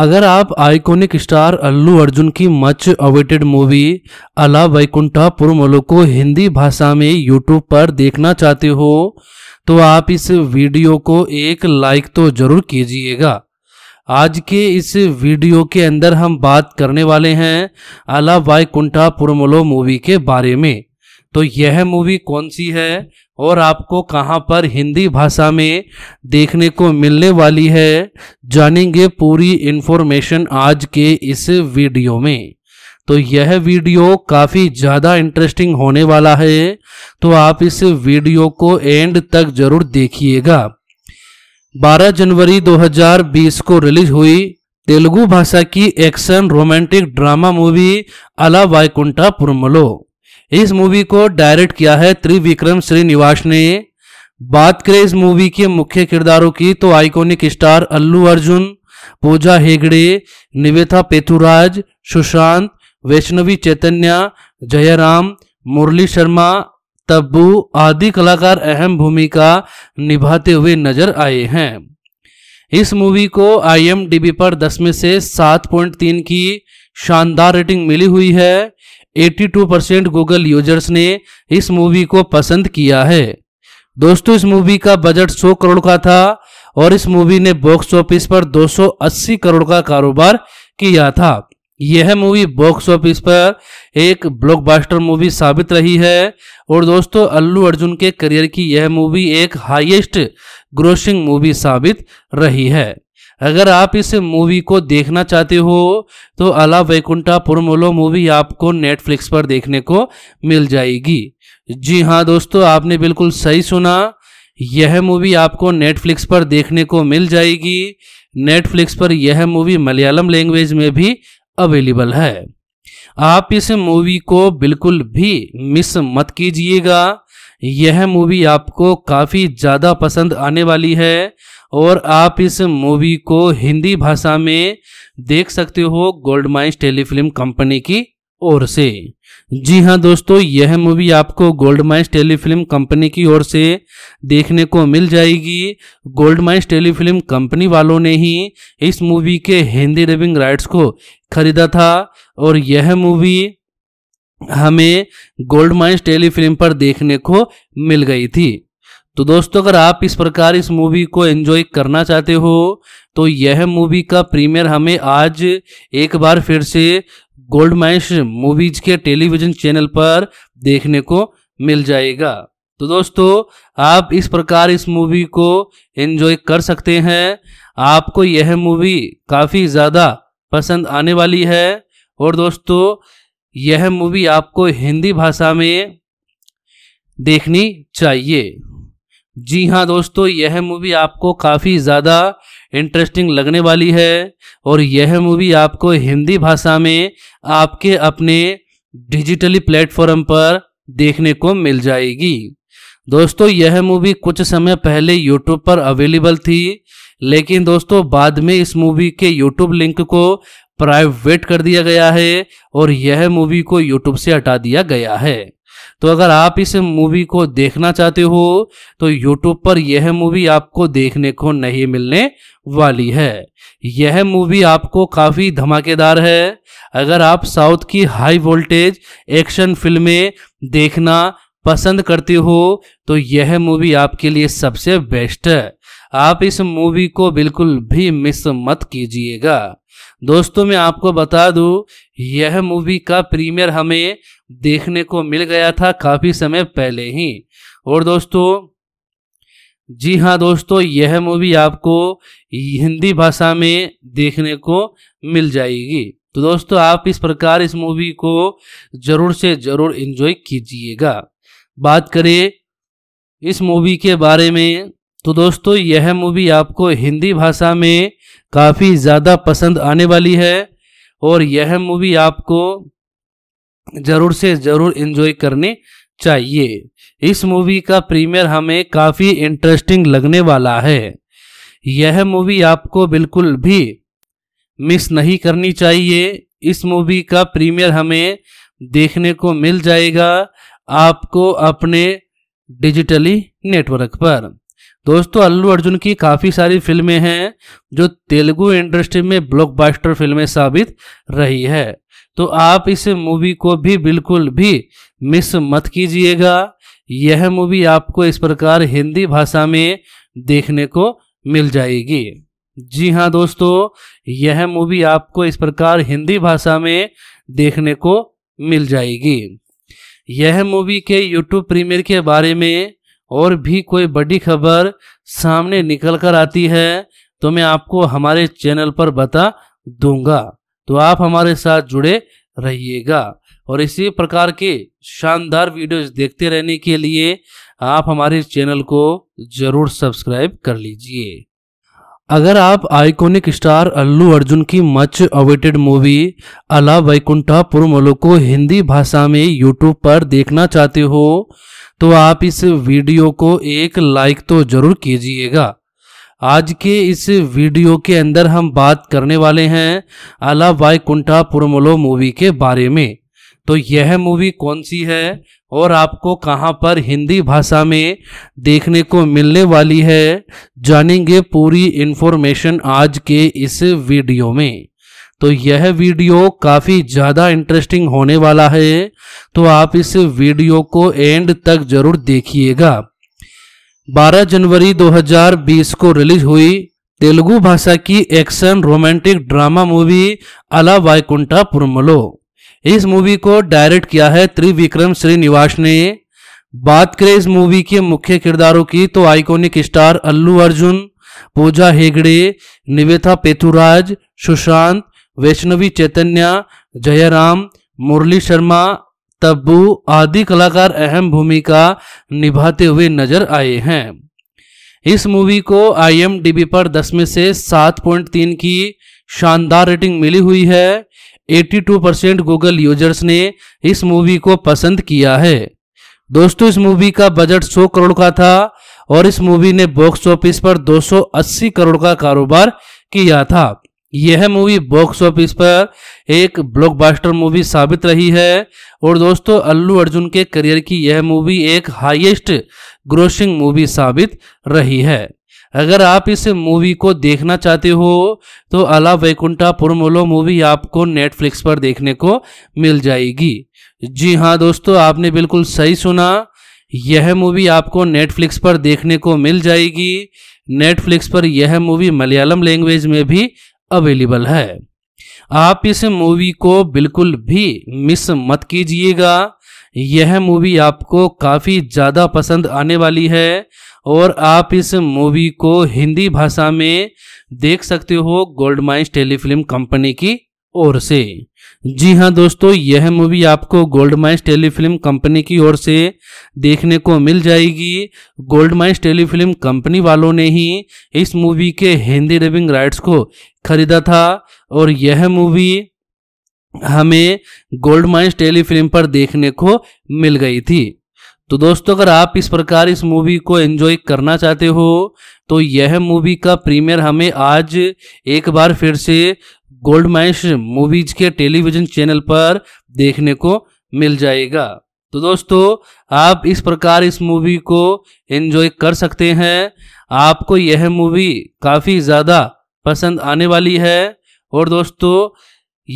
अगर आप iconic star Allu Arjun की मच अवेटेड मूवी अला वैकुंठा पुरमलो को हिंदी भाषा में यूट्यूब पर देखना चाहते हो तो आप इस वीडियो को एक लाइक तो जरूर कीजिएगा आज के इस वीडियो के अंदर हम बात करने वाले हैं अला वैकुंठा पुरमलो मूवी के बारे में तो यह मूवी कौन सी है और आपको कहाँ पर हिंदी भाषा में देखने को मिलने वाली है जानेंगे पूरी इन्फॉर्मेशन आज के इस वीडियो में तो यह वीडियो काफ़ी ज़्यादा इंटरेस्टिंग होने वाला है तो आप इस वीडियो को एंड तक जरूर देखिएगा 12 जनवरी 2020 को रिलीज हुई तेलुगु भाषा की एक्शन रोमांटिक ड्रामा मूवी अला वायकुंठा पुरमलो इस मूवी को डायरेक्ट किया है त्रिविक्रम श्रीनिवास ने बात करें इस मूवी के मुख्य किरदारों की तो आइकॉनिक स्टार अल्लू अर्जुन पूजा हेगड़े निवेथा पेथुराज सुशांत वैष्णवी चैतन्य जयराम मुरली शर्मा तब्बू आदि कलाकार अहम भूमिका निभाते हुए नजर आए हैं इस मूवी को आईएमडीबी पर 10 में से 7.3 की शानदार रेटिंग मिली हुई है 82 परसेंट गूगल यूजर्स ने इस मूवी को पसंद किया है दोस्तों इस मूवी का बजट 100 करोड़ का था और इस मूवी ने बॉक्स ऑफिस पर 280 करोड़ का कारोबार किया था यह मूवी बॉक्स ऑफिस पर एक ब्लॉकबस्टर मूवी साबित रही है और दोस्तों अल्लू अर्जुन के करियर की यह मूवी एक हाईएस्ट ग्रोसिंग मूवी साबित रही है अगर आप इस मूवी को देखना चाहते हो तो अला वैकुंठा पुरमोलो मूवी आपको नेटफ्लिक्स पर देखने को मिल जाएगी जी हाँ दोस्तों आपने बिल्कुल सही सुना यह मूवी आपको नेटफ्लिक्स पर देखने को मिल जाएगी नेटफ्लिक्स पर यह मूवी मलयालम लैंग्वेज में भी अवेलेबल है आप इस मूवी को बिल्कुल भी मिस मत कीजिएगा यह मूवी आपको काफ़ी ज़्यादा पसंद आने वाली है और आप इस मूवी को हिंदी भाषा में देख सकते हो गोल्ड माइंस टेलीफिल्म कंपनी की ओर से जी हाँ दोस्तों यह मूवी आपको गोल्ड माइंस टेलीफिल्म कंपनी की ओर से देखने को मिल जाएगी गोल्ड माइंस टेलीफिल्म कंपनी वालों ने ही इस मूवी के हिंदी डबिंग राइट्स को खरीदा था और यह मूवी हमें गोल्ड माइंस टेलीफिल्म पर देखने को मिल गई थी तो दोस्तों अगर आप इस प्रकार इस मूवी को एंजॉय करना चाहते हो तो यह मूवी का प्रीमियर हमें आज एक बार फिर से गोल्ड माइश मूवीज के टेलीविजन चैनल पर देखने को मिल जाएगा तो दोस्तों आप इस प्रकार इस मूवी को एंजॉय कर सकते हैं आपको यह मूवी काफ़ी ज़्यादा पसंद आने वाली है और दोस्तों यह मूवी आपको हिंदी भाषा में देखनी चाहिए जी हाँ दोस्तों यह मूवी आपको काफ़ी ज़्यादा इंटरेस्टिंग लगने वाली है और यह मूवी आपको हिंदी भाषा में आपके अपने डिजिटली प्लेटफॉर्म पर देखने को मिल जाएगी दोस्तों यह मूवी कुछ समय पहले यूट्यूब पर अवेलेबल थी लेकिन दोस्तों बाद में इस मूवी के यूट्यूब लिंक को प्राइवेट कर दिया गया है और यह मूवी को यूट्यूब से हटा दिया गया है तो अगर आप इस मूवी को देखना चाहते हो तो यूट्यूब पर यह मूवी आपको देखने को नहीं मिलने वाली है यह मूवी आपको काफ़ी धमाकेदार है अगर आप साउथ की हाई वोल्टेज एक्शन फिल्में देखना पसंद करते हो तो यह मूवी आपके लिए सबसे बेस्ट है आप इस मूवी को बिल्कुल भी मिस मत कीजिएगा दोस्तों मैं आपको बता दूं यह मूवी का प्रीमियर हमें देखने को मिल गया था काफ़ी समय पहले ही और दोस्तों जी हाँ दोस्तों यह मूवी आपको हिंदी भाषा में देखने को मिल जाएगी तो दोस्तों आप इस प्रकार इस मूवी को ज़रूर से ज़रूर इंजॉय कीजिएगा बात करें इस मूवी के बारे में तो दोस्तों यह मूवी आपको हिंदी भाषा में काफ़ी ज़्यादा पसंद आने वाली है और यह मूवी आपको ज़रूर से ज़रूर इन्जॉय करनी चाहिए इस मूवी का प्रीमियर हमें काफ़ी इंटरेस्टिंग लगने वाला है यह मूवी आपको बिल्कुल भी मिस नहीं करनी चाहिए इस मूवी का प्रीमियर हमें देखने को मिल जाएगा आपको अपने डिजिटली नेटवर्क पर दोस्तों अल्लू अर्जुन की काफ़ी सारी फिल्में हैं जो तेलुगु इंडस्ट्री में ब्लॉकबस्टर फिल्में साबित रही है तो आप इस मूवी को भी बिल्कुल भी मिस मत कीजिएगा यह मूवी आपको इस प्रकार हिंदी भाषा में देखने को मिल जाएगी जी हाँ दोस्तों यह मूवी आपको इस प्रकार हिंदी भाषा में देखने को मिल जाएगी यह मूवी के यूट्यूब प्रीमियर के बारे में और भी कोई बड़ी खबर सामने निकल कर आती है तो मैं आपको हमारे चैनल पर बता दूंगा तो आप हमारे साथ जुड़े रहिएगा और इसी प्रकार के शानदार वीडियोस देखते रहने के लिए आप हमारे चैनल को ज़रूर सब्सक्राइब कर लीजिए अगर आप आइकॉनिक स्टार अल्लू अर्जुन की मच अवेटेड मूवी अला वैकुंठा पुरमलो को हिंदी भाषा में यूट्यूब पर देखना चाहते हो तो आप इस वीडियो को एक लाइक तो जरूर कीजिएगा आज के इस वीडियो के अंदर हम बात करने वाले हैं अला वाइकुंठा पुरमलो मूवी के बारे में तो यह मूवी कौन सी है और आपको कहाँ पर हिंदी भाषा में देखने को मिलने वाली है जानेंगे पूरी इन्फॉर्मेशन आज के इस वीडियो में तो यह वीडियो काफ़ी ज़्यादा इंटरेस्टिंग होने वाला है तो आप इस वीडियो को एंड तक ज़रूर देखिएगा 12 जनवरी 2020 को रिलीज हुई तेलुगु भाषा की एक्शन रोमांटिक ड्रामा मूवी अला वाइकुंठा पुरमलो इस मूवी को डायरेक्ट किया है त्रिविक्रम श्रीनिवास ने बात करें इस मूवी के मुख्य किरदारों की तो आइकॉनिक स्टार अल्लू अर्जुन पूजा हेगड़े निवेथा पेथुराज सुशांत वैष्णवी चैतन्या जयराम मुरली शर्मा तब्बू आदि कलाकार अहम भूमिका निभाते हुए नजर आए हैं इस मूवी को आईएमडीबी पर 10 में से 7.3 की शानदार रेटिंग मिली हुई है 82 परसेंट गूगल यूजर्स ने इस मूवी को पसंद किया है दोस्तों इस मूवी का बजट 100 करोड़ का था और इस मूवी ने बॉक्स ऑफिस पर 280 करोड़ का कारोबार किया था यह मूवी बॉक्स ऑफिस पर एक ब्लॉकबस्टर मूवी साबित रही है और दोस्तों अल्लू अर्जुन के करियर की यह मूवी एक हाईएस्ट ग्रोसिंग मूवी साबित रही है अगर आप इस मूवी को देखना चाहते हो तो अला वैकुंठा पुरमोलो मूवी आपको नेटफ्लिक्स पर देखने को मिल जाएगी जी हाँ दोस्तों आपने बिल्कुल सही सुना यह मूवी आपको नेटफ्लिक्स पर देखने को मिल जाएगी नेटफ्लिक्स पर यह मूवी मलयालम लैंग्वेज में भी अवेलेबल है आप इस मूवी को बिल्कुल भी मिस मत कीजिएगा यह मूवी आपको काफ़ी ज़्यादा पसंद आने वाली है और आप इस मूवी को हिंदी भाषा में देख सकते हो गोल्ड माइंस टेलीफिल्म कंपनी की ओर से जी हाँ दोस्तों यह मूवी आपको गोल्ड माइंस टेलीफिल्म कंपनी की ओर से देखने को मिल जाएगी गोल्ड माइंस टेलीफिल्म कंपनी वालों ने ही इस मूवी के हिंदी डबिंग राइट्स को खरीदा था और यह मूवी हमें गोल्ड माइंस टेलीफिल्म पर देखने को मिल गई थी तो दोस्तों अगर आप इस प्रकार इस मूवी को एंजॉय करना चाहते हो तो यह मूवी का प्रीमियर हमें आज एक बार फिर से गोल्ड माइश मूवीज के टेलीविजन चैनल पर देखने को मिल जाएगा तो दोस्तों आप इस प्रकार इस मूवी को एंजॉय कर सकते हैं आपको यह मूवी काफ़ी ज़्यादा पसंद आने वाली है और दोस्तों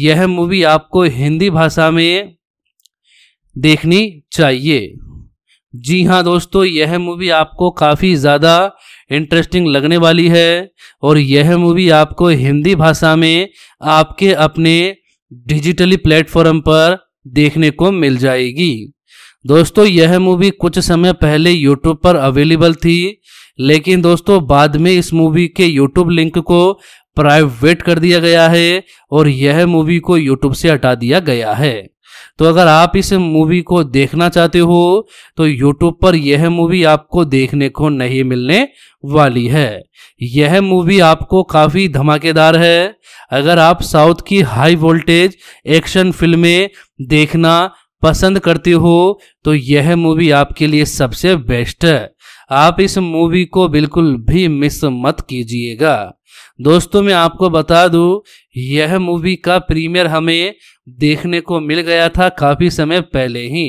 यह मूवी आपको हिंदी भाषा में देखनी चाहिए जी हाँ दोस्तों यह मूवी आपको काफ़ी ज़्यादा इंटरेस्टिंग लगने वाली है और यह मूवी आपको हिंदी भाषा में आपके अपने डिजिटली प्लेटफॉर्म पर देखने को मिल जाएगी दोस्तों यह मूवी कुछ समय पहले यूट्यूब पर अवेलेबल थी लेकिन दोस्तों बाद में इस मूवी के यूट्यूब लिंक को प्राइवेट कर दिया गया है और यह मूवी को यूट्यूब से हटा दिया गया है तो अगर आप इस मूवी को देखना चाहते हो तो यूट्यूब पर यह मूवी आपको देखने को नहीं मिलने वाली है यह मूवी आपको काफ़ी धमाकेदार है अगर आप साउथ की हाई वोल्टेज एक्शन फिल्में देखना पसंद करते हो तो यह मूवी आपके लिए सबसे बेस्ट है आप इस मूवी को बिल्कुल भी मिस मत कीजिएगा दोस्तों मैं आपको बता दूं यह मूवी का प्रीमियर हमें देखने को मिल गया था काफ़ी समय पहले ही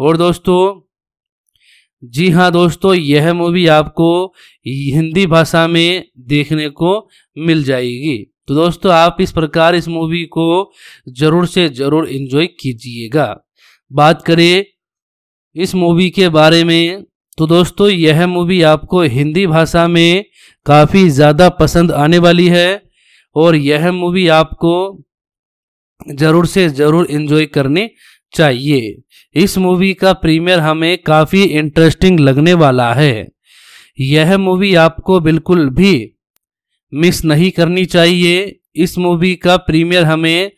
और दोस्तों जी हाँ दोस्तों यह मूवी आपको हिंदी भाषा में देखने को मिल जाएगी तो दोस्तों आप इस प्रकार इस मूवी को ज़रूर से ज़रूर इन्जॉय कीजिएगा बात करें इस मूवी के बारे में तो दोस्तों यह मूवी आपको हिंदी भाषा में काफ़ी ज़्यादा पसंद आने वाली है और यह मूवी आपको ज़रूर से ज़रूर इन्जॉय करनी चाहिए इस मूवी का प्रीमियर हमें काफ़ी इंटरेस्टिंग लगने वाला है यह मूवी आपको बिल्कुल भी मिस नहीं करनी चाहिए इस मूवी का प्रीमियर हमें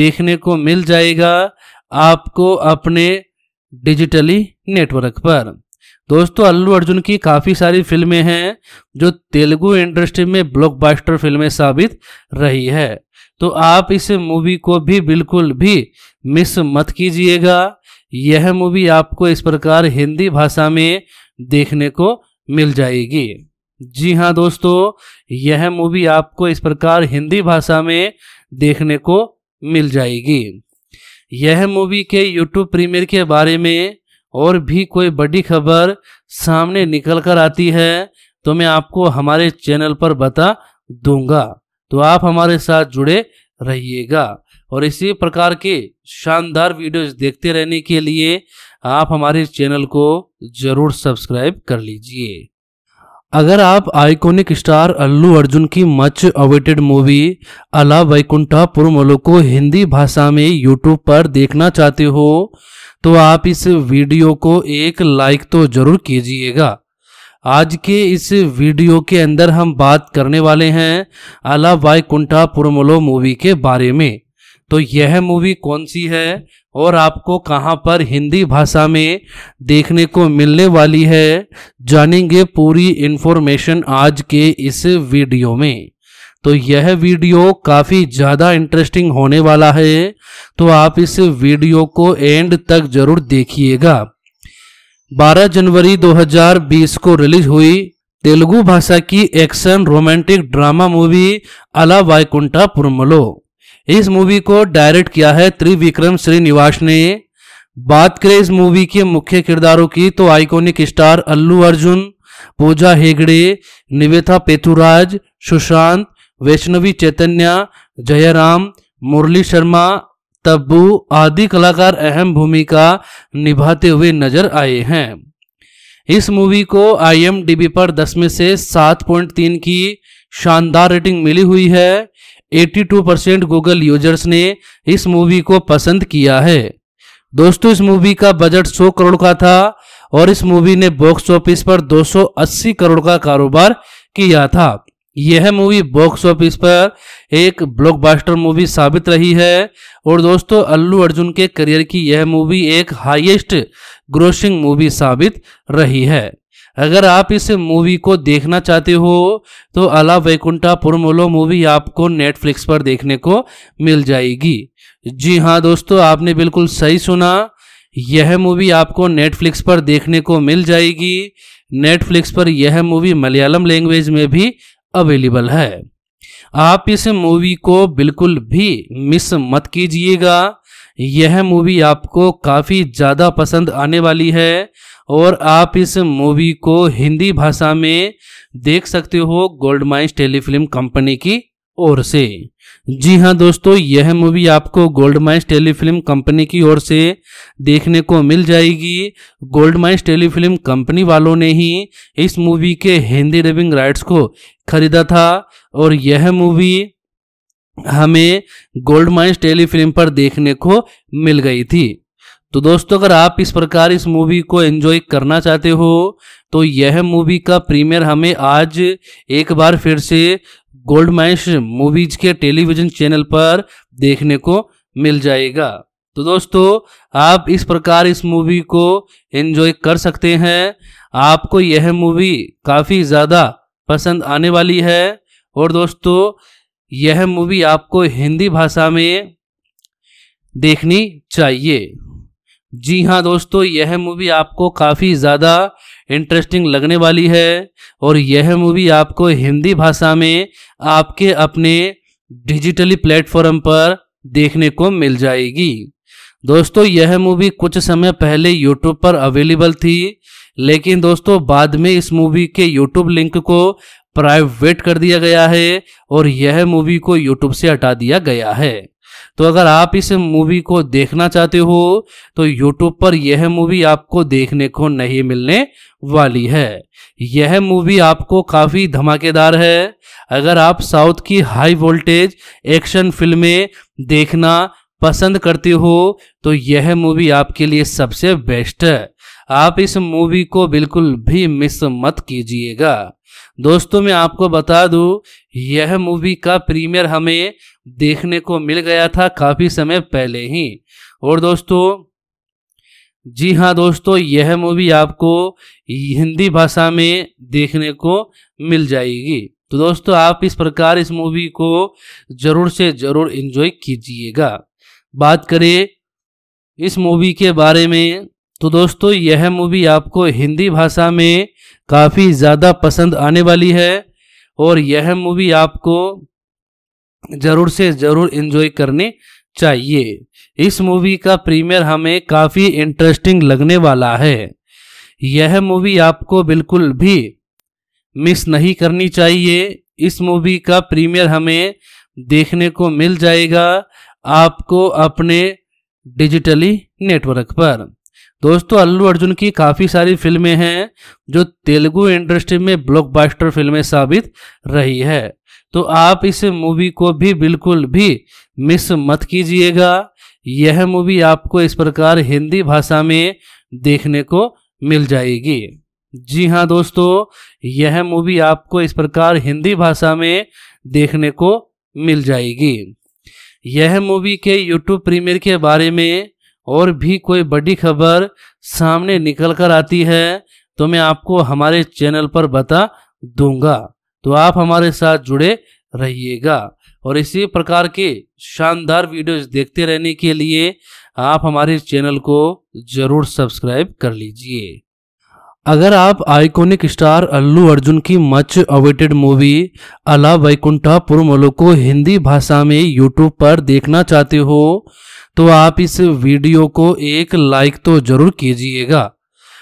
देखने को मिल जाएगा आपको अपने डिजिटली नेटवर्क पर दोस्तों अल्लू अर्जुन की काफ़ी सारी फिल्में हैं जो तेलुगु इंडस्ट्री में ब्लॉकबस्टर फिल्में साबित रही है तो आप इस मूवी को भी बिल्कुल भी मिस मत कीजिएगा यह मूवी आपको इस प्रकार हिंदी भाषा में देखने को मिल जाएगी जी हाँ दोस्तों यह मूवी आपको इस प्रकार हिंदी भाषा में देखने को मिल जाएगी यह मूवी के यूट्यूब प्रीमियर के बारे में और भी कोई बड़ी खबर सामने निकल कर आती है तो मैं आपको हमारे चैनल पर बता दूंगा तो आप हमारे साथ जुड़े रहिएगा और इसी प्रकार के शानदार वीडियोस देखते रहने के लिए आप हमारे चैनल को जरूर सब्सक्राइब कर लीजिए अगर आप आइकॉनिक स्टार अल्लू अर्जुन की मच अवेटेड मूवी अला वैकुंठा पुरमलो को हिंदी भाषा में यूट्यूब पर देखना चाहते हो तो आप इस वीडियो को एक लाइक तो जरूर कीजिएगा आज के इस वीडियो के अंदर हम बात करने वाले हैं अला वाईकुंठा पुरमलो मूवी के बारे में तो यह मूवी कौन सी है और आपको कहां पर हिंदी भाषा में देखने को मिलने वाली है जानेंगे पूरी इन्फॉर्मेशन आज के इस वीडियो में तो यह वीडियो काफ़ी ज़्यादा इंटरेस्टिंग होने वाला है तो आप इस वीडियो को एंड तक ज़रूर देखिएगा 12 जनवरी 2020 को रिलीज हुई तेलुगु भाषा की एक्शन रोमांटिक ड्रामा मूवी अला वायकुंठा पुरमलो इस मूवी को डायरेक्ट किया है त्रिविक्रम श्रीनिवास ने बात करें इस मूवी के मुख्य किरदारों की तो आइकॉनिक स्टार अल्लू अर्जुन पूजा हेगड़े निवेथा पेथुराज सुशांत वैष्णवी चैतन्य जयराम मुरली शर्मा तब्बू आदि कलाकार अहम भूमिका निभाते हुए नजर आए हैं इस मूवी को आई पर 10 में से 7.3 की शानदार रेटिंग मिली हुई है 82 परसेंट गूगल यूजर्स ने इस मूवी को पसंद किया है दोस्तों इस मूवी का बजट 100 करोड़ का था और इस मूवी ने बॉक्स ऑफिस पर 280 करोड़ का कारोबार किया था यह मूवी बॉक्स ऑफिस पर एक ब्लॉकबस्टर मूवी साबित रही है और दोस्तों अल्लू अर्जुन के करियर की यह मूवी एक हाईएस्ट ग्रोसिंग मूवी साबित रही है अगर आप इस मूवी को देखना चाहते हो तो अला वैकुंठा पुरमोलो मूवी आपको नेटफ्लिक्स पर देखने को मिल जाएगी जी हाँ दोस्तों आपने बिल्कुल सही सुना यह मूवी आपको नेटफ्लिक्स पर देखने को मिल जाएगी नेटफ्लिक्स पर यह मूवी मलयालम लैंग्वेज में भी अवेलेबल है आप इस मूवी को बिल्कुल भी मिस मत कीजिएगा यह मूवी आपको काफ़ी ज़्यादा पसंद आने वाली है और आप इस मूवी को हिंदी भाषा में देख सकते हो गोल्ड माइंस टेलीफिल्म कंपनी की ओर से जी हाँ दोस्तों यह मूवी आपको गोल्ड माइंस टेलीफिल्म कंपनी की ओर से देखने को मिल जाएगी गोल्ड माइंस टेलीफिल्म कंपनी वालों ने ही इस मूवी के हिंदी डबिंग राइट्स को खरीदा था और यह मूवी हमें गोल्ड माइंस टेलीफिल्म पर देखने को मिल गई थी तो दोस्तों अगर आप इस प्रकार इस मूवी को एंजॉय करना चाहते हो तो यह मूवी का प्रीमियर हमें आज एक बार फिर से गोल्ड मैश मूवीज के टेलीविजन चैनल पर देखने को मिल जाएगा तो दोस्तों आप इस प्रकार इस मूवी को एंजॉय कर सकते हैं आपको यह मूवी काफ़ी ज़्यादा पसंद आने वाली है और दोस्तों यह मूवी आपको हिंदी भाषा में देखनी चाहिए जी हाँ दोस्तों यह मूवी आपको काफ़ी ज़्यादा इंटरेस्टिंग लगने वाली है और यह मूवी आपको हिंदी भाषा में आपके अपने डिजिटली प्लेटफॉर्म पर देखने को मिल जाएगी दोस्तों यह मूवी कुछ समय पहले यूट्यूब पर अवेलेबल थी लेकिन दोस्तों बाद में इस मूवी के यूट्यूब लिंक को प्राइवेट कर दिया गया है और यह मूवी को यूट्यूब से हटा दिया गया है तो अगर आप इस मूवी को देखना चाहते हो तो यूट्यूब पर यह मूवी आपको देखने को नहीं मिलने वाली है यह मूवी आपको काफ़ी धमाकेदार है अगर आप साउथ की हाई वोल्टेज एक्शन फिल्में देखना पसंद करते हो तो यह मूवी आपके लिए सबसे बेस्ट है आप इस मूवी को बिल्कुल भी मिस मत कीजिएगा दोस्तों मैं आपको बता दूं यह मूवी का प्रीमियर हमें देखने को मिल गया था काफ़ी समय पहले ही और दोस्तों जी हाँ दोस्तों यह मूवी आपको हिंदी भाषा में देखने को मिल जाएगी तो दोस्तों आप इस प्रकार इस मूवी को जरूर से जरूर इन्जॉय कीजिएगा बात करें इस मूवी के बारे में तो दोस्तों यह मूवी आपको हिंदी भाषा में काफ़ी ज़्यादा पसंद आने वाली है और यह मूवी आपको ज़रूर से ज़रूर इन्जॉय करने चाहिए इस मूवी का प्रीमियर हमें काफ़ी इंटरेस्टिंग लगने वाला है यह मूवी आपको बिल्कुल भी मिस नहीं करनी चाहिए इस मूवी का प्रीमियर हमें देखने को मिल जाएगा आपको अपने डिजिटली नेटवर्क पर दोस्तों अल्लू अर्जुन की काफ़ी सारी फिल्में हैं जो तेलुगु इंडस्ट्री में ब्लॉकबस्टर फिल्में साबित रही है तो आप इस मूवी को भी बिल्कुल भी मिस मत कीजिएगा यह मूवी आपको इस प्रकार हिंदी भाषा में देखने को मिल जाएगी जी हाँ दोस्तों यह मूवी आपको इस प्रकार हिंदी भाषा में देखने को मिल जाएगी यह मूवी के यूट्यूब प्रीमियर के बारे में और भी कोई बड़ी खबर सामने निकल कर आती है तो मैं आपको हमारे चैनल पर बता दूंगा तो आप हमारे साथ जुड़े रहिएगा और इसी प्रकार के शानदार वीडियोस देखते रहने के लिए आप हमारे चैनल को जरूर सब्सक्राइब कर लीजिए अगर आप आइकॉनिक स्टार अल्लू अर्जुन की मच अवेटेड मूवी अला वैकुंठा पुरमलो को हिंदी भाषा में यूट्यूब पर देखना चाहते हो तो आप इस वीडियो को एक लाइक तो जरूर कीजिएगा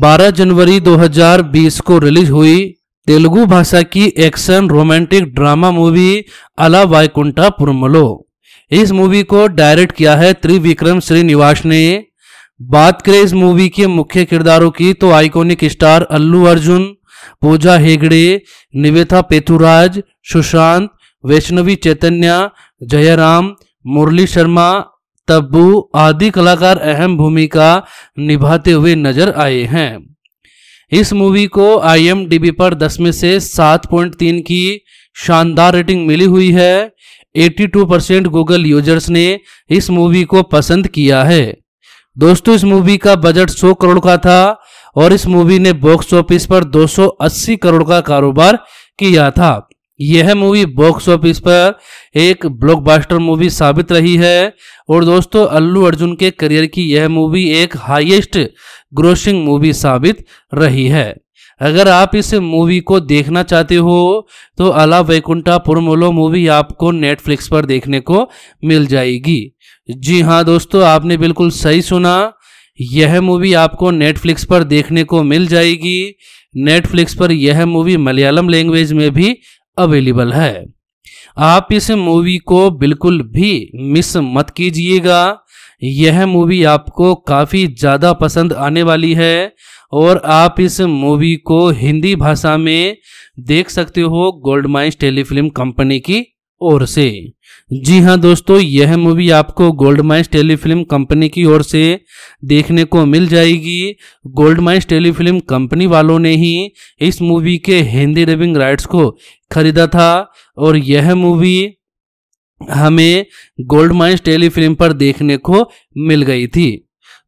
12 जनवरी 2020 को रिलीज हुई तेलुगु भाषा की एक्शन रोमांटिक ड्रामा मूवी अला वायकुंठा पुरमलो इस मूवी को डायरेक्ट किया है त्रिविक्रम श्रीनिवास ने बात करें इस मूवी के मुख्य किरदारों की तो आइकॉनिक स्टार अल्लू अर्जुन पूजा हेगड़े निवेथा पेथुराज सुशांत वैष्णवी चैतन्य जयराम मुरली शर्मा तब्बू आदि कलाकार अहम भूमिका निभाते हुए नजर आए हैं इस मूवी को आई पर 10 में से 7.3 की शानदार रेटिंग मिली हुई है 82 परसेंट गूगल यूजर्स ने इस मूवी को पसंद किया है दोस्तों इस मूवी का बजट 100 करोड़ का था और इस मूवी ने बॉक्स ऑफिस पर 280 करोड़ का कारोबार किया था यह मूवी बॉक्स ऑफिस पर एक ब्लॉकबस्टर मूवी साबित रही है और दोस्तों अल्लू अर्जुन के करियर की यह मूवी एक हाईएस्ट ग्रोसिंग मूवी साबित रही है अगर आप इस मूवी को देखना चाहते हो तो अला वैकुंठा पुरमोलो मूवी आपको नेटफ्लिक्स पर देखने को मिल जाएगी जी हाँ दोस्तों आपने बिल्कुल सही सुना यह मूवी आपको नेटफ्लिक्स पर देखने को मिल जाएगी नेटफ्लिक्स पर यह मूवी मलयालम लैंग्वेज में भी अवेलेबल है आप इस मूवी को बिल्कुल भी मिस मत कीजिएगा यह मूवी आपको काफ़ी ज़्यादा पसंद आने वाली है और आप इस मूवी को हिंदी भाषा में देख सकते हो गोल्ड माइंस टेलीफिल्म कंपनी की ओर से जी हाँ दोस्तों यह मूवी आपको गोल्ड माइंस टेलीफिल्म कंपनी की ओर से देखने को मिल जाएगी गोल्ड माइंस टेलीफिल्म कंपनी वालों ने ही इस मूवी के हिंदी डबिंग राइट्स को खरीदा था और यह मूवी हमें गोल्ड माइंस टेलीफिल्म पर देखने को मिल गई थी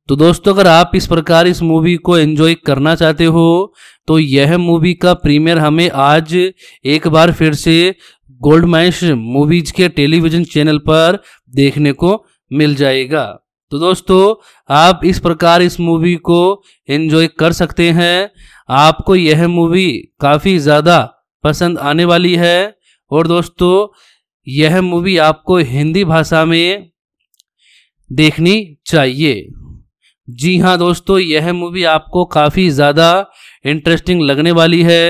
तो दोस्तों अगर आप इस प्रकार इस मूवी को एंजॉय करना चाहते हो तो यह मूवी का प्रीमियर हमें आज एक बार फिर से गोल्ड गोल्डमाइश मूवीज के टेलीविजन चैनल पर देखने को मिल जाएगा तो दोस्तों आप इस प्रकार इस मूवी को एंजॉय कर सकते हैं आपको यह मूवी काफ़ी ज़्यादा पसंद आने वाली है और दोस्तों यह मूवी आपको हिंदी भाषा में देखनी चाहिए जी हाँ दोस्तों यह मूवी आपको काफ़ी ज़्यादा इंटरेस्टिंग लगने वाली है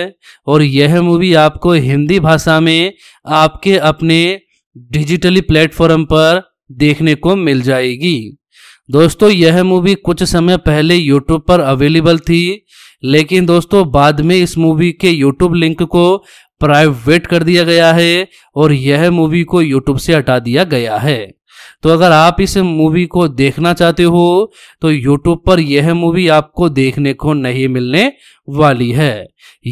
और यह मूवी आपको हिंदी भाषा में आपके अपने डिजिटली प्लेटफॉर्म पर देखने को मिल जाएगी दोस्तों यह मूवी कुछ समय पहले यूट्यूब पर अवेलेबल थी लेकिन दोस्तों बाद में इस मूवी के यूट्यूब लिंक को प्राइवेट कर दिया गया है और यह मूवी को यूट्यूब से हटा दिया गया है तो अगर आप इस मूवी को देखना चाहते हो तो यूट्यूब पर यह मूवी आपको देखने को नहीं मिलने वाली है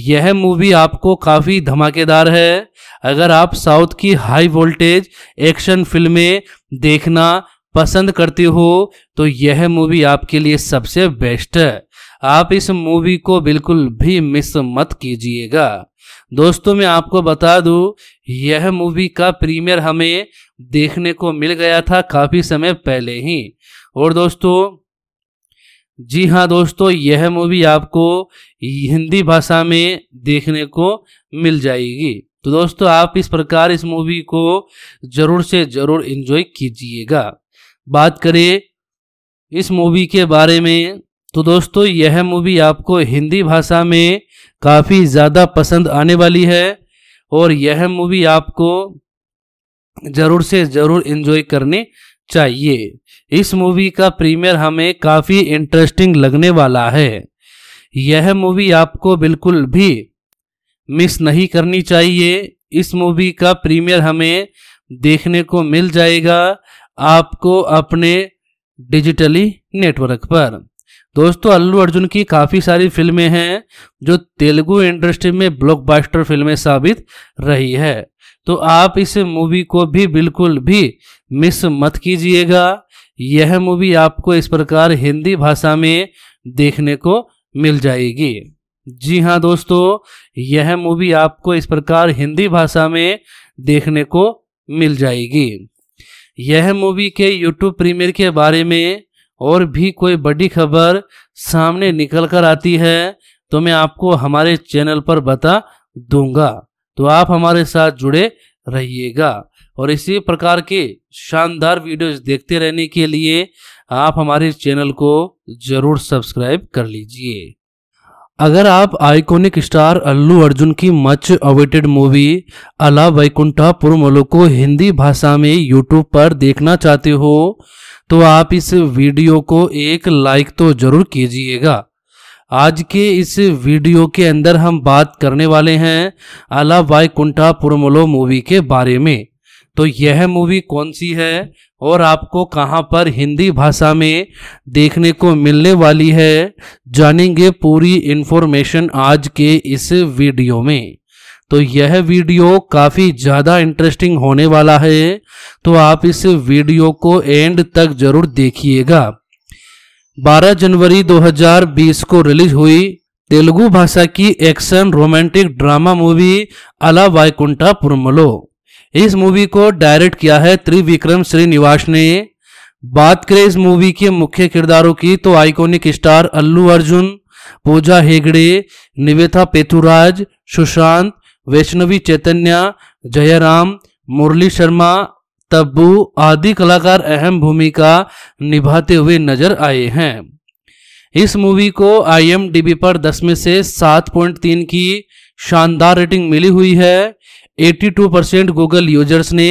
यह मूवी आपको काफ़ी धमाकेदार है अगर आप साउथ की हाई वोल्टेज एक्शन फिल्में देखना पसंद करते हो तो यह मूवी आपके लिए सबसे बेस्ट है आप इस मूवी को बिल्कुल भी मिस मत कीजिएगा दोस्तों मैं आपको बता दूं यह मूवी का प्रीमियर हमें देखने को मिल गया था काफ़ी समय पहले ही और दोस्तों जी हाँ दोस्तों यह मूवी आपको हिंदी भाषा में देखने को मिल जाएगी तो दोस्तों आप इस प्रकार इस मूवी को ज़रूर से ज़रूर इन्जॉय कीजिएगा बात करें इस मूवी के बारे में तो दोस्तों यह मूवी आपको हिंदी भाषा में काफ़ी ज़्यादा पसंद आने वाली है और यह मूवी आपको ज़रूर से ज़रूर इन्जॉय करने चाहिए इस मूवी का प्रीमियर हमें काफ़ी इंटरेस्टिंग लगने वाला है यह मूवी आपको बिल्कुल भी मिस नहीं करनी चाहिए इस मूवी का प्रीमियर हमें देखने को मिल जाएगा आपको अपने डिजिटली नेटवर्क पर दोस्तों अल्लू अर्जुन की काफ़ी सारी फिल्में हैं जो तेलुगु इंडस्ट्री में ब्लॉकबस्टर फिल्में साबित रही है तो आप इस मूवी को भी बिल्कुल भी मिस मत कीजिएगा यह मूवी आपको इस प्रकार हिंदी भाषा में देखने को मिल जाएगी जी हाँ दोस्तों यह मूवी आपको इस प्रकार हिंदी भाषा में देखने को मिल जाएगी यह मूवी के YouTube प्रीमियर के बारे में और भी कोई बड़ी खबर सामने निकल कर आती है तो मैं आपको हमारे चैनल पर बता दूंगा तो आप हमारे साथ जुड़े रहिएगा और इसी प्रकार के शानदार वीडियोस देखते रहने के लिए आप हमारे चैनल को जरूर सब्सक्राइब कर लीजिए अगर आप आइकॉनिक स्टार अल्लू अर्जुन की मच अवेटेड मूवी अला वैकुंठा पुरमलो को हिंदी भाषा में यूट्यूब पर देखना चाहते हो तो आप इस वीडियो को एक लाइक तो जरूर कीजिएगा आज के इस वीडियो के अंदर हम बात करने वाले हैं अला वायकुंठा पुरमलो मूवी के बारे में तो यह मूवी कौन सी है और आपको कहां पर हिंदी भाषा में देखने को मिलने वाली है जानेंगे पूरी इन्फॉर्मेशन आज के इस वीडियो में तो यह वीडियो काफ़ी ज़्यादा इंटरेस्टिंग होने वाला है तो आप इस वीडियो को एंड तक ज़रूर देखिएगा 12 जनवरी 2020 को रिलीज हुई तेलुगु भाषा की एक्शन रोमांटिक ड्रामा मूवी अला वायकुंठा पुरमलो इस मूवी को डायरेक्ट किया है त्रिविक्रम श्रीनिवास ने बात करें इस मूवी के मुख्य किरदारों की तो आइकॉनिक स्टार अल्लू अर्जुन पूजा हेगड़े निवेथा पेथुराज सुशांत वैष्णवी चैतन्य जयराम मुरली शर्मा तब्बू आदि कलाकार अहम भूमिका निभाते हुए नजर आए हैं इस मूवी को आईएमडीबी पर 10 में से 7.3 की शानदार रेटिंग मिली हुई है 82 परसेंट गूगल यूजर्स ने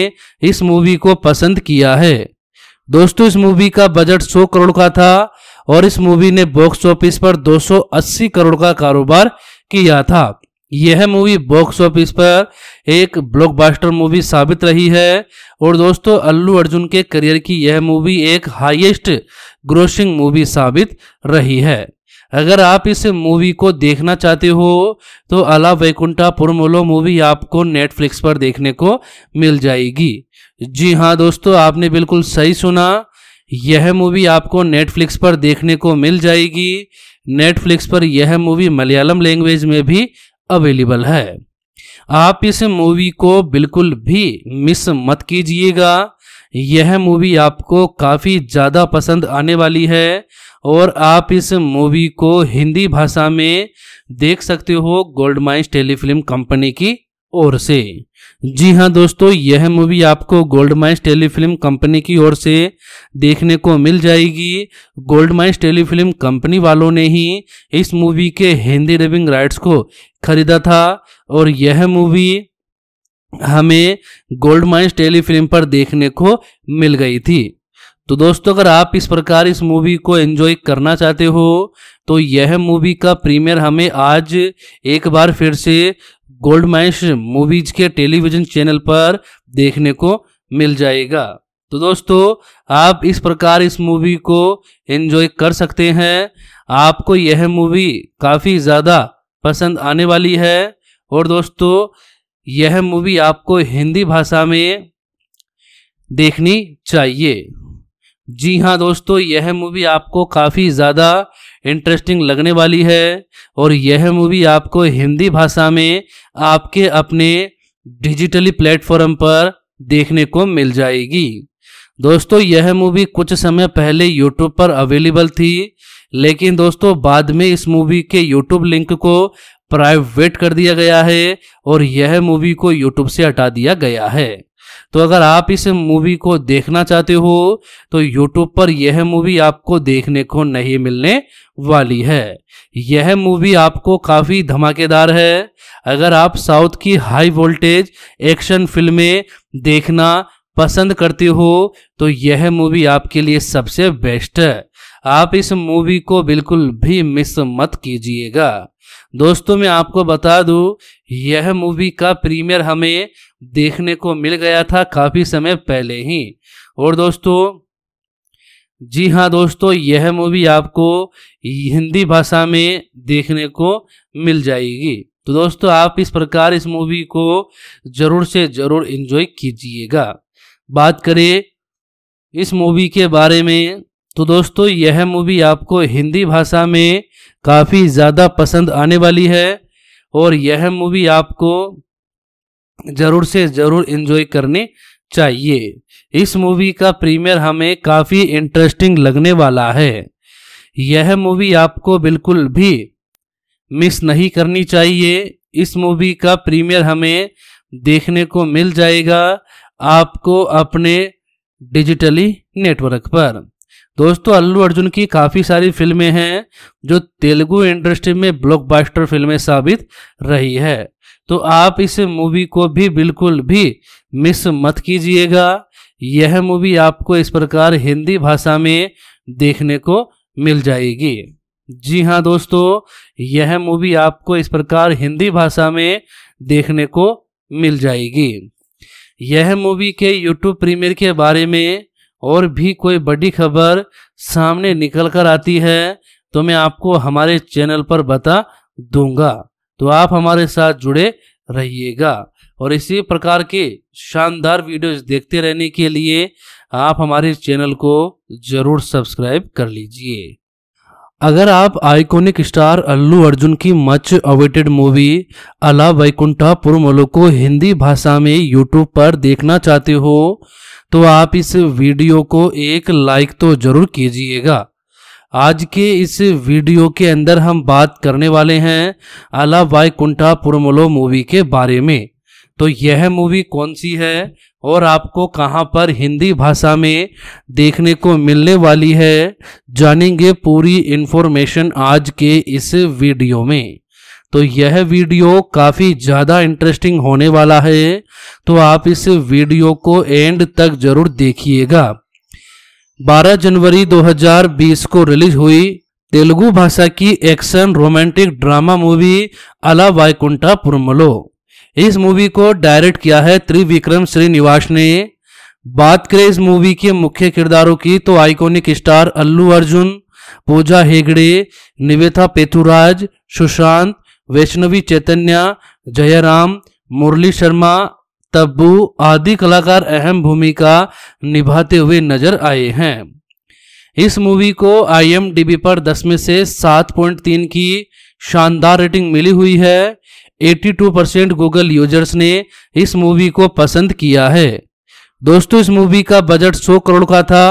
इस मूवी को पसंद किया है दोस्तों इस मूवी का बजट 100 करोड़ का था और इस मूवी ने बॉक्स ऑफिस पर 280 करोड़ का कारोबार किया था यह मूवी बॉक्स ऑफिस पर एक ब्लॉकबस्टर मूवी साबित रही है और दोस्तों अल्लू अर्जुन के करियर की यह मूवी एक हाईएस्ट ग्रोसिंग मूवी साबित रही है अगर आप इस मूवी को देखना चाहते हो तो अला वैकुंठा पुरमोलो मूवी आपको नेटफ्लिक्स पर देखने को मिल जाएगी जी हाँ दोस्तों आपने बिल्कुल सही सुना यह मूवी आपको नेटफ्लिक्स पर देखने को मिल जाएगी नेटफ्लिक्स पर यह मूवी मलयालम लैंग्वेज में भी अवेलेबल है आप इस मूवी को बिल्कुल भी मिस मत कीजिएगा यह मूवी आपको काफ़ी ज़्यादा पसंद आने वाली है और आप इस मूवी को हिंदी भाषा में देख सकते हो गोल्ड माइंस टेलीफिल्म कंपनी की ओर से जी हाँ दोस्तों यह मूवी आपको गोल्ड माइंस टेलीफिल्म कंपनी की ओर से देखने को मिल जाएगी गोल्ड माइंस टेलीफिल्म कंपनी वालों ने ही इस मूवी के हिंदी डबिंग राइट्स को खरीदा था और यह मूवी हमें गोल्ड माइंस टेलीफिल्म पर देखने को मिल गई थी तो दोस्तों अगर आप इस प्रकार इस मूवी को एंजॉय करना चाहते हो तो यह मूवी का प्रीमियर हमें आज एक बार फिर से गोल्ड माइश मूवीज के टेलीविजन चैनल पर देखने को मिल जाएगा तो दोस्तों आप इस प्रकार इस मूवी को एंजॉय कर सकते हैं आपको यह मूवी काफ़ी ज़्यादा पसंद आने वाली है और दोस्तों यह मूवी आपको हिंदी भाषा में देखनी चाहिए जी हाँ दोस्तों यह मूवी आपको काफ़ी ज़्यादा इंटरेस्टिंग लगने वाली है और यह मूवी आपको हिंदी भाषा में आपके अपने डिजिटली प्लेटफॉर्म पर देखने को मिल जाएगी दोस्तों यह मूवी कुछ समय पहले यूट्यूब पर अवेलेबल थी लेकिन दोस्तों बाद में इस मूवी के यूट्यूब लिंक को प्राइवेट कर दिया गया है और यह मूवी को यूट्यूब से हटा दिया गया है तो अगर आप इस मूवी को देखना चाहते हो तो यूट्यूब पर यह मूवी आपको देखने को नहीं मिलने वाली है यह मूवी आपको काफ़ी धमाकेदार है अगर आप साउथ की हाई वोल्टेज एक्शन फिल्में देखना पसंद करते हो तो यह मूवी आपके लिए सबसे बेस्ट है आप इस मूवी को बिल्कुल भी मिस मत कीजिएगा दोस्तों मैं आपको बता दूं यह मूवी का प्रीमियर हमें देखने को मिल गया था काफ़ी समय पहले ही और दोस्तों जी हाँ दोस्तों यह मूवी आपको हिंदी भाषा में देखने को मिल जाएगी तो दोस्तों आप इस प्रकार इस मूवी को ज़रूर से ज़रूर इन्जॉय कीजिएगा बात करें इस मूवी के बारे में तो दोस्तों यह मूवी आपको हिंदी भाषा में काफ़ी ज़्यादा पसंद आने वाली है और यह मूवी आपको ज़रूर से ज़रूर इन्जॉय करनी चाहिए इस मूवी का प्रीमियर हमें काफ़ी इंटरेस्टिंग लगने वाला है यह मूवी आपको बिल्कुल भी मिस नहीं करनी चाहिए इस मूवी का प्रीमियर हमें देखने को मिल जाएगा आपको अपने डिजिटली नेटवर्क पर दोस्तों अल्लू अर्जुन की काफ़ी सारी फिल्में हैं जो तेलुगु इंडस्ट्री में ब्लॉकबस्टर फिल्में साबित रही है तो आप इस मूवी को भी बिल्कुल भी मिस मत कीजिएगा यह मूवी आपको इस प्रकार हिंदी भाषा में देखने को मिल जाएगी जी हाँ दोस्तों यह मूवी आपको इस प्रकार हिंदी भाषा में देखने को मिल जाएगी यह मूवी के यूट्यूब प्रीमियर के बारे में और भी कोई बड़ी खबर सामने निकल कर आती है तो मैं आपको हमारे चैनल पर बता दूंगा तो आप हमारे साथ जुड़े रहिएगा और इसी प्रकार के शानदार वीडियोस देखते रहने के लिए आप हमारे चैनल को जरूर सब्सक्राइब कर लीजिए अगर आप आइकॉनिक स्टार अल्लू अर्जुन की मच अवेटेड मूवी अला वैकुंठा पुरमलो को हिंदी भाषा में यूट्यूब पर देखना चाहते हो तो आप इस वीडियो को एक लाइक तो जरूर कीजिएगा आज के इस वीडियो के अंदर हम बात करने वाले हैं अला वाइकुंठा पुरमलो मूवी के बारे में तो यह मूवी कौन सी है और आपको कहाँ पर हिंदी भाषा में देखने को मिलने वाली है जानेंगे पूरी इन्फॉर्मेशन आज के इस वीडियो में तो यह वीडियो काफ़ी ज़्यादा इंटरेस्टिंग होने वाला है तो आप इस वीडियो को एंड तक ज़रूर देखिएगा 12 जनवरी 2020 को रिलीज हुई तेलुगु भाषा की एक्शन रोमांटिक ड्रामा मूवी अला वायकुंठा पुरमलो इस मूवी को डायरेक्ट किया है त्रिविक्रम श्रीनिवास ने बात करें इस मूवी के मुख्य किरदारों की तो आइकॉनिक स्टार अल्लू अर्जुन पूजा हेगड़े निवेथा पेथुराज सुशांत वैष्णवी चैतन्य जयराम मुरली शर्मा तब्बू आदि कलाकार अहम भूमिका निभाते हुए नजर आए हैं इस मूवी को आई पर 10 में से 7.3 की शानदार रेटिंग मिली हुई है 82 परसेंट गूगल यूजर्स ने इस मूवी को पसंद किया है दोस्तों इस मूवी का बजट 100 करोड़ का था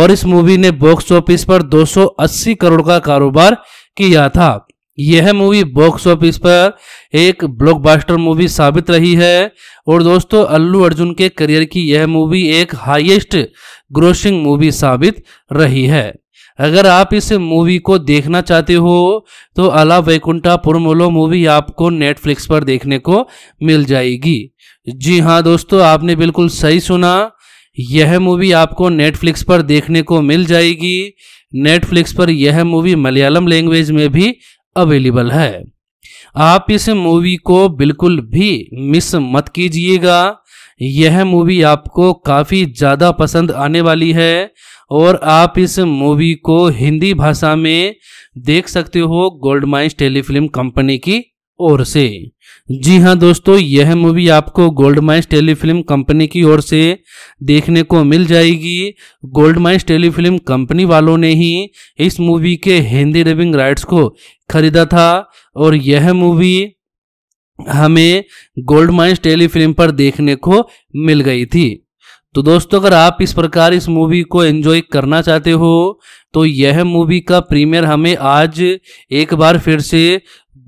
और इस मूवी ने बॉक्स ऑफिस पर 280 करोड़ का कारोबार किया था यह मूवी बॉक्स ऑफिस पर एक ब्लॉकबस्टर मूवी साबित रही है और दोस्तों अल्लू अर्जुन के करियर की यह मूवी एक हाईएस्ट ग्रोसिंग मूवी साबित रही है अगर आप इस मूवी को देखना चाहते हो तो अला वैकुंठा पुरमोलो मूवी आपको नेटफ्लिक्स पर देखने को मिल जाएगी जी हाँ दोस्तों आपने बिल्कुल सही सुना यह मूवी आपको नेटफ्लिक्स पर देखने को मिल जाएगी नेटफ्लिक्स पर यह मूवी मलयालम लैंग्वेज में भी अवेलेबल है आप इस मूवी को बिल्कुल भी मिस मत कीजिएगा यह मूवी आपको काफ़ी ज़्यादा पसंद आने वाली है और आप इस मूवी को हिंदी भाषा में देख सकते हो गोल्ड माइंस टेलीफिल्म कंपनी की ओर से जी हाँ दोस्तों यह मूवी आपको गोल्ड माइंस टेलीफिल्म कंपनी की ओर से देखने को मिल जाएगी गोल्ड माइंस टेलीफिल्म कंपनी वालों ने ही इस मूवी के हिंदी डबिंग राइट्स को खरीदा था और यह मूवी हमें गोल्ड माइंस टेलीफिल्म पर देखने को मिल गई थी तो दोस्तों अगर आप इस प्रकार इस मूवी को एंजॉय करना चाहते हो तो यह मूवी का प्रीमियर हमें आज एक बार फिर से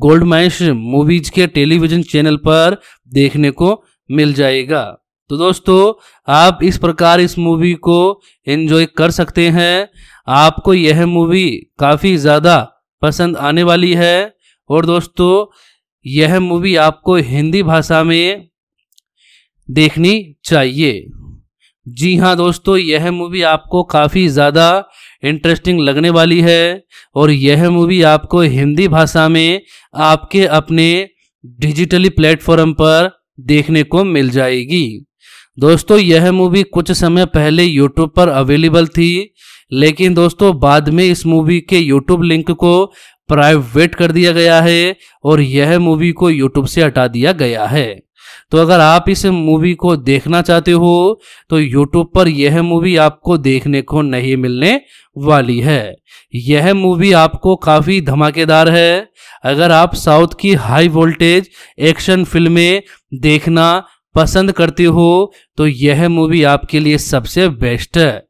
गोल्ड गोल्डमाइंस मूवीज के टेलीविजन चैनल पर देखने को मिल जाएगा तो दोस्तों आप इस प्रकार इस मूवी को एंजॉय कर सकते हैं आपको यह मूवी काफ़ी ज़्यादा पसंद आने वाली है और दोस्तों यह मूवी आपको हिंदी भाषा में देखनी चाहिए जी हाँ दोस्तों यह मूवी आपको काफ़ी ज़्यादा इंटरेस्टिंग लगने वाली है और यह मूवी आपको हिंदी भाषा में आपके अपने डिजिटली प्लेटफॉर्म पर देखने को मिल जाएगी दोस्तों यह मूवी कुछ समय पहले यूट्यूब पर अवेलेबल थी लेकिन दोस्तों बाद में इस मूवी के यूट्यूब लिंक को प्राइवेट कर दिया गया है और यह मूवी को यूट्यूब से हटा दिया गया है तो अगर आप इस मूवी को देखना चाहते हो तो यूट्यूब पर यह मूवी आपको देखने को नहीं मिलने वाली है यह मूवी आपको काफ़ी धमाकेदार है अगर आप साउथ की हाई वोल्टेज एक्शन फिल्में देखना पसंद करते हो तो यह मूवी आपके लिए सबसे बेस्ट है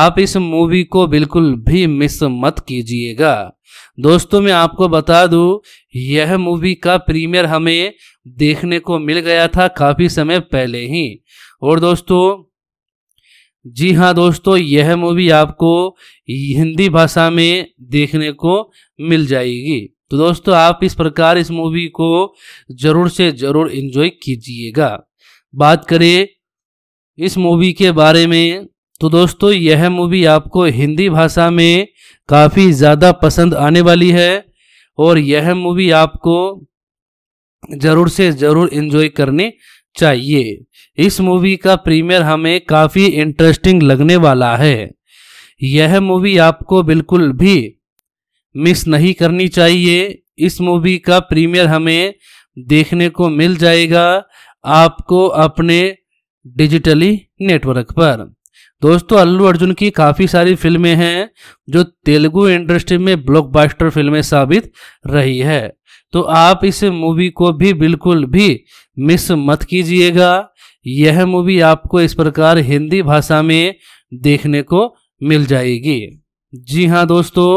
आप इस मूवी को बिल्कुल भी मिस मत कीजिएगा दोस्तों मैं आपको बता दूं यह मूवी का प्रीमियर हमें देखने को मिल गया था काफ़ी समय पहले ही और दोस्तों जी हाँ दोस्तों यह मूवी आपको हिंदी भाषा में देखने को मिल जाएगी तो दोस्तों आप इस प्रकार इस मूवी को ज़रूर से ज़रूर इन्जॉय कीजिएगा बात करें इस मूवी के बारे में तो दोस्तों यह मूवी आपको हिंदी भाषा में काफ़ी ज़्यादा पसंद आने वाली है और यह मूवी आपको ज़रूर से ज़रूर इंजॉय करने चाहिए इस मूवी का प्रीमियर हमें काफ़ी इंटरेस्टिंग लगने वाला है यह मूवी आपको बिल्कुल भी मिस नहीं करनी चाहिए इस मूवी का प्रीमियर हमें देखने को मिल जाएगा आपको अपने डिजिटली नेटवर्क पर दोस्तों अल्लू अर्जुन की काफ़ी सारी फिल्में हैं जो तेलुगु इंडस्ट्री में ब्लॉकबस्टर फिल्में साबित रही है तो आप इस मूवी को भी बिल्कुल भी मिस मत कीजिएगा यह मूवी आपको इस प्रकार हिंदी भाषा में देखने को मिल जाएगी जी हाँ दोस्तों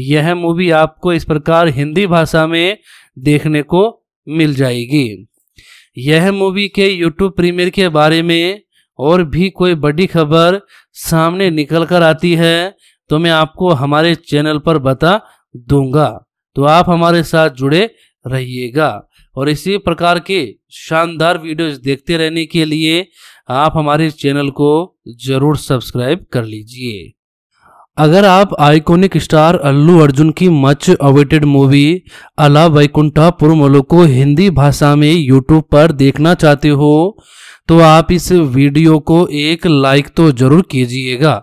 यह मूवी आपको इस प्रकार हिंदी भाषा में देखने को मिल जाएगी यह मूवी के यूट्यूब प्रीमियर के बारे में और भी कोई बड़ी खबर सामने निकल कर आती है तो मैं आपको हमारे चैनल पर बता दूंगा तो आप हमारे साथ जुड़े रहिएगा और इसी प्रकार के शानदार वीडियोस देखते रहने के लिए आप हमारे चैनल को जरूर सब्सक्राइब कर लीजिए अगर आप आइकॉनिक स्टार अल्लू अर्जुन की मच अवेटेड मूवी अला वैकुंठा पुरमलो को हिंदी भाषा में यूट्यूब पर देखना चाहते हो तो आप इस वीडियो को एक लाइक तो जरूर कीजिएगा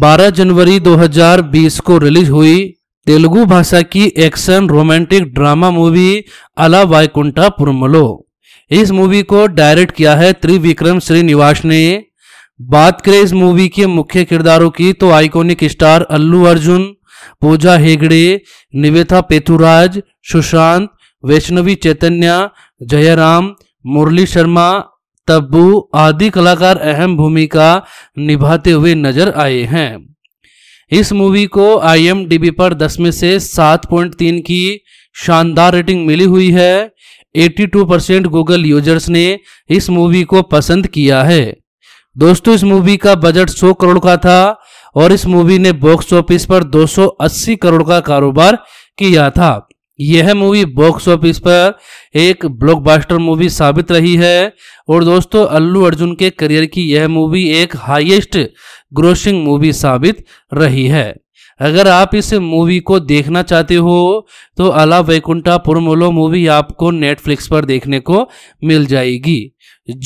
12 जनवरी 2020 को रिलीज हुई तेलुगु भाषा की एक्शन रोमांटिक ड्रामा मूवी अला वायकुंठा पुरमलो इस मूवी को डायरेक्ट किया है त्रिविक्रम श्रीनिवास ने बात करें इस मूवी के मुख्य किरदारों की तो आइकॉनिक स्टार अल्लू अर्जुन पूजा हेगड़े निवेथा पेथुराज सुशांत वैष्णवी चैतन्य जयराम मुरली शर्मा तब्बू आदि कलाकार अहम भूमिका निभाते हुए नजर आए हैं इस मूवी को आई पर 10 में से 7.3 की शानदार रेटिंग मिली हुई है 82 परसेंट गूगल यूजर्स ने इस मूवी को पसंद किया है दोस्तों इस मूवी का बजट 100 करोड़ का था और इस मूवी ने बॉक्स ऑफिस पर 280 करोड़ का कारोबार किया था यह मूवी बॉक्स ऑफिस पर एक ब्लॉकबस्टर मूवी साबित रही है और दोस्तों अल्लू अर्जुन के करियर की यह मूवी एक हाईएस्ट ग्रोसिंग मूवी साबित रही है अगर आप इस मूवी को देखना चाहते हो तो अला वैकुंठा पुरमोलो मूवी आपको नेटफ्लिक्स पर देखने को मिल जाएगी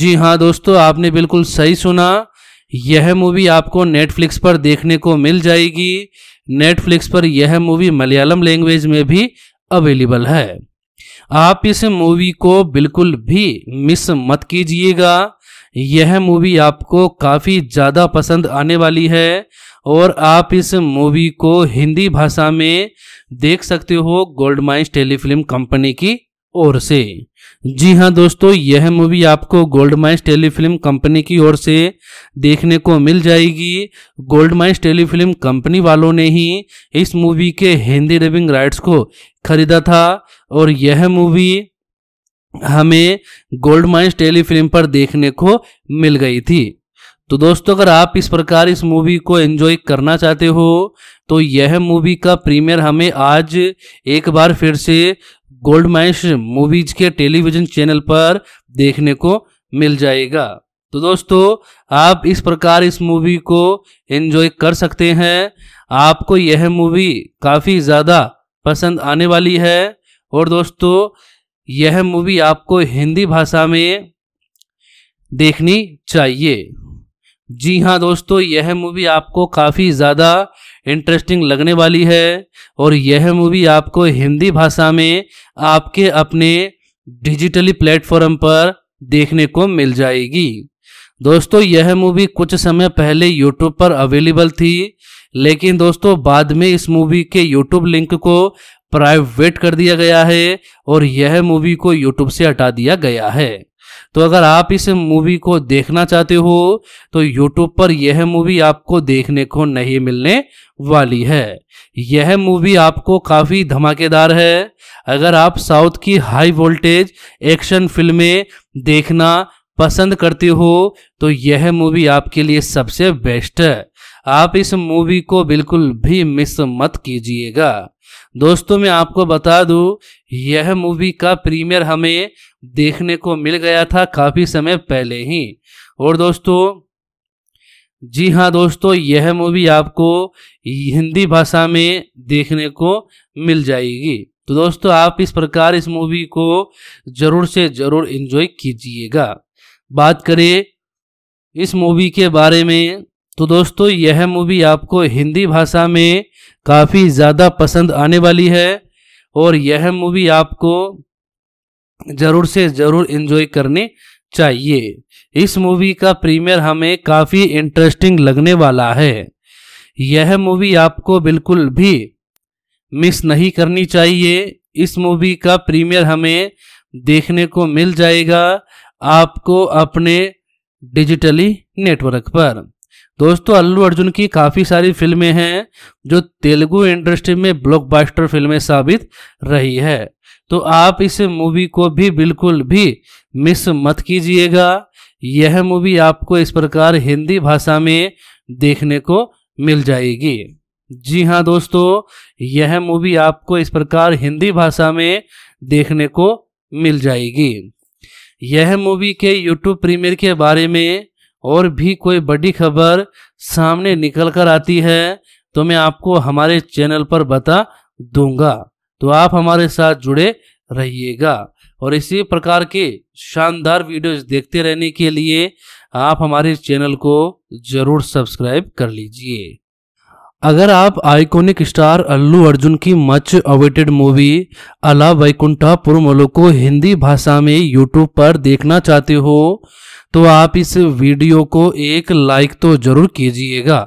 जी हाँ दोस्तों आपने बिल्कुल सही सुना यह मूवी आपको नेटफ्लिक्स पर देखने को मिल जाएगी नेटफ्लिक्स पर यह मूवी मलयालम लैंग्वेज में भी अवेलेबल है आप इस मूवी को बिल्कुल भी मिस मत कीजिएगा यह मूवी आपको काफ़ी ज़्यादा पसंद आने वाली है और आप इस मूवी को हिंदी भाषा में देख सकते हो गोल्ड माइंस टेलीफिल्म कंपनी की ओर से जी हाँ दोस्तों यह मूवी आपको गोल्ड माइंस टेलीफिल्म कंपनी की ओर से देखने को मिल जाएगी गोल्ड माइंस टेलीफिल्म कंपनी वालों ने ही इस मूवी के हिंदी डबिंग राइट्स को खरीदा था और यह मूवी हमें गोल्ड माइंस टेलीफिल्म पर देखने को मिल गई थी तो दोस्तों अगर आप इस प्रकार इस मूवी को एंजॉय करना चाहते हो तो यह मूवी का प्रीमियर हमें आज एक बार फिर से गोल्डमाइश मूवीज के टेलीविजन चैनल पर देखने को मिल जाएगा तो दोस्तों आप इस प्रकार इस मूवी को एंजॉय कर सकते हैं आपको यह मूवी काफ़ी ज़्यादा पसंद आने वाली है और दोस्तों यह मूवी आपको हिंदी भाषा में देखनी चाहिए जी हाँ दोस्तों यह मूवी आपको काफ़ी ज़्यादा इंटरेस्टिंग लगने वाली है और यह मूवी आपको हिंदी भाषा में आपके अपने डिजिटली प्लेटफॉर्म पर देखने को मिल जाएगी दोस्तों यह मूवी कुछ समय पहले यूट्यूब पर अवेलेबल थी लेकिन दोस्तों बाद में इस मूवी के यूट्यूब लिंक को प्राइवेट कर दिया गया है और यह मूवी को यूट्यूब से हटा दिया गया है तो अगर आप इस मूवी को देखना चाहते हो तो यूट्यूब पर यह मूवी आपको देखने को नहीं मिलने वाली है यह मूवी आपको काफ़ी धमाकेदार है अगर आप साउथ की हाई वोल्टेज एक्शन फिल्में देखना पसंद करते हो तो यह मूवी आपके लिए सबसे बेस्ट है आप इस मूवी को बिल्कुल भी मिस मत कीजिएगा दोस्तों मैं आपको बता दूं यह मूवी का प्रीमियर हमें देखने को मिल गया था काफ़ी समय पहले ही और दोस्तों जी हाँ दोस्तों यह मूवी आपको हिंदी भाषा में देखने को मिल जाएगी तो दोस्तों आप इस प्रकार इस मूवी को ज़रूर से ज़रूर इंजॉय कीजिएगा बात करें इस मूवी के बारे में तो दोस्तों यह मूवी आपको हिंदी भाषा में काफ़ी ज़्यादा पसंद आने वाली है और यह मूवी आपको ज़रूर से ज़रूर इंजॉय करने चाहिए इस मूवी का प्रीमियर हमें काफ़ी इंटरेस्टिंग लगने वाला है यह मूवी आपको बिल्कुल भी मिस नहीं करनी चाहिए इस मूवी का प्रीमियर हमें देखने को मिल जाएगा आपको अपने डिजिटली नेटवर्क पर दोस्तों अल्लू अर्जुन की काफ़ी सारी फिल्में हैं जो तेलुगु इंडस्ट्री में ब्लॉकबस्टर फिल्में साबित रही है तो आप इस मूवी को भी बिल्कुल भी मिस मत कीजिएगा यह मूवी आपको इस प्रकार हिंदी भाषा में देखने को मिल जाएगी जी हाँ दोस्तों यह मूवी आपको इस प्रकार हिंदी भाषा में देखने को मिल जाएगी यह मूवी के यूट्यूब प्रीमियर के बारे में और भी कोई बड़ी खबर सामने निकल कर आती है तो मैं आपको हमारे चैनल पर बता दूंगा तो आप हमारे साथ जुड़े रहिएगा और इसी प्रकार के शानदार वीडियोस देखते रहने के लिए आप हमारे चैनल को जरूर सब्सक्राइब कर लीजिए अगर आप आइकॉनिक स्टार अल्लू अर्जुन की मच अवेटेड मूवी अला वैकुंठा पुरमलो को हिंदी भाषा में यूट्यूब पर देखना चाहते हो तो आप इस वीडियो को एक लाइक तो जरूर कीजिएगा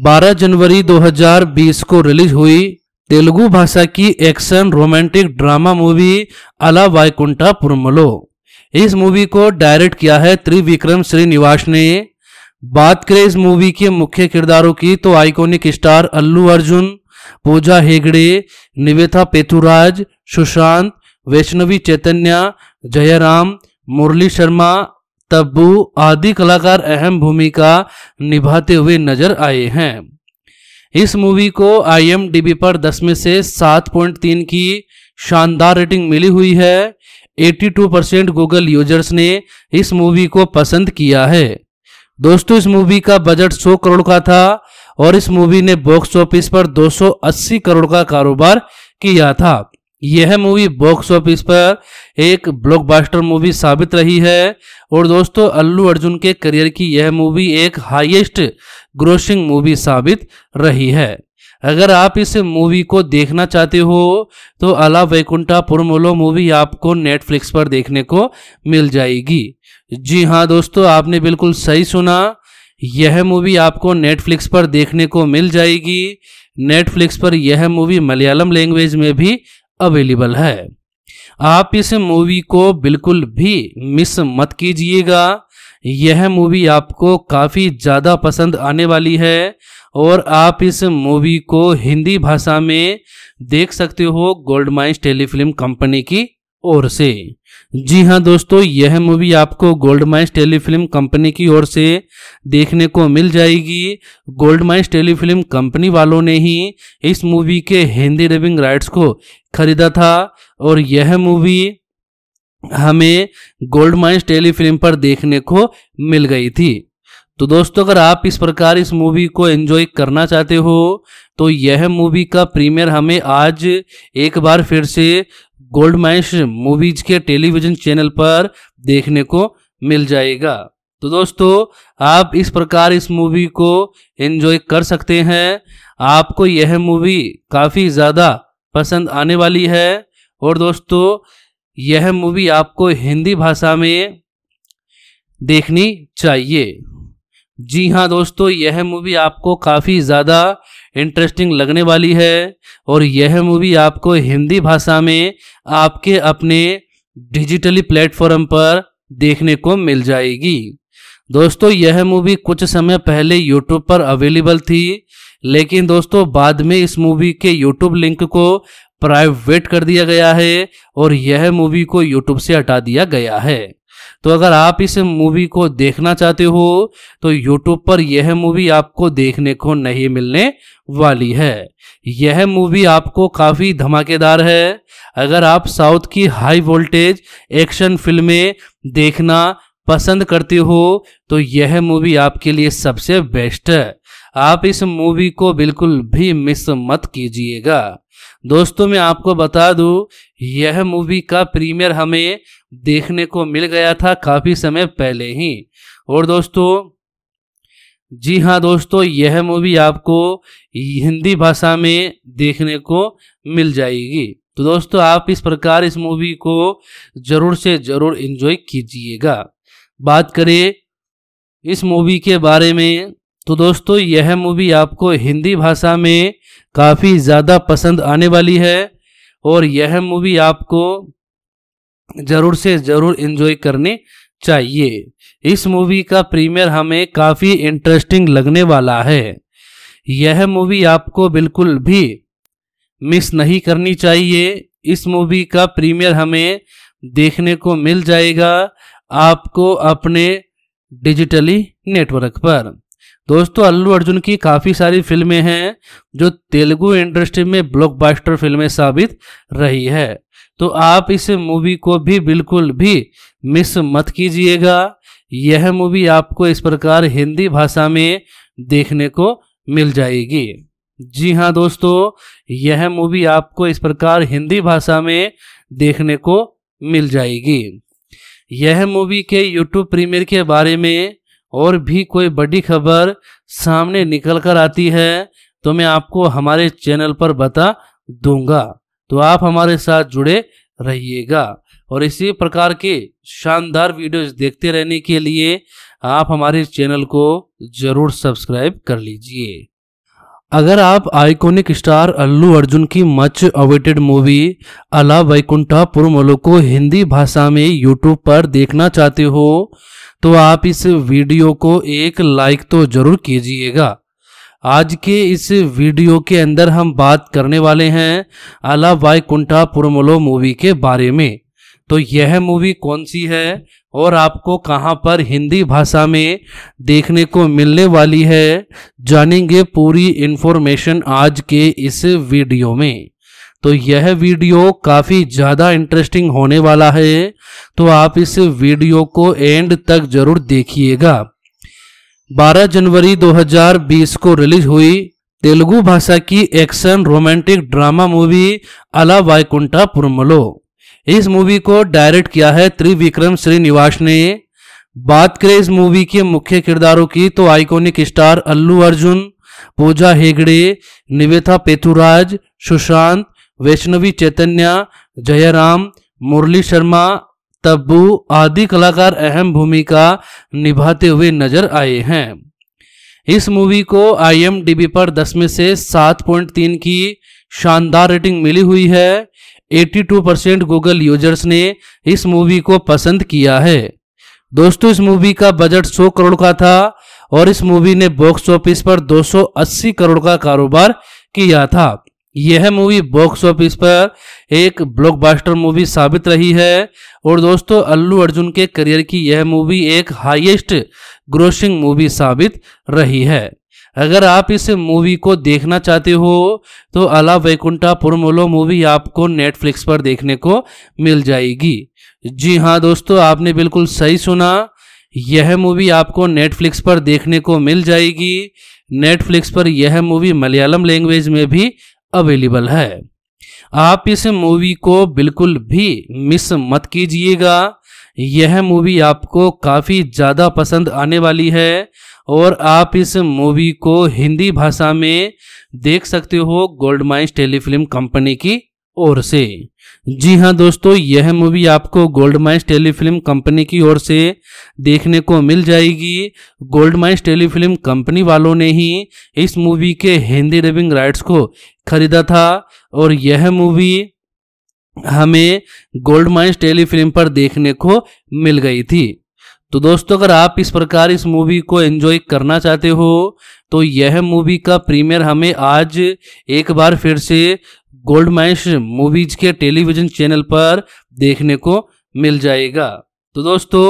12 जनवरी 2020 को रिलीज हुई तेलुगु भाषा की एक्शन रोमांटिक ड्रामा मूवी अला वायकुंठा पुरमलो इस मूवी को डायरेक्ट किया है त्रिविक्रम श्रीनिवास ने बात करें इस मूवी के मुख्य किरदारों की तो आइकॉनिक स्टार अल्लू अर्जुन पूजा हेगड़े निवेथा पेथुराज सुशांत वैष्णवी चैतन्य जयराम मुरली शर्मा तब्बू आदि कलाकार अहम भूमिका निभाते हुए नजर आए हैं इस मूवी को आईएमडीबी पर 10 में से 7.3 की शानदार रेटिंग मिली हुई है 82 परसेंट गूगल यूजर्स ने इस मूवी को पसंद किया है दोस्तों इस मूवी का बजट 100 करोड़ का था और इस मूवी ने बॉक्स ऑफिस पर 280 करोड़ का कारोबार किया था यह मूवी बॉक्स ऑफिस पर एक ब्लॉकबस्टर मूवी साबित रही है और दोस्तों अल्लू अर्जुन के करियर की यह मूवी एक हाईएस्ट ग्रोसिंग मूवी साबित रही है अगर आप इस मूवी को देखना चाहते हो तो अला वैकुंठा पुरमोलो मूवी आपको नेटफ्लिक्स पर देखने को मिल जाएगी जी हाँ दोस्तों आपने बिल्कुल सही सुना यह मूवी आपको नेटफ्लिक्स पर देखने को मिल जाएगी नेटफ्लिक्स पर यह मूवी मलयालम लैंग्वेज में भी अवेलेबल है आप इस मूवी को बिल्कुल भी मिस मत कीजिएगा यह मूवी आपको काफ़ी ज़्यादा पसंद आने वाली है और आप इस मूवी को हिंदी भाषा में देख सकते हो गोल्ड माइंस टेलीफिल्म कंपनी की ओर से जी हाँ दोस्तों यह मूवी आपको गोल्ड माइंस टेलीफिल्म कंपनी की ओर से देखने को मिल जाएगी गोल्ड माइंस टेलीफिल्म कंपनी वालों ने ही इस मूवी के हिंदी डबिंग राइट्स को खरीदा था और यह मूवी हमें गोल्ड माइंस टेलीफिल्म पर देखने को मिल गई थी तो दोस्तों अगर आप इस प्रकार इस मूवी को एंजॉय करना चाहते हो तो यह मूवी का प्रीमियर हमें आज एक बार फिर से गोल्ड गोल्डमाइश मूवीज के टेलीविजन चैनल पर देखने को मिल जाएगा तो दोस्तों आप इस प्रकार इस मूवी को एंजॉय कर सकते हैं आपको यह मूवी काफ़ी ज़्यादा पसंद आने वाली है और दोस्तों यह मूवी आपको हिंदी भाषा में देखनी चाहिए जी हाँ दोस्तों यह मूवी आपको काफ़ी ज़्यादा इंटरेस्टिंग लगने वाली है और यह मूवी आपको हिंदी भाषा में आपके अपने डिजिटली प्लेटफॉर्म पर देखने को मिल जाएगी दोस्तों यह मूवी कुछ समय पहले यूट्यूब पर अवेलेबल थी लेकिन दोस्तों बाद में इस मूवी के यूट्यूब लिंक को प्राइवेट कर दिया गया है और यह मूवी को यूट्यूब से हटा दिया गया है तो अगर आप इस मूवी को देखना चाहते हो तो यूट्यूब पर यह मूवी आपको देखने को नहीं मिलने वाली है यह मूवी आपको काफ़ी धमाकेदार है अगर आप साउथ की हाई वोल्टेज एक्शन फिल्में देखना पसंद करते हो तो यह मूवी आपके लिए सबसे बेस्ट है आप इस मूवी को बिल्कुल भी मिस मत कीजिएगा दोस्तों मैं आपको बता दूं यह मूवी का प्रीमियर हमें देखने को मिल गया था काफ़ी समय पहले ही और दोस्तों जी हाँ दोस्तों यह मूवी आपको हिंदी भाषा में देखने को मिल जाएगी तो दोस्तों आप इस प्रकार इस मूवी को ज़रूर से ज़रूर इन्जॉय कीजिएगा बात करें इस मूवी के बारे में तो दोस्तों यह मूवी आपको हिंदी भाषा में काफ़ी ज़्यादा पसंद आने वाली है और यह मूवी आपको ज़रूर से ज़रूर इन्जॉय करनी चाहिए इस मूवी का प्रीमियर हमें काफ़ी इंटरेस्टिंग लगने वाला है यह मूवी आपको बिल्कुल भी मिस नहीं करनी चाहिए इस मूवी का प्रीमियर हमें देखने को मिल जाएगा आपको अपने डिजिटली नेटवर्क पर दोस्तों अल्लू अर्जुन की काफ़ी सारी फिल्में हैं जो तेलुगु इंडस्ट्री में ब्लॉकबस्टर फिल्में साबित रही है तो आप इस मूवी को भी बिल्कुल भी मिस मत कीजिएगा यह मूवी आपको इस प्रकार हिंदी भाषा में देखने को मिल जाएगी जी हाँ दोस्तों यह मूवी आपको इस प्रकार हिंदी भाषा में देखने को मिल जाएगी यह मूवी के यूट्यूब प्रीमियर के बारे में और भी कोई बड़ी खबर सामने निकल कर आती है तो मैं आपको हमारे चैनल पर बता दूंगा तो आप हमारे साथ जुड़े रहिएगा और इसी प्रकार के शानदार वीडियोस देखते रहने के लिए आप हमारे चैनल को जरूर सब्सक्राइब कर लीजिए अगर आप आइकॉनिक स्टार अल्लू अर्जुन की मच अवेटेड मूवी अला वैकुंठा पुरमलो को हिंदी भाषा में यूट्यूब पर देखना चाहते हो तो आप इस वीडियो को एक लाइक तो जरूर कीजिएगा आज के इस वीडियो के अंदर हम बात करने वाले हैं अला वाइकुंठा पुरमलो मूवी के बारे में तो यह मूवी कौन सी है और आपको कहां पर हिंदी भाषा में देखने को मिलने वाली है जानेंगे पूरी इन्फॉर्मेशन आज के इस वीडियो में तो यह वीडियो काफ़ी ज़्यादा इंटरेस्टिंग होने वाला है तो आप इस वीडियो को एंड तक ज़रूर देखिएगा 12 जनवरी 2020 को रिलीज हुई तेलुगु भाषा की एक्शन रोमांटिक ड्रामा मूवी अला वायकुंठा पुरमलो इस मूवी को डायरेक्ट किया है त्रिविक्रम श्रीनिवास ने बात करें इस मूवी के मुख्य किरदारों की तो आइकॉनिक स्टार अल्लू अर्जुन पूजा हेगड़े निवेथा पेथुराज सुशांत वैष्णवी चैतन्य जयराम मुरली शर्मा तब्बू आदि कलाकार अहम भूमिका निभाते हुए नजर आए हैं इस मूवी को आईएमडीबी पर 10 में से 7.3 की शानदार रेटिंग मिली हुई है 82 परसेंट गूगल यूजर्स ने इस मूवी को पसंद किया है दोस्तों इस मूवी का बजट 100 करोड़ का था और इस मूवी ने बॉक्स ऑफिस पर 280 करोड़ का कारोबार किया था यह मूवी बॉक्स ऑफिस पर एक ब्लॉकबस्टर मूवी साबित रही है और दोस्तों अल्लू अर्जुन के करियर की यह मूवी एक हाईएस्ट ग्रोसिंग मूवी साबित रही है अगर आप इस मूवी को देखना चाहते हो तो अला वैकुंठा पुरमोलो मूवी आपको नेटफ्लिक्स पर देखने को मिल जाएगी जी हाँ दोस्तों आपने बिल्कुल सही सुना यह मूवी आपको नेटफ्लिक्स पर देखने को मिल जाएगी नेटफ्लिक्स पर यह मूवी मलयालम लैंग्वेज में भी अवेलेबल है आप इस मूवी को बिल्कुल भी मिस मत कीजिएगा यह मूवी आपको काफ़ी ज़्यादा पसंद आने वाली है और आप इस मूवी को हिंदी भाषा में देख सकते हो गोल्ड माइंस टेलीफिल्म कंपनी की ओर से जी हाँ दोस्तों यह मूवी आपको गोल्ड माइंस टेलीफिल्म कंपनी की ओर से देखने को मिल जाएगी गोल्ड माइंस टेलीफिल्म कंपनी वालों ने ही इस मूवी के हिंदी डबिंग राइट्स को खरीदा था और यह मूवी हमें गोल्ड माइंस टेलीफिल्म पर देखने को मिल गई थी तो दोस्तों अगर आप इस प्रकार इस मूवी को एंजॉय करना चाहते हो तो यह मूवी का प्रीमियर हमें आज एक बार फिर से गोल्ड माइश मूवीज के टेलीविजन चैनल पर देखने को मिल जाएगा तो दोस्तों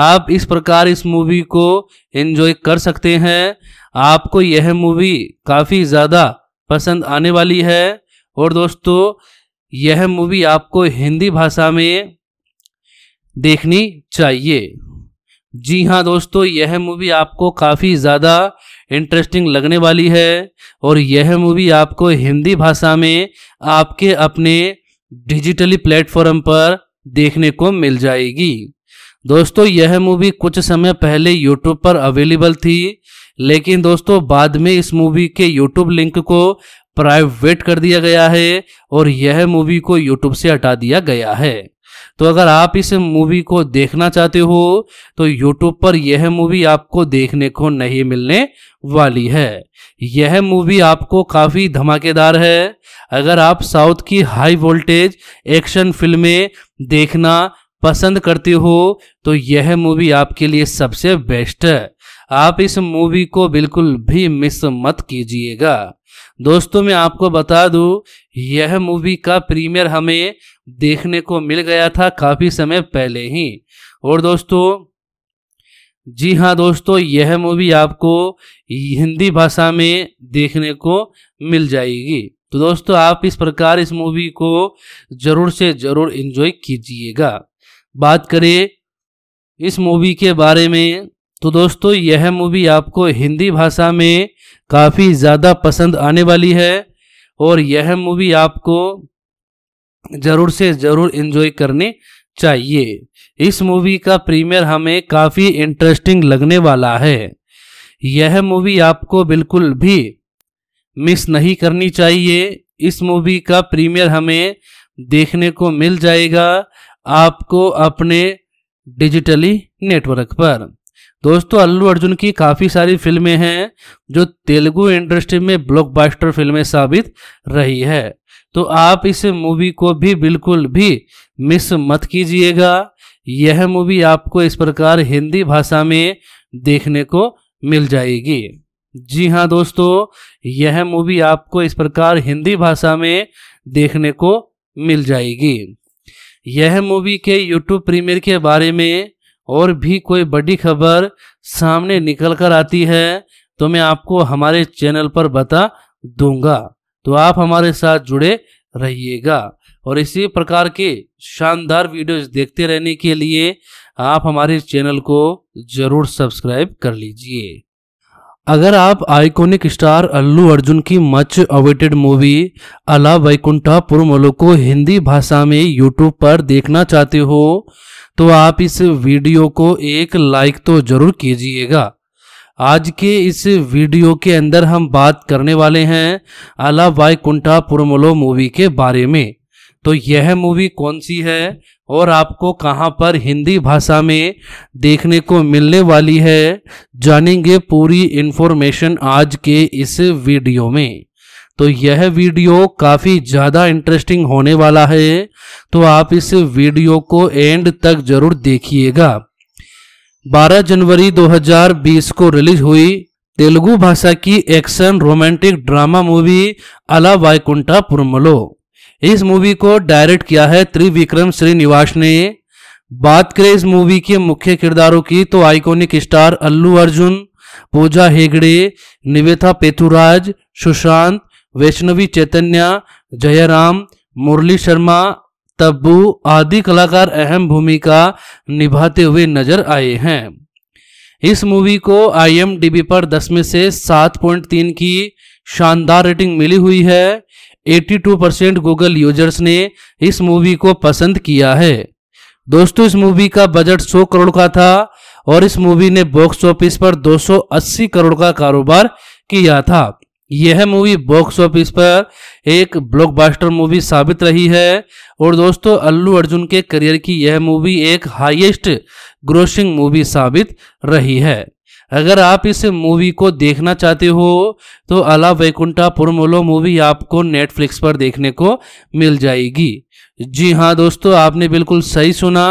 आप इस प्रकार इस मूवी को एंजॉय कर सकते हैं आपको यह मूवी काफ़ी ज़्यादा पसंद आने वाली है और दोस्तों यह मूवी आपको हिंदी भाषा में देखनी चाहिए जी हाँ दोस्तों यह मूवी आपको काफ़ी ज़्यादा इंटरेस्टिंग लगने वाली है और यह मूवी आपको हिंदी भाषा में आपके अपने डिजिटली प्लेटफॉर्म पर देखने को मिल जाएगी दोस्तों यह मूवी कुछ समय पहले यूट्यूब पर अवेलेबल थी लेकिन दोस्तों बाद में इस मूवी के यूट्यूब लिंक को प्राइवेट कर दिया गया है और यह मूवी को यूट्यूब से हटा दिया गया है तो अगर आप इस मूवी को देखना चाहते हो तो यूट्यूब पर यह मूवी आपको देखने को नहीं मिलने वाली है यह मूवी आपको काफ़ी धमाकेदार है अगर आप साउथ की हाई वोल्टेज एक्शन फिल्में देखना पसंद करते हो तो यह मूवी आपके लिए सबसे बेस्ट है आप इस मूवी को बिल्कुल भी मिस मत कीजिएगा दोस्तों मैं आपको बता दूं यह मूवी का प्रीमियर हमें देखने को मिल गया था काफ़ी समय पहले ही और दोस्तों जी हाँ दोस्तों यह मूवी आपको हिंदी भाषा में देखने को मिल जाएगी तो दोस्तों आप इस प्रकार इस मूवी को ज़रूर से ज़रूर इन्जॉय कीजिएगा बात करें इस मूवी के बारे में तो दोस्तों यह मूवी आपको हिंदी भाषा में काफ़ी ज़्यादा पसंद आने वाली है और यह मूवी आपको ज़रूर से ज़रूर इन्जॉय करनी चाहिए इस मूवी का प्रीमियर हमें काफ़ी इंटरेस्टिंग लगने वाला है यह मूवी आपको बिल्कुल भी मिस नहीं करनी चाहिए इस मूवी का प्रीमियर हमें देखने को मिल जाएगा आपको अपने डिजिटली नेटवर्क पर दोस्तों अल्लू अर्जुन की काफ़ी सारी फिल्में हैं जो तेलुगु इंडस्ट्री में ब्लॉकबस्टर फिल्में साबित रही है तो आप इस मूवी को भी बिल्कुल भी मिस मत कीजिएगा यह मूवी आपको इस प्रकार हिंदी भाषा में देखने को मिल जाएगी जी हाँ दोस्तों यह मूवी आपको इस प्रकार हिंदी भाषा में देखने को मिल जाएगी यह मूवी के यूट्यूब प्रीमियर के बारे में और भी कोई बड़ी खबर सामने निकल कर आती है तो मैं आपको हमारे चैनल पर बता दूंगा तो आप हमारे साथ जुड़े रहिएगा और इसी प्रकार के शानदार वीडियोस देखते रहने के लिए आप हमारे चैनल को ज़रूर सब्सक्राइब कर लीजिए अगर आप आइकॉनिक स्टार अल्लू अर्जुन की मच अवेटेड मूवी अला वैकुंठा पुरमलो को हिंदी भाषा में यूट्यूब पर देखना चाहते हो तो आप इस वीडियो को एक लाइक तो जरूर कीजिएगा आज के इस वीडियो के अंदर हम बात करने वाले हैं अला वैकुंठा पुरमलो मूवी के बारे में तो यह मूवी कौन सी है और आपको कहाँ पर हिंदी भाषा में देखने को मिलने वाली है जानेंगे पूरी इन्फॉर्मेशन आज के इस वीडियो में तो यह वीडियो काफ़ी ज़्यादा इंटरेस्टिंग होने वाला है तो आप इस वीडियो को एंड तक ज़रूर देखिएगा 12 जनवरी 2020 को रिलीज हुई तेलुगु भाषा की एक्शन रोमांटिक ड्रामा मूवी अला वायकुंठा पुरमलो इस मूवी को डायरेक्ट किया है त्रिविक्रम श्रीनिवास ने बात करें इस मूवी के मुख्य किरदारों की तो आइकॉनिक स्टार अल्लू अर्जुन पूजा हेगड़े निवेथा पेथुराज सुशांत वैष्णवी चैतन्य जयराम मुरली शर्मा तब्बू आदि कलाकार अहम भूमिका निभाते हुए नजर आए हैं इस मूवी को आईएमडीबी पर 10 में से 7.3 की शानदार रेटिंग मिली हुई है 82 परसेंट गूगल यूजर्स ने इस मूवी को पसंद किया है दोस्तों इस मूवी का बजट 100 करोड़ का था और इस मूवी ने बॉक्स ऑफिस पर 280 करोड़ का कारोबार किया था यह मूवी बॉक्स ऑफिस पर एक ब्लॉकबस्टर मूवी साबित रही है और दोस्तों अल्लू अर्जुन के करियर की यह मूवी एक हाईएस्ट ग्रोसिंग मूवी साबित रही है अगर आप इस मूवी को देखना चाहते हो तो अला वैकुंठा पुरमोलो मूवी आपको नेटफ्लिक्स पर देखने को मिल जाएगी जी हाँ दोस्तों आपने बिल्कुल सही सुना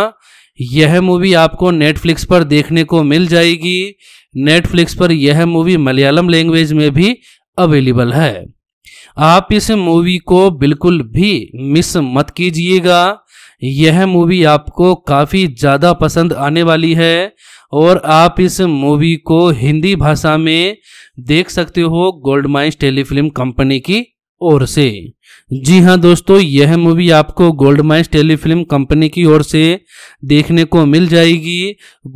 यह मूवी आपको नेटफ्लिक्स पर देखने को मिल जाएगी नेटफ्लिक्स पर यह मूवी मलयालम लैंग्वेज में भी अवेलेबल है आप इस मूवी को बिल्कुल भी मिस मत कीजिएगा यह मूवी आपको काफ़ी ज़्यादा पसंद आने वाली है और आप इस मूवी को हिंदी भाषा में देख सकते हो गोल्ड माइंस टेलीफिल्म कंपनी की ओर से जी हाँ दोस्तों यह मूवी आपको गोल्ड माइंस टेलीफिल्म कंपनी की ओर से देखने को मिल जाएगी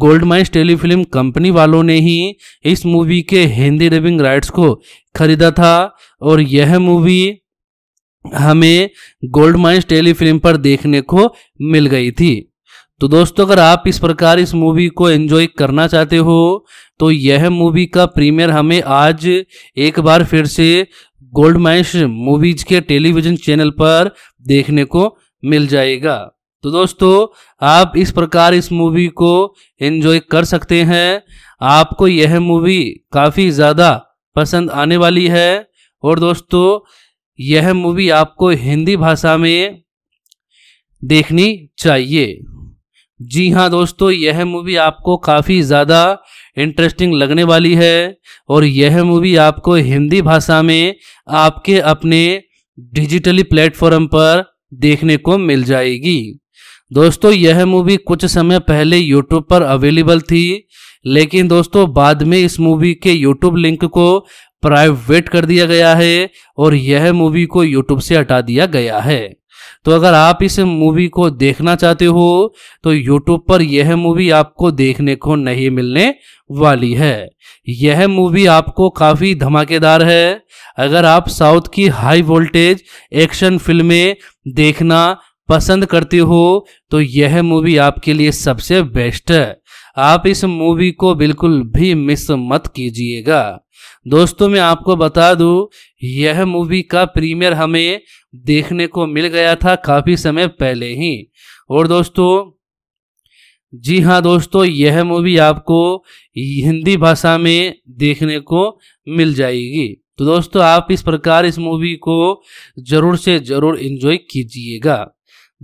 गोल्ड माइंस टेलीफिल्म कंपनी वालों ने ही इस मूवी के हिंदी डबिंग राइट्स को खरीदा था और यह मूवी हमें गोल्ड माइंस टेलीफिल्म पर देखने को मिल गई थी तो दोस्तों अगर आप इस प्रकार इस मूवी को एंजॉय करना चाहते हो तो यह मूवी का प्रीमियर हमें आज एक बार फिर से गोल्ड माइश मूवीज के टेलीविजन चैनल पर देखने को मिल जाएगा तो दोस्तों आप इस प्रकार इस मूवी को एंजॉय कर सकते हैं आपको यह मूवी काफ़ी ज़्यादा पसंद आने वाली है और दोस्तों यह मूवी आपको हिंदी भाषा में देखनी चाहिए जी हाँ दोस्तों यह मूवी आपको काफ़ी ज़्यादा इंटरेस्टिंग लगने वाली है और यह मूवी आपको हिंदी भाषा में आपके अपने डिजिटली प्लेटफॉर्म पर देखने को मिल जाएगी दोस्तों यह मूवी कुछ समय पहले यूट्यूब पर अवेलेबल थी लेकिन दोस्तों बाद में इस मूवी के यूट्यूब लिंक को प्राइवेट कर दिया गया है और यह मूवी को यूट्यूब से हटा दिया गया है तो अगर आप इस मूवी को देखना चाहते हो तो यूट्यूब पर यह मूवी आपको देखने को नहीं मिलने वाली है यह मूवी आपको काफ़ी धमाकेदार है अगर आप साउथ की हाई वोल्टेज एक्शन फिल्में देखना पसंद करते हो तो यह मूवी आपके लिए सबसे बेस्ट है आप इस मूवी को बिल्कुल भी मिस मत कीजिएगा दोस्तों मैं आपको बता दूं यह मूवी का प्रीमियर हमें देखने को मिल गया था काफ़ी समय पहले ही और दोस्तों जी हाँ दोस्तों यह मूवी आपको हिंदी भाषा में देखने को मिल जाएगी तो दोस्तों आप इस प्रकार इस मूवी को ज़रूर से ज़रूर इन्जॉय कीजिएगा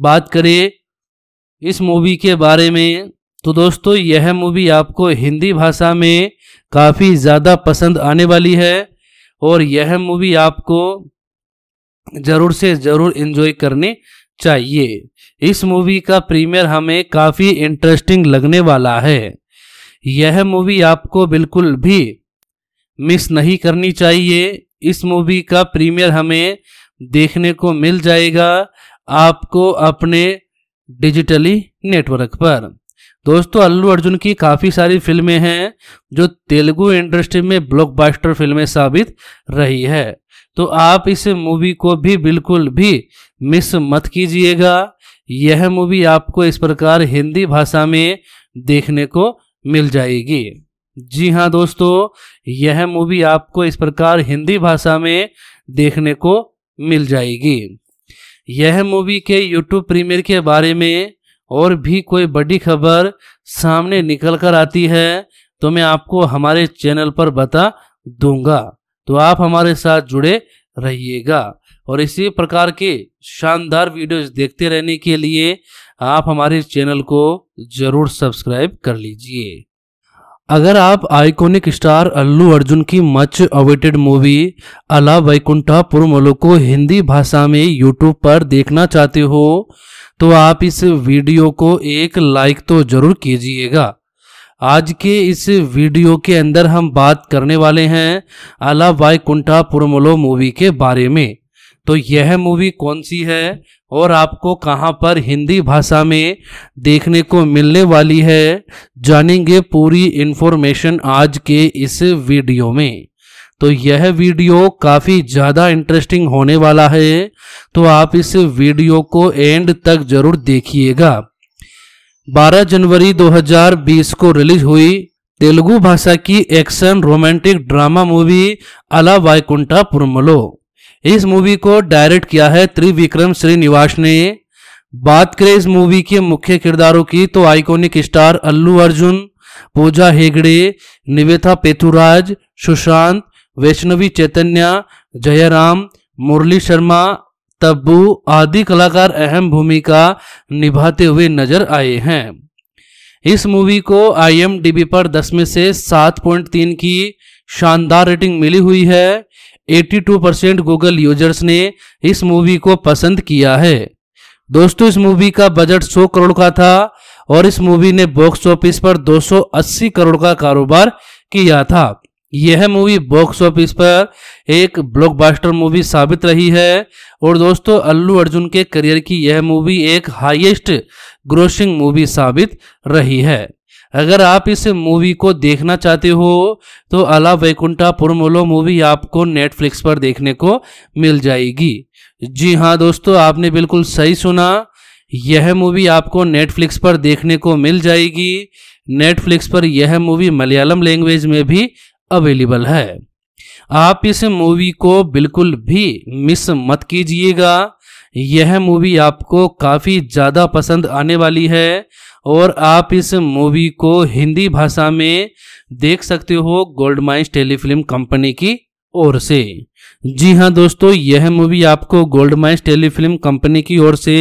बात करें इस मूवी के बारे में तो दोस्तों यह मूवी आपको हिंदी भाषा में काफ़ी ज़्यादा पसंद आने वाली है और यह मूवी आपको ज़रूर से ज़रूर इन्जॉय करनी चाहिए इस मूवी का प्रीमियर हमें काफ़ी इंटरेस्टिंग लगने वाला है यह मूवी आपको बिल्कुल भी मिस नहीं करनी चाहिए इस मूवी का प्रीमियर हमें देखने को मिल जाएगा आपको अपने डिजिटली नेटवर्क पर दोस्तों अल्लू अर्जुन की काफ़ी सारी फिल्में हैं जो तेलुगु इंडस्ट्री में ब्लॉकबस्टर फिल्में साबित रही है तो आप इस मूवी को भी बिल्कुल भी मिस मत कीजिएगा यह मूवी आपको इस प्रकार हिंदी भाषा में देखने को मिल जाएगी जी हाँ दोस्तों यह मूवी आपको इस प्रकार हिंदी भाषा में देखने को मिल जाएगी यह मूवी के YouTube प्रीमियर के बारे में और भी कोई बड़ी खबर सामने निकल कर आती है तो मैं आपको हमारे चैनल पर बता दूंगा तो आप हमारे साथ जुड़े रहिएगा और इसी प्रकार के शानदार वीडियोस देखते रहने के लिए आप हमारे चैनल को जरूर सब्सक्राइब कर लीजिए अगर आप आइकॉनिक स्टार अल्लू अर्जुन की मच अवेटेड मूवी अला वैकुंठा पुरमलो को हिंदी भाषा में यूट्यूब पर देखना चाहते हो तो आप इस वीडियो को एक लाइक तो जरूर कीजिएगा आज के इस वीडियो के अंदर हम बात करने वाले हैं आला वाईकुंठा पुरमलो मूवी के बारे में तो यह मूवी कौन सी है और आपको कहां पर हिंदी भाषा में देखने को मिलने वाली है जानेंगे पूरी इन्फॉर्मेशन आज के इस वीडियो में तो यह वीडियो काफ़ी ज़्यादा इंटरेस्टिंग होने वाला है तो आप इस वीडियो को एंड तक जरूर देखिएगा 12 जनवरी 2020 को रिलीज हुई तेलुगु भाषा की एक्शन रोमांटिक ड्रामा मूवी अला वायकुंठा पुरमलो इस मूवी को डायरेक्ट किया है त्रिविक्रम श्रीनिवास ने बात करें इस मूवी के मुख्य किरदारों की तो आइकॉनिक स्टार अल्लू अर्जुन पूजा हेगड़े निवेथा पेथुराज सुशांत वैष्णवी चैतन्य जयराम मुरली शर्मा तब्बू आदि कलाकार अहम भूमिका निभाते हुए नजर आए हैं इस मूवी को आईएमडीबी पर 10 में से 7.3 की शानदार रेटिंग मिली हुई है 82 परसेंट गूगल यूजर्स ने इस मूवी को पसंद किया है दोस्तों इस मूवी का बजट 100 करोड़ का था और इस मूवी ने बॉक्स ऑफिस पर 280 करोड़ का कारोबार किया था यह मूवी बॉक्स ऑफिस पर एक ब्लॉकबस्टर मूवी साबित रही है और दोस्तों अल्लू अर्जुन के करियर की यह मूवी एक हाईएस्ट ग्रोसिंग मूवी साबित रही है अगर आप इस मूवी को देखना चाहते हो तो अला वैकुंठा पुरमोलो मूवी आपको नेटफ्लिक्स पर देखने को मिल जाएगी जी हाँ दोस्तों आपने बिल्कुल सही सुना यह मूवी आपको नेटफ्लिक्स पर देखने को मिल जाएगी नेटफ्लिक्स पर यह मूवी मलयालम लैंग्वेज में भी अवेलेबल है आप इस मूवी को बिल्कुल भी मिस मत कीजिएगा यह मूवी आपको काफ़ी ज़्यादा पसंद आने वाली है और आप इस मूवी को हिंदी भाषा में देख सकते हो गोल्ड माइंस टेलीफिल्म कंपनी की ओर से जी हाँ दोस्तों यह मूवी आपको गोल्ड माइंस टेलीफिल्म कंपनी की ओर से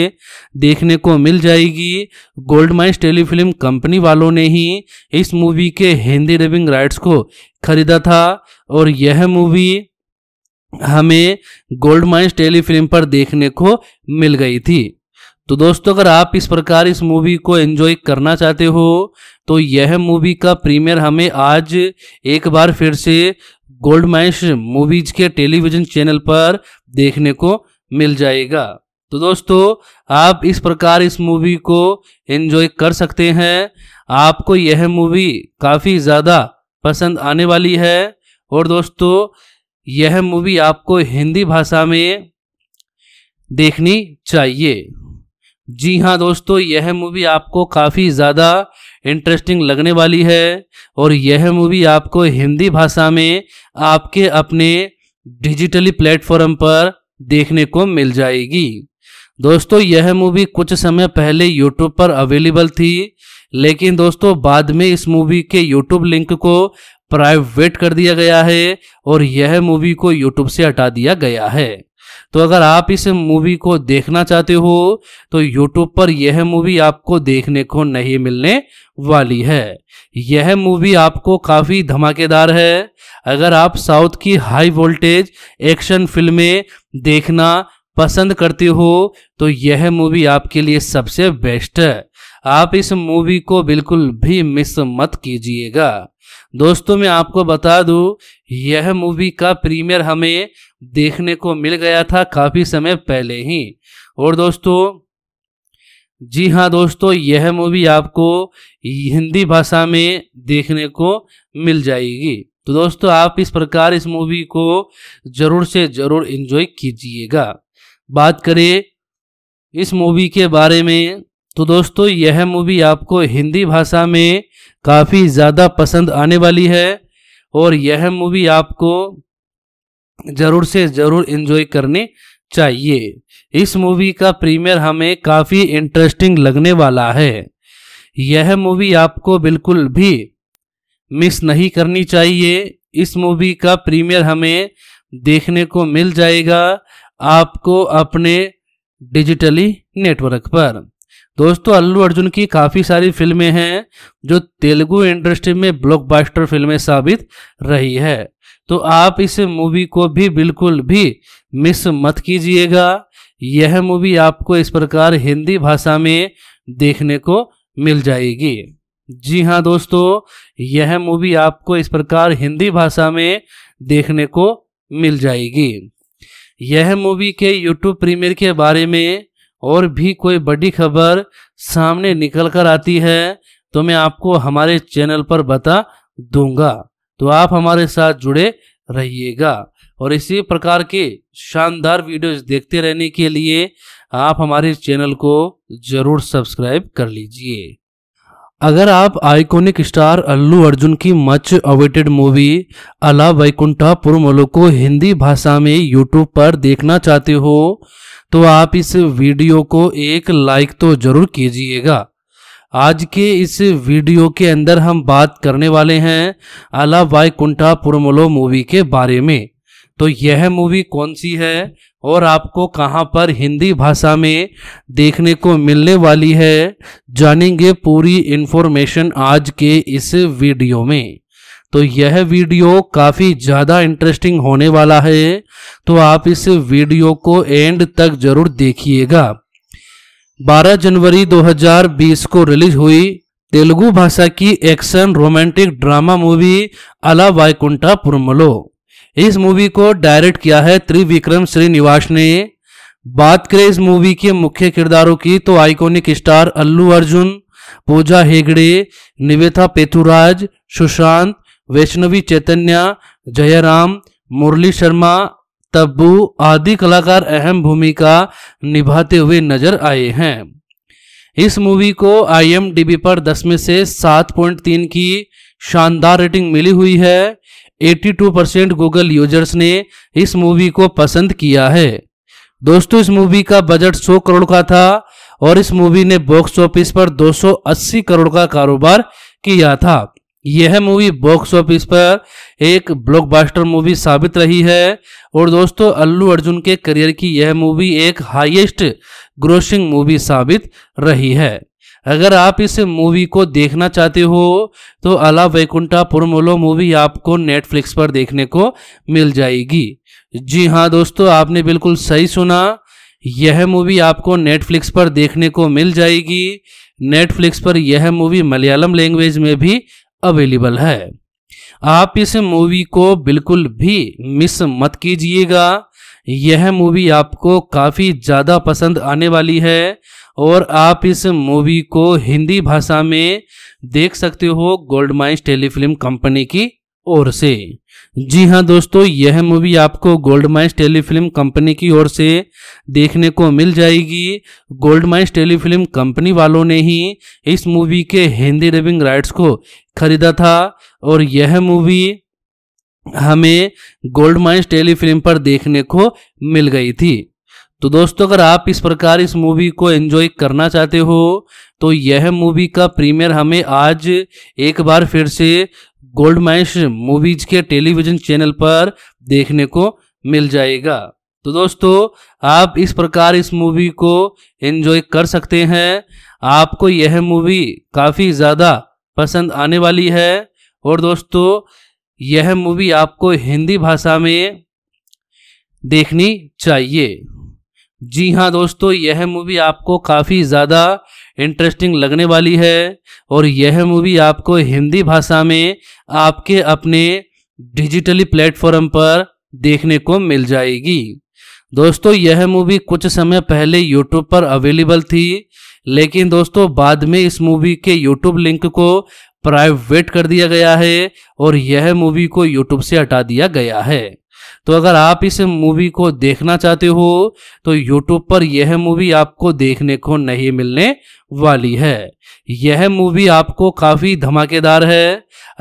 देखने को मिल जाएगी गोल्ड माइंस टेलीफिल्म कंपनी वालों ने ही इस मूवी के हिंदी डबिंग राइट्स को खरीदा था और यह मूवी हमें गोल्ड माइंस टेलीफिल्म पर देखने को मिल गई थी तो दोस्तों अगर आप इस प्रकार इस मूवी को एंजॉय करना चाहते हो तो यह मूवी का प्रीमियर हमें आज एक बार फिर से गोल्ड गोल्डमाइंस मूवीज के टेलीविजन चैनल पर देखने को मिल जाएगा तो दोस्तों आप इस प्रकार इस मूवी को एंजॉय कर सकते हैं आपको यह मूवी काफ़ी ज़्यादा पसंद आने वाली है और दोस्तों यह मूवी आपको हिंदी भाषा में देखनी चाहिए जी हाँ दोस्तों यह मूवी आपको काफ़ी ज़्यादा इंटरेस्टिंग लगने वाली है और यह मूवी आपको हिंदी भाषा में आपके अपने डिजिटली प्लेटफॉर्म पर देखने को मिल जाएगी दोस्तों यह मूवी कुछ समय पहले यूट्यूब पर अवेलेबल थी लेकिन दोस्तों बाद में इस मूवी के यूट्यूब लिंक को प्राइवेट कर दिया गया है और यह मूवी को यूट्यूब से हटा दिया गया है तो अगर आप इस मूवी को देखना चाहते हो तो यूट्यूब पर यह मूवी आपको देखने को नहीं मिलने वाली है यह मूवी आपको काफ़ी धमाकेदार है अगर आप साउथ की हाई वोल्टेज एक्शन फिल्में देखना पसंद करते हो तो यह मूवी आपके लिए सबसे बेस्ट है आप इस मूवी को बिल्कुल भी मिस मत कीजिएगा दोस्तों मैं आपको बता दूं यह मूवी का प्रीमियर हमें देखने को मिल गया था काफ़ी समय पहले ही और दोस्तों जी हाँ दोस्तों यह मूवी आपको हिंदी भाषा में देखने को मिल जाएगी तो दोस्तों आप इस प्रकार इस मूवी को ज़रूर से ज़रूर इन्जॉय कीजिएगा बात करें इस मूवी के बारे में तो दोस्तों यह मूवी आपको हिंदी भाषा में काफ़ी ज़्यादा पसंद आने वाली है और यह मूवी आपको ज़रूर से ज़रूर इन्जॉय करनी चाहिए इस मूवी का प्रीमियर हमें काफ़ी इंटरेस्टिंग लगने वाला है यह मूवी आपको बिल्कुल भी मिस नहीं करनी चाहिए इस मूवी का प्रीमियर हमें देखने को मिल जाएगा आपको अपने डिजिटली नेटवर्क पर दोस्तों अल्लू अर्जुन की काफ़ी सारी फिल्में हैं जो तेलुगु इंडस्ट्री में ब्लॉकबस्टर फिल्में साबित रही है तो आप इस मूवी को भी बिल्कुल भी मिस मत कीजिएगा यह मूवी आपको इस प्रकार हिंदी भाषा में देखने को मिल जाएगी जी हाँ दोस्तों यह मूवी आपको इस प्रकार हिंदी भाषा में देखने को मिल जाएगी यह मूवी के यूट्यूब प्रीमियर के बारे में और भी कोई बड़ी खबर सामने निकल कर आती है तो मैं आपको हमारे चैनल पर बता दूंगा तो आप हमारे साथ जुड़े रहिएगा और इसी प्रकार के शानदार वीडियोस देखते रहने के लिए आप हमारे चैनल को जरूर सब्सक्राइब कर लीजिए अगर आप आइकॉनिक स्टार अल्लू अर्जुन की मच अवेटेड मूवी अला वैकुंठा पुरमलो को हिंदी भाषा में यूट्यूब पर देखना चाहते हो तो आप इस वीडियो को एक लाइक तो जरूर कीजिएगा आज के इस वीडियो के अंदर हम बात करने वाले हैं अला वाईकुंठा पुरमलो मूवी के बारे में तो यह मूवी कौन सी है और आपको कहां पर हिंदी भाषा में देखने को मिलने वाली है जानेंगे पूरी इन्फॉर्मेशन आज के इस वीडियो में तो यह वीडियो काफ़ी ज़्यादा इंटरेस्टिंग होने वाला है तो आप इस वीडियो को एंड तक ज़रूर देखिएगा 12 जनवरी 2020 को रिलीज हुई तेलुगु भाषा की एक्शन रोमांटिक ड्रामा मूवी अला वायकुंठा पुरमलो इस मूवी को डायरेक्ट किया है त्रिविक्रम श्रीनिवास ने बात करें इस मूवी के मुख्य किरदारों की तो आइकॉनिक स्टार अल्लू अर्जुन पूजा हेगड़े निवेथा पेथुराज सुशांत वैष्णवी चैतन्य जयराम मुरली शर्मा तब्बू आदि कलाकार अहम भूमिका निभाते हुए नजर आए हैं इस मूवी को आईएमडीबी पर 10 में से 7.3 की शानदार रेटिंग मिली हुई है 82 परसेंट गूगल यूजर्स ने इस मूवी को पसंद किया है दोस्तों इस मूवी का बजट 100 करोड़ का था और इस मूवी ने बॉक्स ऑफिस पर 280 करोड़ का कारोबार किया था यह मूवी बॉक्स ऑफिस पर एक ब्लॉकबस्टर मूवी साबित रही है और दोस्तों अल्लू अर्जुन के करियर की यह मूवी एक हाईएस्ट ग्रोसिंग मूवी साबित रही है अगर आप इस मूवी को देखना चाहते हो तो अला वैकुंठा पुरमोलो मूवी आपको नेटफ्लिक्स पर देखने को मिल जाएगी जी हाँ दोस्तों आपने बिल्कुल सही सुना यह मूवी आपको नेटफ्लिक्स पर देखने को मिल जाएगी नेटफ्लिक्स पर यह मूवी मलयालम लैंग्वेज में भी अवेलेबल है आप इस मूवी को बिल्कुल भी मिस मत कीजिएगा यह मूवी आपको काफ़ी ज़्यादा पसंद आने वाली है और आप इस मूवी को हिंदी भाषा में देख सकते हो गोल्ड माइंस टेलीफिल्म कंपनी की ओर से जी हाँ दोस्तों यह मूवी आपको गोल्ड माइंस टेलीफिल्म कंपनी की ओर से देखने को मिल जाएगी गोल्ड माइंस टेलीफिल्म कंपनी वालों ने ही इस मूवी के हिंदी डबिंग राइट्स को खरीदा था और यह मूवी हमें गोल्ड माइंस टेलीफिल्म पर देखने को मिल गई थी तो दोस्तों अगर आप इस प्रकार इस मूवी को एंजॉय करना चाहते हो तो यह मूवी का प्रीमियर हमें आज एक बार फिर से गोल्ड गोल्डमाइंस मूवीज के टेलीविजन चैनल पर देखने को मिल जाएगा तो दोस्तों आप इस प्रकार इस मूवी को एंजॉय कर सकते हैं आपको यह मूवी काफ़ी ज़्यादा पसंद आने वाली है और दोस्तों यह मूवी आपको हिंदी भाषा में देखनी चाहिए जी हाँ दोस्तों यह मूवी आपको काफ़ी ज़्यादा इंटरेस्टिंग लगने वाली है और यह मूवी आपको हिंदी भाषा में आपके अपने डिजिटली प्लेटफॉर्म पर देखने को मिल जाएगी दोस्तों यह मूवी कुछ समय पहले यूट्यूब पर अवेलेबल थी लेकिन दोस्तों बाद में इस मूवी के यूट्यूब लिंक को प्राइवेट कर दिया गया है और यह मूवी को यूट्यूब से हटा दिया गया है तो अगर आप इस मूवी को देखना चाहते हो तो यूट्यूब पर यह मूवी आपको देखने को नहीं मिलने वाली है यह मूवी आपको काफ़ी धमाकेदार है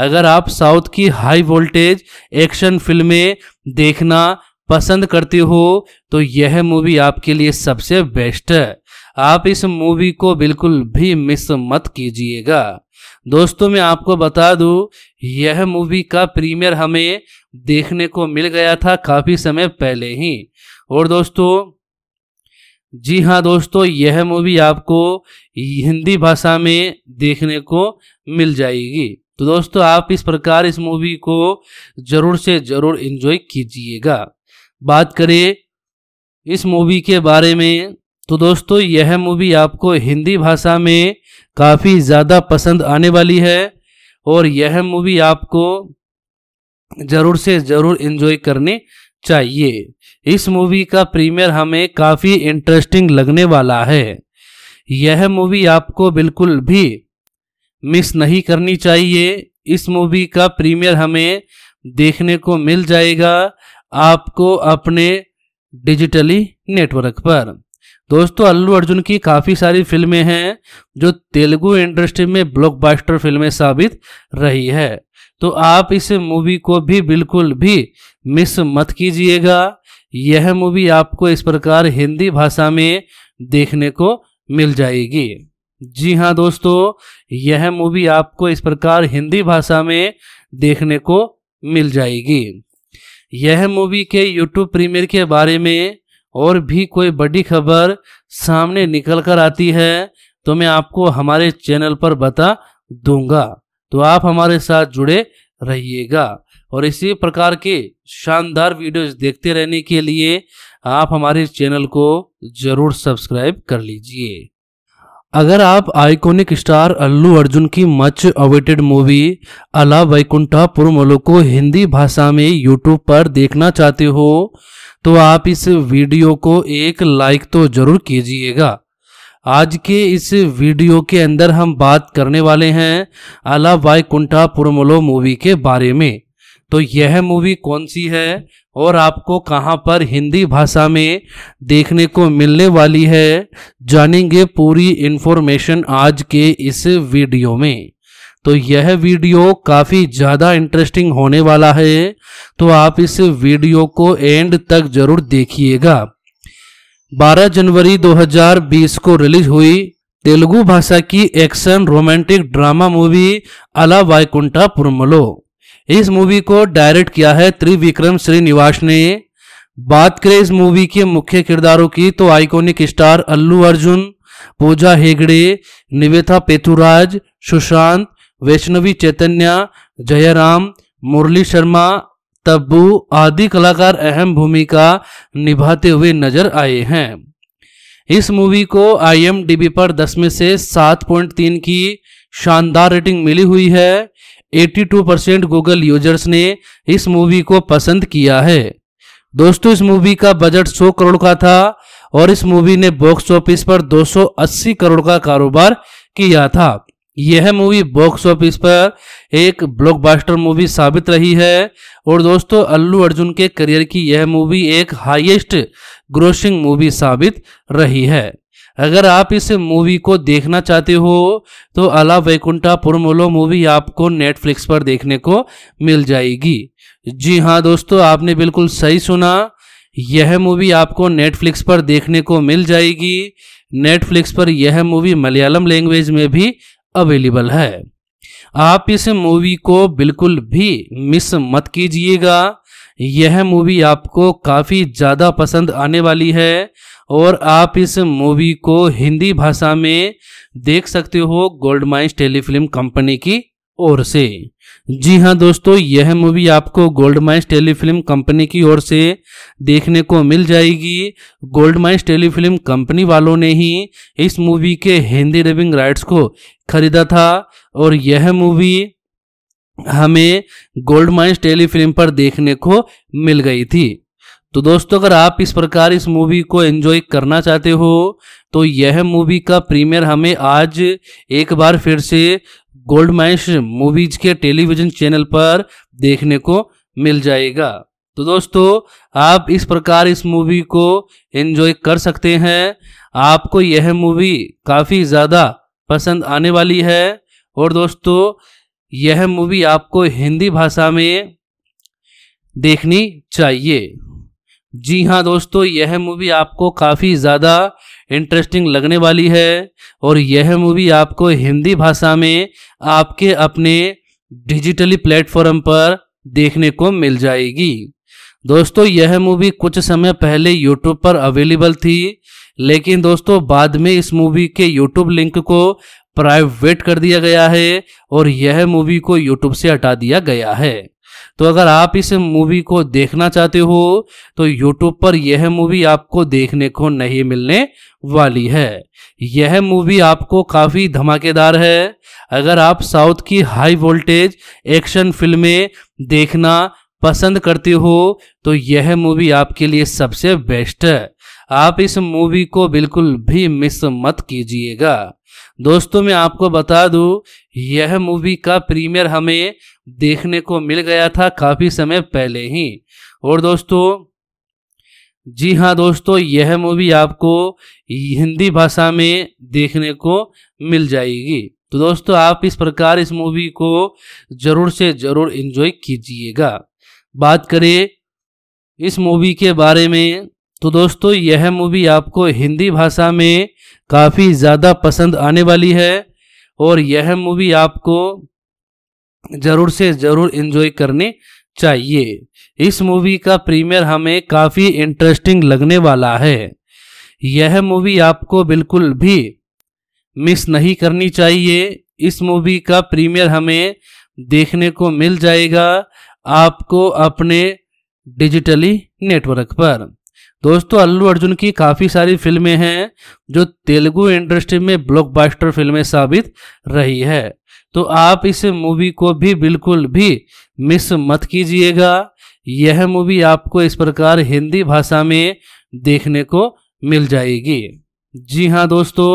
अगर आप साउथ की हाई वोल्टेज एक्शन फिल्में देखना पसंद करते हो तो यह मूवी आपके लिए सबसे बेस्ट है आप इस मूवी को बिल्कुल भी मिस मत कीजिएगा दोस्तों मैं आपको बता दूं यह मूवी का प्रीमियर हमें देखने को मिल गया था काफ़ी समय पहले ही और दोस्तों जी हाँ दोस्तों यह मूवी आपको हिंदी भाषा में देखने को मिल जाएगी तो दोस्तों आप इस प्रकार इस मूवी को ज़रूर से ज़रूर इन्जॉय कीजिएगा बात करें इस मूवी के बारे में तो दोस्तों यह मूवी आपको हिंदी भाषा में काफ़ी ज़्यादा पसंद आने वाली है और यह मूवी आपको ज़रूर से ज़रूर इन्जॉय करनी चाहिए इस मूवी का प्रीमियर हमें काफ़ी इंटरेस्टिंग लगने वाला है यह मूवी आपको बिल्कुल भी मिस नहीं करनी चाहिए इस मूवी का प्रीमियर हमें देखने को मिल जाएगा आपको अपने डिजिटली नेटवर्क पर दोस्तों अल्लू अर्जुन की काफ़ी सारी फिल्में हैं जो तेलुगु इंडस्ट्री में ब्लॉकबस्टर फिल्में साबित रही है तो आप इस मूवी को भी बिल्कुल भी मिस मत कीजिएगा यह मूवी आपको इस प्रकार हिंदी भाषा में देखने को मिल जाएगी जी हाँ दोस्तों यह मूवी आपको इस प्रकार हिंदी भाषा में देखने को मिल जाएगी यह मूवी के यूट्यूब प्रीमियर के बारे में और भी कोई बड़ी खबर सामने निकल कर आती है तो मैं आपको हमारे चैनल पर बता दूंगा तो आप हमारे साथ जुड़े रहिएगा और इसी प्रकार के शानदार वीडियोस देखते रहने के लिए आप हमारे चैनल को जरूर सब्सक्राइब कर लीजिए अगर आप आइकॉनिक स्टार अल्लू अर्जुन की मच अवेटेड मूवी अला वैकुंठा पुरमलो को हिंदी भाषा में यूट्यूब पर देखना चाहते हो तो आप इस वीडियो को एक लाइक तो जरूर कीजिएगा आज के इस वीडियो के अंदर हम बात करने वाले हैं अला कुंठा पुरमलो मूवी के बारे में तो यह मूवी कौन सी है और आपको कहाँ पर हिंदी भाषा में देखने को मिलने वाली है जानेंगे पूरी इन्फॉर्मेशन आज के इस वीडियो में तो यह वीडियो काफ़ी ज़्यादा इंटरेस्टिंग होने वाला है तो आप इस वीडियो को एंड तक ज़रूर देखिएगा 12 जनवरी 2020 को रिलीज हुई तेलुगु भाषा की एक्शन रोमांटिक ड्रामा मूवी अला वायकुंठा पुरमलो इस मूवी को डायरेक्ट किया है त्रिविक्रम श्रीनिवास ने बात करें इस मूवी के मुख्य किरदारों की तो आइकॉनिक स्टार अल्लू अर्जुन पूजा हेगड़े निवेथा पेथुराज सुशांत वैष्णवी चैतन्य जयराम मुरली शर्मा तब्बू आदि कलाकार अहम भूमिका निभाते हुए नजर आए हैं इस मूवी को आई पर 10 में से 7.3 की शानदार रेटिंग मिली हुई है 82 परसेंट गूगल यूजर्स ने इस मूवी को पसंद किया है दोस्तों इस मूवी का बजट 100 करोड़ का था और इस मूवी ने बॉक्स ऑफिस पर 280 करोड़ का कारोबार किया था यह मूवी बॉक्स ऑफिस पर एक ब्लॉकबस्टर मूवी साबित रही है और दोस्तों अल्लू अर्जुन के करियर की यह मूवी एक हाईएस्ट ग्रोसिंग मूवी साबित रही है अगर आप इस मूवी को देखना चाहते हो तो अला वैकुंठा पुरमोलो मूवी आपको नेटफ्लिक्स पर देखने को मिल जाएगी जी हाँ दोस्तों आपने बिल्कुल सही सुना यह मूवी आपको नेटफ्लिक्स पर देखने को मिल जाएगी नेटफ्लिक्स पर यह मूवी मलयालम लैंग्वेज में भी अवेलेबल है आप इस मूवी को बिल्कुल भी मिस मत कीजिएगा यह मूवी आपको काफ़ी ज़्यादा पसंद आने वाली है और आप इस मूवी को हिंदी भाषा में देख सकते हो गोल्ड माइंस टेलीफिल्म कंपनी की ओर से जी हाँ दोस्तों यह मूवी आपको गोल्ड माइंस टेलीफिल्म कंपनी की ओर से देखने को मिल जाएगी गोल्ड माइंस टेलीफिल्म कंपनी वालों ने ही इस मूवी के हिंदी डबिंग राइट्स को खरीदा था और यह मूवी हमें गोल्ड माइंस टेलीफिल्म पर देखने को मिल गई थी तो दोस्तों अगर आप इस प्रकार इस मूवी को एंजॉय करना चाहते हो तो यह मूवी का प्रीमियर हमें आज एक बार फिर से गोल्ड गोल्डमाइश मूवीज के टेलीविजन चैनल पर देखने को मिल जाएगा तो दोस्तों आप इस प्रकार इस मूवी को एंजॉय कर सकते हैं आपको यह मूवी काफ़ी ज़्यादा पसंद आने वाली है और दोस्तों यह मूवी आपको हिंदी भाषा में देखनी चाहिए जी हाँ दोस्तों यह मूवी आपको काफ़ी ज़्यादा इंटरेस्टिंग लगने वाली है और यह मूवी आपको हिंदी भाषा में आपके अपने डिजिटली प्लेटफॉर्म पर देखने को मिल जाएगी दोस्तों यह मूवी कुछ समय पहले यूट्यूब पर अवेलेबल थी लेकिन दोस्तों बाद में इस मूवी के यूट्यूब लिंक को प्राइवेट कर दिया गया है और यह मूवी को यूट्यूब से हटा दिया गया है तो अगर आप इस मूवी को देखना चाहते हो तो यूट्यूब पर यह मूवी आपको देखने को नहीं मिलने वाली है यह मूवी आपको काफ़ी धमाकेदार है अगर आप साउथ की हाई वोल्टेज एक्शन फिल्में देखना पसंद करते हो तो यह मूवी आपके लिए सबसे बेस्ट है आप इस मूवी को बिल्कुल भी मिस मत कीजिएगा दोस्तों मैं आपको बता दूं यह मूवी का प्रीमियर हमें देखने को मिल गया था काफ़ी समय पहले ही और दोस्तों जी हाँ दोस्तों यह मूवी आपको हिंदी भाषा में देखने को मिल जाएगी तो दोस्तों आप इस प्रकार इस मूवी को ज़रूर से ज़रूर इन्जॉय कीजिएगा बात करें इस मूवी के बारे में तो दोस्तों यह मूवी आपको हिंदी भाषा में काफ़ी ज़्यादा पसंद आने वाली है और यह मूवी आपको ज़रूर से ज़रूर इन्जॉय करनी चाहिए इस मूवी का प्रीमियर हमें काफ़ी इंटरेस्टिंग लगने वाला है यह मूवी आपको बिल्कुल भी मिस नहीं करनी चाहिए इस मूवी का प्रीमियर हमें देखने को मिल जाएगा आपको अपने डिजिटली नेटवर्क पर दोस्तों अल्लू अर्जुन की काफ़ी सारी फिल्में हैं जो तेलुगु इंडस्ट्री में ब्लॉकबस्टर फिल्में साबित रही है तो आप इस मूवी को भी बिल्कुल भी मिस मत कीजिएगा यह मूवी आपको इस प्रकार हिंदी भाषा में देखने को मिल जाएगी जी हाँ दोस्तों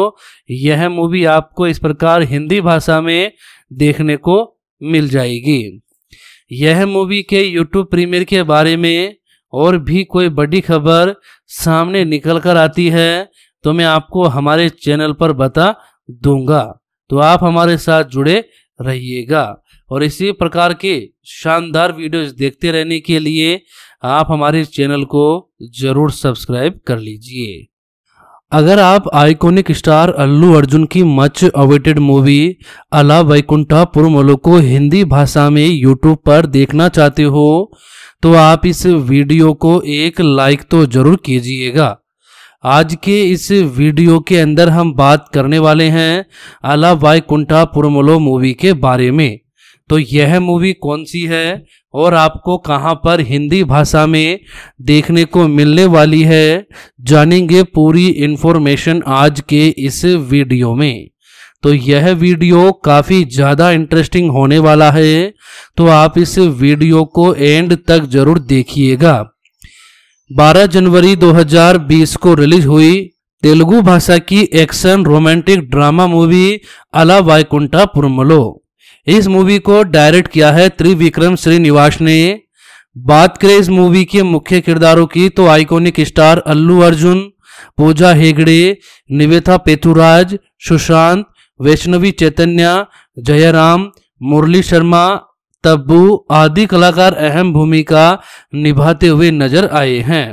यह मूवी आपको इस प्रकार हिंदी भाषा में देखने को मिल जाएगी यह मूवी के YouTube प्रीमियर के बारे में और भी कोई बड़ी खबर सामने निकल कर आती है तो मैं आपको हमारे चैनल पर बता दूंगा तो आप हमारे साथ जुड़े रहिएगा और इसी प्रकार के शानदार वीडियोस देखते रहने के लिए आप हमारे चैनल को जरूर सब्सक्राइब कर लीजिए अगर आप आइकॉनिक स्टार अल्लू अर्जुन की मच अवेटेड मूवी अला वैकुंठा पुरमलो को हिंदी भाषा में यूट्यूब पर देखना चाहते हो तो आप इस वीडियो को एक लाइक तो जरूर कीजिएगा आज के इस वीडियो के अंदर हम बात करने वाले हैं अला वाईकुंठा पुरमलो मूवी के बारे में तो यह मूवी कौन सी है और आपको कहां पर हिंदी भाषा में देखने को मिलने वाली है जानेंगे पूरी इन्फॉर्मेशन आज के इस वीडियो में तो यह वीडियो काफ़ी ज़्यादा इंटरेस्टिंग होने वाला है तो आप इस वीडियो को एंड तक ज़रूर देखिएगा 12 जनवरी 2020 को रिलीज हुई तेलुगु भाषा की एक्शन रोमांटिक ड्रामा मूवी अला वायकुंठा पुरमलो इस मूवी को डायरेक्ट किया है त्रिविक्रम श्रीनिवास ने बात करें इस मूवी के मुख्य किरदारों की तो आइकॉनिक स्टार अल्लू अर्जुन पूजा हेगड़े निवेथा पेथुराज सुशांत वैष्णवी चैतन्य जयराम मुरली शर्मा तब्बू आदि कलाकार अहम भूमिका निभाते हुए नजर आए हैं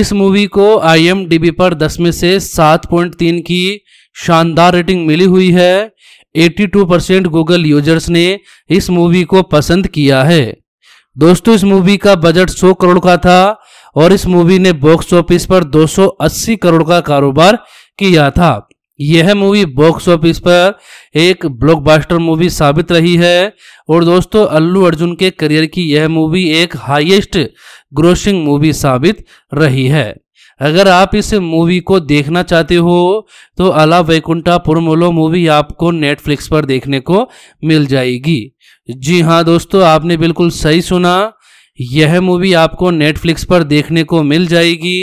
इस मूवी को आईएमडीबी पर 10 में से 7.3 की शानदार रेटिंग मिली हुई है 82 परसेंट गूगल यूजर्स ने इस मूवी को पसंद किया है दोस्तों इस मूवी का बजट 100 करोड़ का था और इस मूवी ने बॉक्स ऑफिस पर 280 करोड़ का कारोबार किया था यह मूवी बॉक्स ऑफिस पर एक ब्लॉकबस्टर मूवी साबित रही है और दोस्तों अल्लू अर्जुन के करियर की यह मूवी एक हाईएस्ट ग्रोसिंग मूवी साबित रही है अगर आप इस मूवी को देखना चाहते हो तो अला वैकुंठा पुरमोलो मूवी आपको नेटफ्लिक्स पर देखने को मिल जाएगी जी हाँ दोस्तों आपने बिल्कुल सही सुना यह मूवी आपको नेटफ्लिक्स पर देखने को मिल जाएगी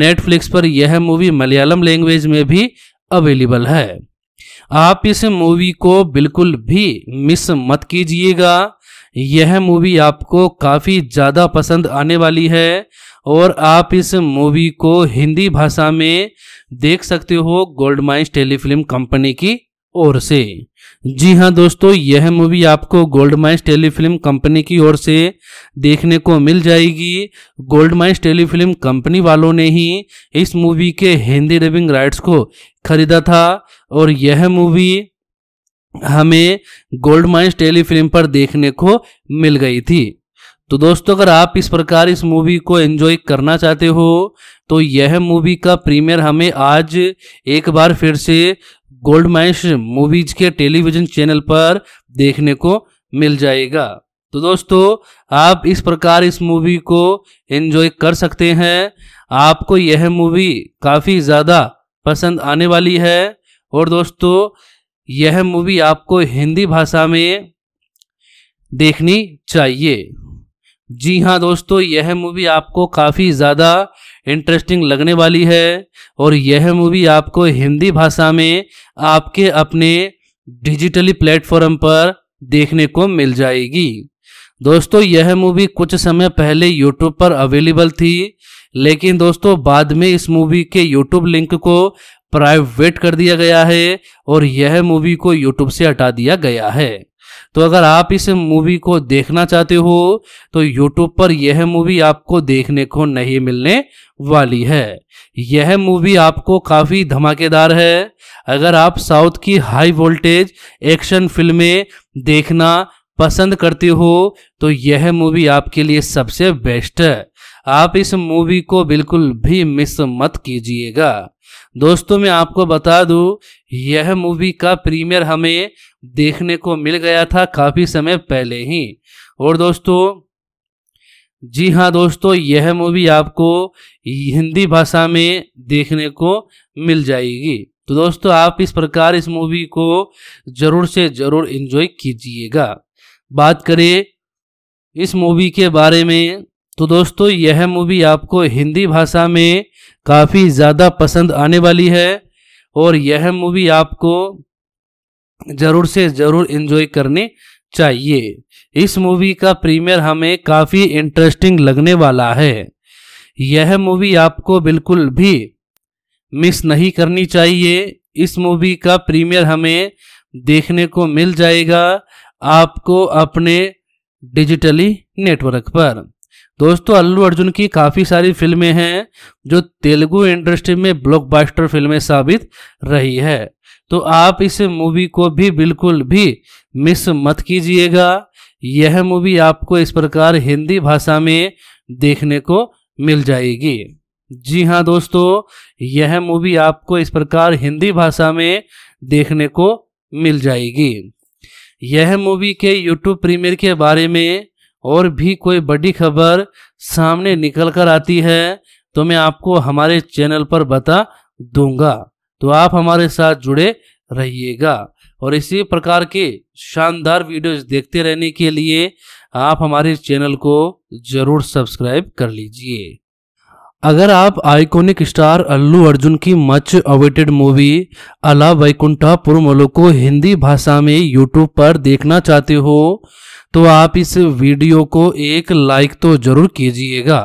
नेटफ्लिक्स पर यह मूवी मलयालम लैंग्वेज में भी अवेलेबल है आप इस मूवी को बिल्कुल भी मिस मत कीजिएगा यह मूवी आपको काफ़ी ज़्यादा पसंद आने वाली है और आप इस मूवी को हिंदी भाषा में देख सकते हो गोल्ड माइंस टेलीफिल्म कंपनी की ओर से जी हाँ दोस्तों यह मूवी आपको गोल्ड माइंस टेलीफिल्म कंपनी की ओर से देखने को मिल जाएगी गोल्ड माइंस टेलीफिल्म कंपनी वालों ने ही इस मूवी के हिंदी डबिंग राइट्स को खरीदा था और यह मूवी हमें गोल्ड माइंस टेलीफिल्म पर देखने को मिल गई थी तो दोस्तों अगर आप इस प्रकार इस मूवी को एंजॉय करना चाहते हो तो यह मूवी का प्रीमियर हमें आज एक बार फिर से गोल्ड गोल्डमाइश मूवीज के टेलीविजन चैनल पर देखने को मिल जाएगा तो दोस्तों आप इस प्रकार इस मूवी को एंजॉय कर सकते हैं आपको यह मूवी काफ़ी ज़्यादा पसंद आने वाली है और दोस्तों यह मूवी आपको हिंदी भाषा में देखनी चाहिए जी हाँ दोस्तों यह मूवी आपको काफ़ी ज़्यादा इंटरेस्टिंग लगने वाली है और यह मूवी आपको हिंदी भाषा में आपके अपने डिजिटली प्लेटफॉर्म पर देखने को मिल जाएगी दोस्तों यह मूवी कुछ समय पहले यूट्यूब पर अवेलेबल थी लेकिन दोस्तों बाद में इस मूवी के यूट्यूब लिंक को प्राइवेट कर दिया गया है और यह मूवी को यूट्यूब से हटा दिया गया है तो अगर आप इस मूवी को देखना चाहते हो तो यूट्यूब पर यह मूवी आपको देखने को नहीं मिलने वाली है यह मूवी आपको काफ़ी धमाकेदार है अगर आप साउथ की हाई वोल्टेज एक्शन फिल्में देखना पसंद करते हो तो यह मूवी आपके लिए सबसे बेस्ट है आप इस मूवी को बिल्कुल भी मिस मत कीजिएगा दोस्तों मैं आपको बता दूं यह मूवी का प्रीमियर हमें देखने को मिल गया था काफ़ी समय पहले ही और दोस्तों जी हाँ दोस्तों यह मूवी आपको हिंदी भाषा में देखने को मिल जाएगी तो दोस्तों आप इस प्रकार इस मूवी को ज़रूर से ज़रूर इंजॉय कीजिएगा बात करें इस मूवी के बारे में तो दोस्तों यह मूवी आपको हिंदी भाषा में काफ़ी ज़्यादा पसंद आने वाली है और यह मूवी आपको ज़रूर से ज़रूर इंजॉय करने चाहिए इस मूवी का प्रीमियर हमें काफ़ी इंटरेस्टिंग लगने वाला है यह मूवी आपको बिल्कुल भी मिस नहीं करनी चाहिए इस मूवी का प्रीमियर हमें देखने को मिल जाएगा आपको अपने डिजिटली नेटवर्क पर दोस्तों अल्लू अर्जुन की काफ़ी सारी फिल्में हैं जो तेलुगु इंडस्ट्री में ब्लॉकबस्टर फिल्में साबित रही है तो आप इस मूवी को भी बिल्कुल भी मिस मत कीजिएगा यह मूवी आपको इस प्रकार हिंदी भाषा में देखने को मिल जाएगी जी हाँ दोस्तों यह मूवी आपको इस प्रकार हिंदी भाषा में देखने को मिल जाएगी यह मूवी के यूट्यूब प्रीमियर के बारे में और भी कोई बड़ी खबर सामने निकल कर आती है तो मैं आपको हमारे चैनल पर बता दूंगा तो आप हमारे साथ जुड़े रहिएगा और इसी प्रकार के शानदार वीडियोस देखते रहने के लिए आप हमारे चैनल को जरूर सब्सक्राइब कर लीजिए अगर आप आइकॉनिक स्टार अल्लू अर्जुन की मच अवेटेड मूवी अला वैकुंठा पुरमलो को हिंदी भाषा में यूट्यूब पर देखना चाहते हो तो आप इस वीडियो को एक लाइक तो जरूर कीजिएगा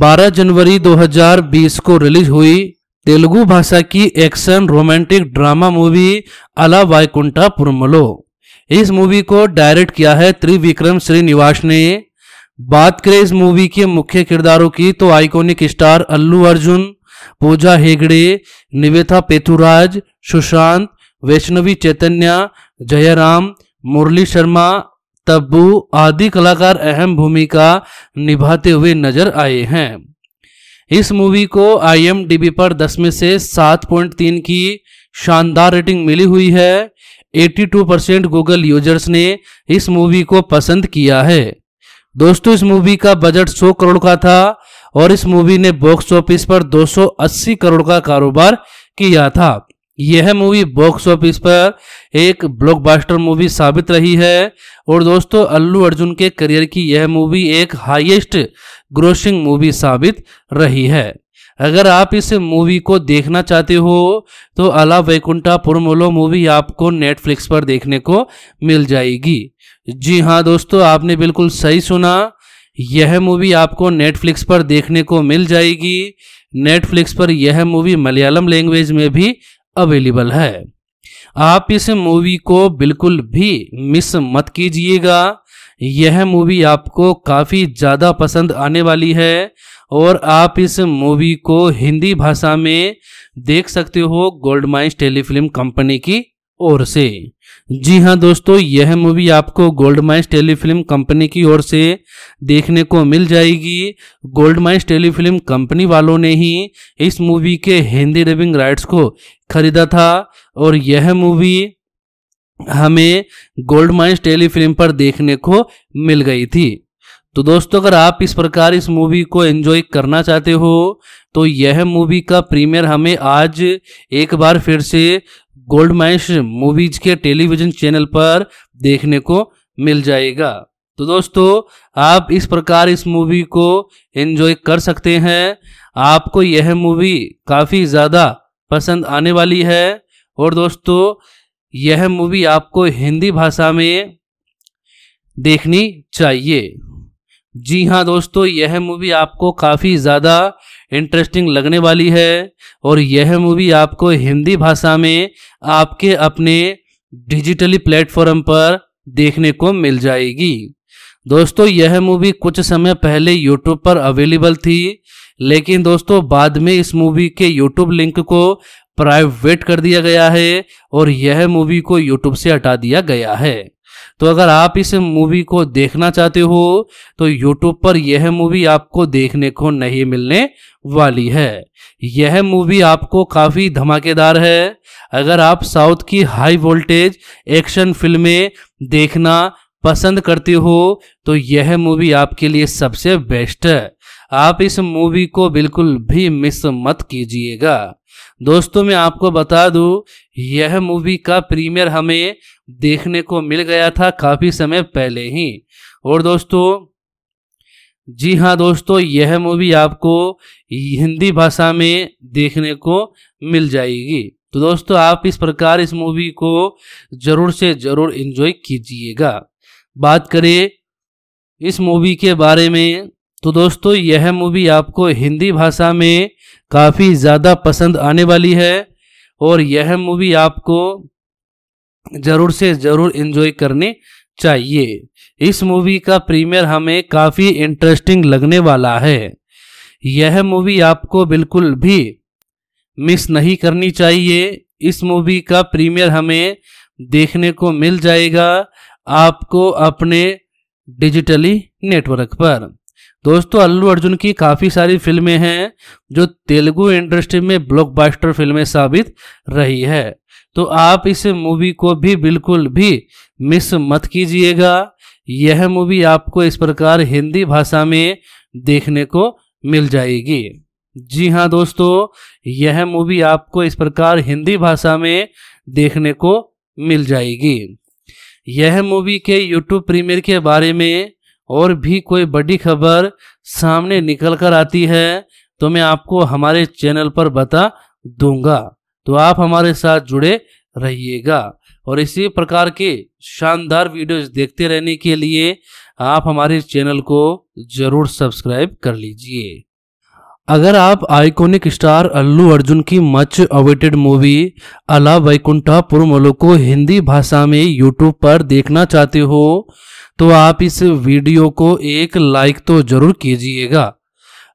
12 जनवरी 2020 को रिलीज हुई तेलुगु भाषा की एक्शन रोमांटिक ड्रामा मूवी अला वायकुंठा पुरमलो इस मूवी को डायरेक्ट किया है त्रिविक्रम श्रीनिवास ने बात करें इस मूवी के मुख्य किरदारों की तो आइकॉनिक स्टार अल्लू अर्जुन पूजा हेगड़े निवेथा पेथुराज सुशांत वैष्णवी चैतन्य जयराम मुरली शर्मा तब्बू आदि कलाकार अहम भूमिका निभाते हुए नजर आए हैं इस मूवी को आईएमडीबी पर 10 में से 7.3 की शानदार रेटिंग मिली हुई है 82 परसेंट गूगल यूजर्स ने इस मूवी को पसंद किया है दोस्तों इस मूवी का बजट 100 करोड़ का था और इस मूवी ने बॉक्स ऑफिस पर 280 करोड़ का कारोबार किया था यह मूवी बॉक्स ऑफिस पर एक ब्लॉकबस्टर मूवी साबित रही है और दोस्तों अल्लू अर्जुन के करियर की यह मूवी एक हाईएस्ट ग्रोसिंग मूवी साबित रही है अगर आप इस मूवी को देखना चाहते हो तो अला वैकुंठा पुरमोलो मूवी आपको नेटफ्लिक्स पर देखने को मिल जाएगी जी हाँ दोस्तों आपने बिल्कुल सही सुना यह मूवी आपको नेटफ्लिक्स पर देखने को मिल जाएगी नेटफ्लिक्स पर यह मूवी मलयालम लैंग्वेज में भी अवेलेबल है आप इस मूवी को बिल्कुल भी मिस मत कीजिएगा यह मूवी आपको काफ़ी ज़्यादा पसंद आने वाली है और आप इस मूवी को हिंदी भाषा में देख सकते हो गोल्ड माइंस टेलीफिल्म कंपनी की ओर से जी हाँ दोस्तों यह मूवी आपको गोल्ड माइंस टेलीफिल्म कंपनी की ओर से देखने को मिल जाएगी गोल्ड माइंस टेलीफिल्म कंपनी वालों ने ही इस मूवी के हिंदी डबिंग राइट्स को खरीदा था और यह मूवी हमें गोल्ड माइंस टेलीफिल्म पर देखने को मिल गई थी तो दोस्तों अगर आप इस प्रकार इस मूवी को एंजॉय करना चाहते हो तो यह मूवी का प्रीमियर हमें आज एक बार फिर से गोल्ड माइश मूवीज के टेलीविजन चैनल पर देखने को मिल जाएगा तो दोस्तों आप इस प्रकार इस मूवी को एंजॉय कर सकते हैं आपको यह मूवी काफ़ी ज़्यादा पसंद आने वाली है और दोस्तों यह मूवी आपको हिंदी भाषा में देखनी चाहिए जी हाँ दोस्तों यह मूवी आपको काफ़ी ज़्यादा इंटरेस्टिंग लगने वाली है और यह मूवी आपको हिंदी भाषा में आपके अपने डिजिटली प्लेटफॉर्म पर देखने को मिल जाएगी दोस्तों यह मूवी कुछ समय पहले यूट्यूब पर अवेलेबल थी लेकिन दोस्तों बाद में इस मूवी के यूट्यूब लिंक को प्राइवेट कर दिया गया है और यह मूवी को यूट्यूब से हटा दिया गया है तो अगर आप इस मूवी को देखना चाहते हो तो यूट्यूब पर यह मूवी आपको देखने को नहीं मिलने वाली है यह मूवी आपको काफ़ी धमाकेदार है अगर आप साउथ की हाई वोल्टेज एक्शन फिल्में देखना पसंद करते हो तो यह मूवी आपके लिए सबसे बेस्ट है आप इस मूवी को बिल्कुल भी मिस मत कीजिएगा दोस्तों मैं आपको बता दूं यह मूवी का प्रीमियर हमें देखने को मिल गया था काफ़ी समय पहले ही और दोस्तों जी हाँ दोस्तों यह मूवी आपको हिंदी भाषा में देखने को मिल जाएगी तो दोस्तों आप इस प्रकार इस मूवी को ज़रूर से ज़रूर इन्जॉय कीजिएगा बात करें इस मूवी के बारे में तो दोस्तों यह मूवी आपको हिंदी भाषा में काफ़ी ज़्यादा पसंद आने वाली है और यह मूवी आपको ज़रूर से ज़रूर इंजॉय करने चाहिए इस मूवी का प्रीमियर हमें काफ़ी इंटरेस्टिंग लगने वाला है यह मूवी आपको बिल्कुल भी मिस नहीं करनी चाहिए इस मूवी का प्रीमियर हमें देखने को मिल जाएगा आपको अपने डिजिटली नेटवर्क पर दोस्तों अल्लू अर्जुन की काफ़ी सारी फिल्में हैं जो तेलुगु इंडस्ट्री में ब्लॉकबस्टर फिल्में साबित रही है तो आप इस मूवी को भी बिल्कुल भी मिस मत कीजिएगा यह मूवी आपको इस प्रकार हिंदी भाषा में देखने को मिल जाएगी जी हाँ दोस्तों यह मूवी आपको इस प्रकार हिंदी भाषा में देखने को मिल जाएगी यह मूवी के यूट्यूब प्रीमियर के बारे में और भी कोई बड़ी खबर सामने निकल कर आती है तो मैं आपको हमारे चैनल पर बता दूंगा तो आप हमारे साथ जुड़े रहिएगा और इसी प्रकार के शानदार वीडियोस देखते रहने के लिए आप हमारे चैनल को जरूर सब्सक्राइब कर लीजिए अगर आप आइकॉनिक स्टार अल्लू अर्जुन की मच अवेटेड मूवी अला वैकुंठा पुरमलो को हिंदी भाषा में यूट्यूब पर देखना चाहते हो तो आप इस वीडियो को एक लाइक तो जरूर कीजिएगा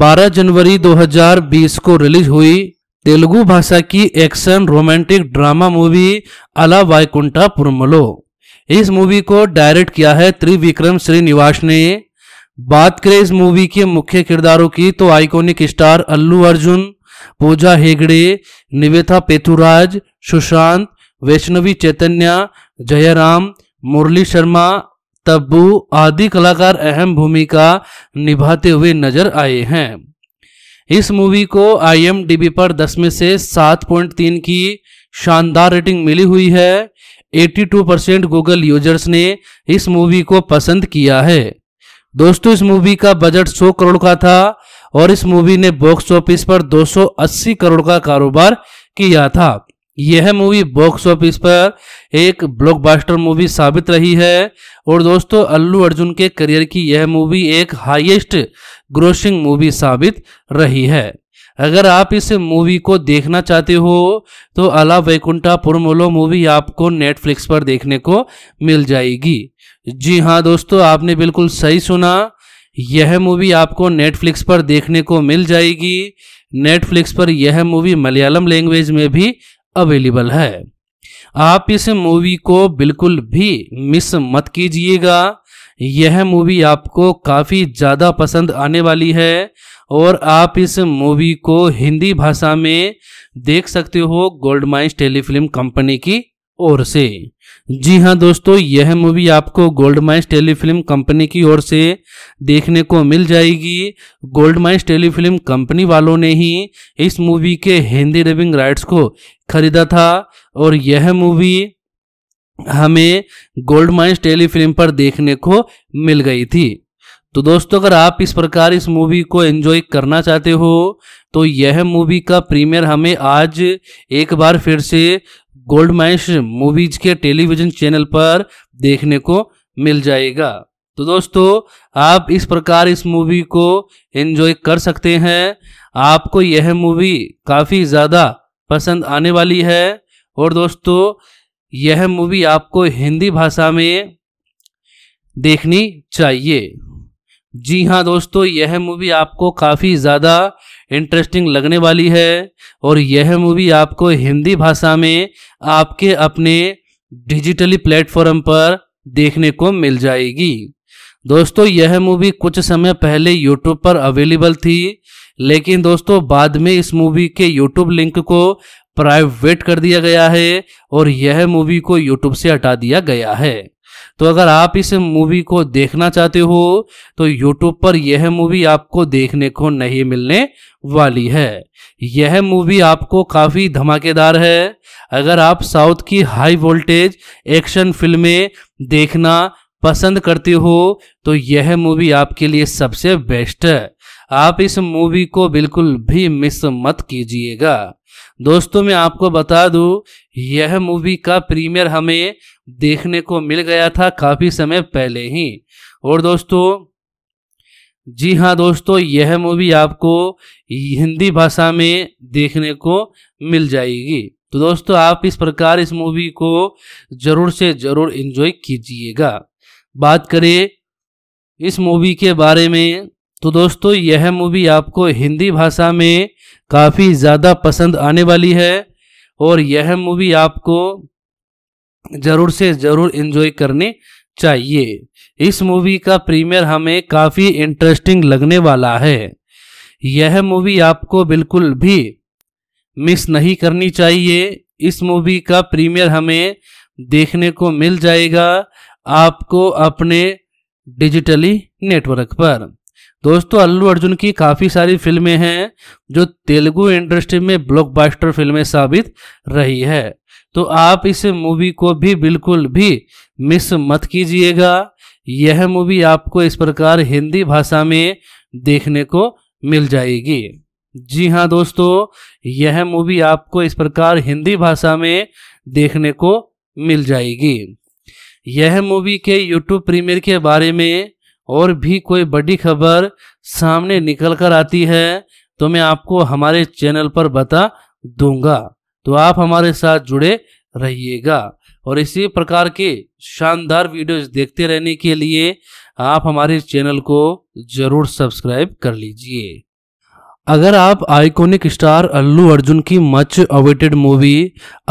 12 जनवरी 2020 को रिलीज हुई तेलुगु भाषा की एक्शन रोमांटिक ड्रामा मूवी अला वायकुंठा पुरमलो इस मूवी को डायरेक्ट किया है त्रिविक्रम श्रीनिवास ने बात करें इस मूवी के मुख्य किरदारों की तो आइकॉनिक स्टार अल्लू अर्जुन पूजा हेगड़े निवेथा पेथुराज सुशांत वैष्णवी चैतन्य जयराम मुरली शर्मा तब्बू आदि कलाकार अहम भूमिका निभाते हुए नजर आए हैं इस मूवी को आई पर 10 में से 7.3 की शानदार रेटिंग मिली हुई है 82 परसेंट गूगल यूजर्स ने इस मूवी को पसंद किया है दोस्तों इस मूवी का बजट 100 करोड़ का था और इस मूवी ने बॉक्स ऑफिस पर 280 करोड़ का कारोबार किया था यह मूवी बॉक्स ऑफिस पर एक ब्लॉकबस्टर मूवी साबित रही है और दोस्तों अल्लू अर्जुन के करियर की यह मूवी एक हाईएस्ट ग्रोसिंग मूवी साबित रही है अगर आप इस मूवी को देखना चाहते हो तो अला वैकुंठा पुरमोलो मूवी आपको नेटफ्लिक्स पर देखने को मिल जाएगी जी हाँ दोस्तों आपने बिल्कुल सही सुना यह मूवी आपको नेटफ्लिक्स पर देखने को मिल जाएगी नेटफ्लिक्स पर यह मूवी मलयालम लैंग्वेज में भी अवेलेबल है आप इस मूवी को बिल्कुल भी मिस मत कीजिएगा यह मूवी आपको काफ़ी ज़्यादा पसंद आने वाली है और आप इस मूवी को हिंदी भाषा में देख सकते हो गोल्ड माइंस टेलीफिल्म कंपनी की ओर से जी हाँ दोस्तों यह मूवी आपको गोल्ड माइंस टेलीफिल्म कंपनी की ओर से देखने को मिल जाएगी गोल्ड माइंस टेलीफिल्म कंपनी वालों ने ही इस मूवी के हिंदी डबिंग राइट्स को खरीदा था और यह मूवी हमें गोल्ड माइंस टेलीफिल्म पर देखने को मिल गई थी तो दोस्तों अगर आप इस प्रकार इस मूवी को एंजॉय करना चाहते हो तो यह मूवी का प्रीमियर हमें आज एक बार फिर से गोल्ड गोल्डमाइश मूवीज के टेलीविजन चैनल पर देखने को मिल जाएगा तो दोस्तों आप इस प्रकार इस मूवी को एंजॉय कर सकते हैं आपको यह मूवी काफ़ी ज़्यादा पसंद आने वाली है और दोस्तों यह मूवी आपको हिंदी भाषा में देखनी चाहिए जी हाँ दोस्तों यह मूवी आपको काफ़ी ज़्यादा इंटरेस्टिंग लगने वाली है और यह मूवी आपको हिंदी भाषा में आपके अपने डिजिटली प्लेटफॉर्म पर देखने को मिल जाएगी दोस्तों यह मूवी कुछ समय पहले यूट्यूब पर अवेलेबल थी लेकिन दोस्तों बाद में इस मूवी के यूट्यूब लिंक को प्राइवेट कर दिया गया है और यह मूवी को यूट्यूब से हटा दिया गया है तो अगर आप इस मूवी को देखना चाहते हो तो यूट्यूब पर यह मूवी आपको देखने को नहीं मिलने वाली है यह मूवी आपको काफ़ी धमाकेदार है अगर आप साउथ की हाई वोल्टेज एक्शन फिल्में देखना पसंद करते हो तो यह मूवी आपके लिए सबसे बेस्ट है आप इस मूवी को बिल्कुल भी मिस मत कीजिएगा दोस्तों मैं आपको बता दूं यह मूवी का प्रीमियर हमें देखने को मिल गया था काफ़ी समय पहले ही और दोस्तों जी हाँ दोस्तों यह मूवी आपको हिंदी भाषा में देखने को मिल जाएगी तो दोस्तों आप इस प्रकार इस मूवी को ज़रूर से ज़रूर इन्जॉय कीजिएगा बात करें इस मूवी के बारे में तो दोस्तों यह मूवी आपको हिंदी भाषा में काफ़ी ज़्यादा पसंद आने वाली है और यह मूवी आपको ज़रूर से ज़रूर इन्जॉय करनी चाहिए इस मूवी का प्रीमियर हमें काफ़ी इंटरेस्टिंग लगने वाला है यह मूवी आपको बिल्कुल भी मिस नहीं करनी चाहिए इस मूवी का प्रीमियर हमें देखने को मिल जाएगा आपको अपने डिजिटली नेटवर्क पर दोस्तों अल्लू अर्जुन की काफ़ी सारी फिल्में हैं जो तेलुगु इंडस्ट्री में ब्लॉकबस्टर फिल्में साबित रही है तो आप इस मूवी को भी बिल्कुल भी मिस मत कीजिएगा यह मूवी आपको इस प्रकार हिंदी भाषा में देखने को मिल जाएगी जी हाँ दोस्तों यह मूवी आपको इस प्रकार हिंदी भाषा में देखने को मिल जाएगी यह मूवी के YouTube प्रीमियर के बारे में और भी कोई बड़ी खबर सामने निकल कर आती है तो मैं आपको हमारे चैनल पर बता दूंगा तो आप हमारे साथ जुड़े रहिएगा और इसी प्रकार के शानदार वीडियोस देखते रहने के लिए आप हमारे चैनल को जरूर सब्सक्राइब कर लीजिए अगर आप आइकॉनिक स्टार अल्लू अर्जुन की मच अवेटेड मूवी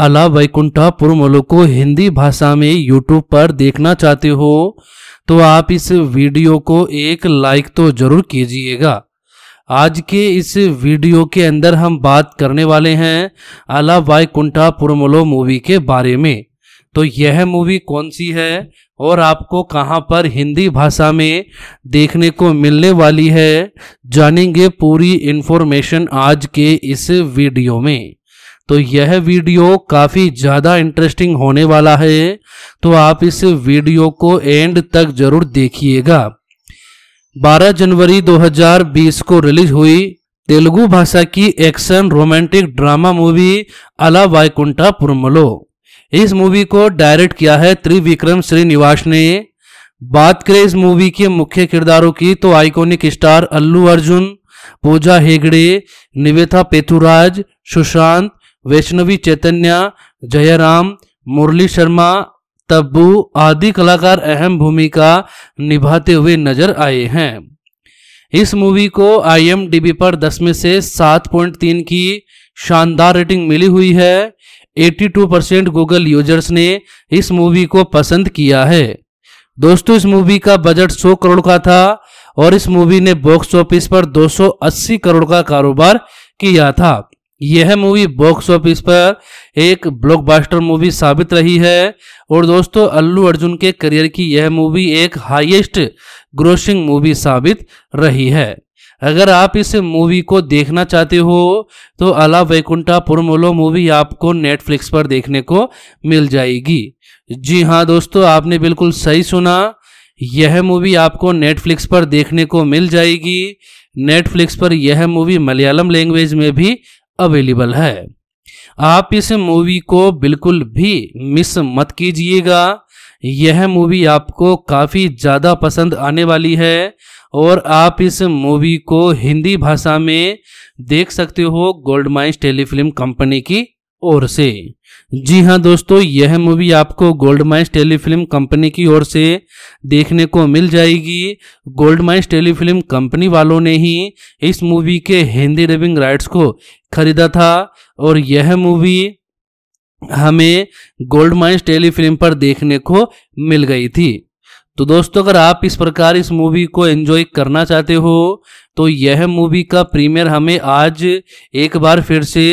अला वैकुंठा पुरमलो को हिंदी भाषा में यूट्यूब पर देखना चाहते हो तो आप इस वीडियो को एक लाइक तो जरूर कीजिएगा आज के इस वीडियो के अंदर हम बात करने वाले हैं अला कुंठा पुरमलो मूवी के बारे में तो यह मूवी कौन सी है और आपको कहां पर हिंदी भाषा में देखने को मिलने वाली है जानेंगे पूरी इन्फॉर्मेशन आज के इस वीडियो में तो यह वीडियो काफ़ी ज़्यादा इंटरेस्टिंग होने वाला है तो आप इस वीडियो को एंड तक जरूर देखिएगा 12 जनवरी 2020 को रिलीज हुई तेलुगु भाषा की एक्शन रोमांटिक ड्रामा मूवी अला वायकुंठा पुरमलो इस मूवी को डायरेक्ट किया है त्रिविक्रम श्रीनिवास ने बात करें इस मूवी के मुख्य किरदारों की तो आइकॉनिक स्टार अल्लू अर्जुन पूजा हेगड़े निवेथा पेथुराज सुशांत वैष्णवी चैतन्य जयराम मुरली शर्मा तब्बू आदि कलाकार अहम भूमिका निभाते हुए नजर आए हैं इस मूवी को आईएमडीबी पर 10 में से 7.3 की शानदार रेटिंग मिली हुई है 82 परसेंट गूगल यूजर्स ने इस मूवी को पसंद किया है दोस्तों इस मूवी का बजट 100 करोड़ का था और इस मूवी ने बॉक्स ऑफिस पर 280 करोड़ का कारोबार किया था यह मूवी बॉक्स ऑफिस पर एक ब्लॉकबस्टर मूवी साबित रही है और दोस्तों अल्लू अर्जुन के करियर की यह मूवी एक हाईएस्ट ग्रोसिंग मूवी साबित रही है अगर आप इस मूवी को देखना चाहते हो तो अला वैकुंठा पुरमोलो मूवी आपको नेटफ्लिक्स पर देखने को मिल जाएगी जी हाँ दोस्तों आपने बिल्कुल सही सुना यह मूवी आपको नेटफ्लिक्स पर देखने को मिल जाएगी नेटफ्लिक्स पर यह मूवी मलयालम लैंग्वेज में भी अवेलेबल है आप इस मूवी को बिल्कुल भी मिस मत कीजिएगा यह मूवी आपको काफ़ी ज़्यादा पसंद आने वाली है और आप इस मूवी को हिंदी भाषा में देख सकते हो गोल्ड माइंस टेलीफिल्म कंपनी की ओर से जी हाँ दोस्तों यह मूवी आपको गोल्ड माइंस टेलीफिल्म कंपनी की ओर से देखने को मिल जाएगी गोल्ड माइंस टेलीफिल्म कंपनी वालों ने ही इस मूवी के हिंदी डबिंग राइट्स को खरीदा था और यह मूवी हमें गोल्ड माइंस टेलीफिल्म पर देखने को मिल गई थी तो दोस्तों अगर आप इस प्रकार इस मूवी को एंजॉय करना चाहते हो तो यह मूवी का प्रीमियर हमें आज एक बार फिर से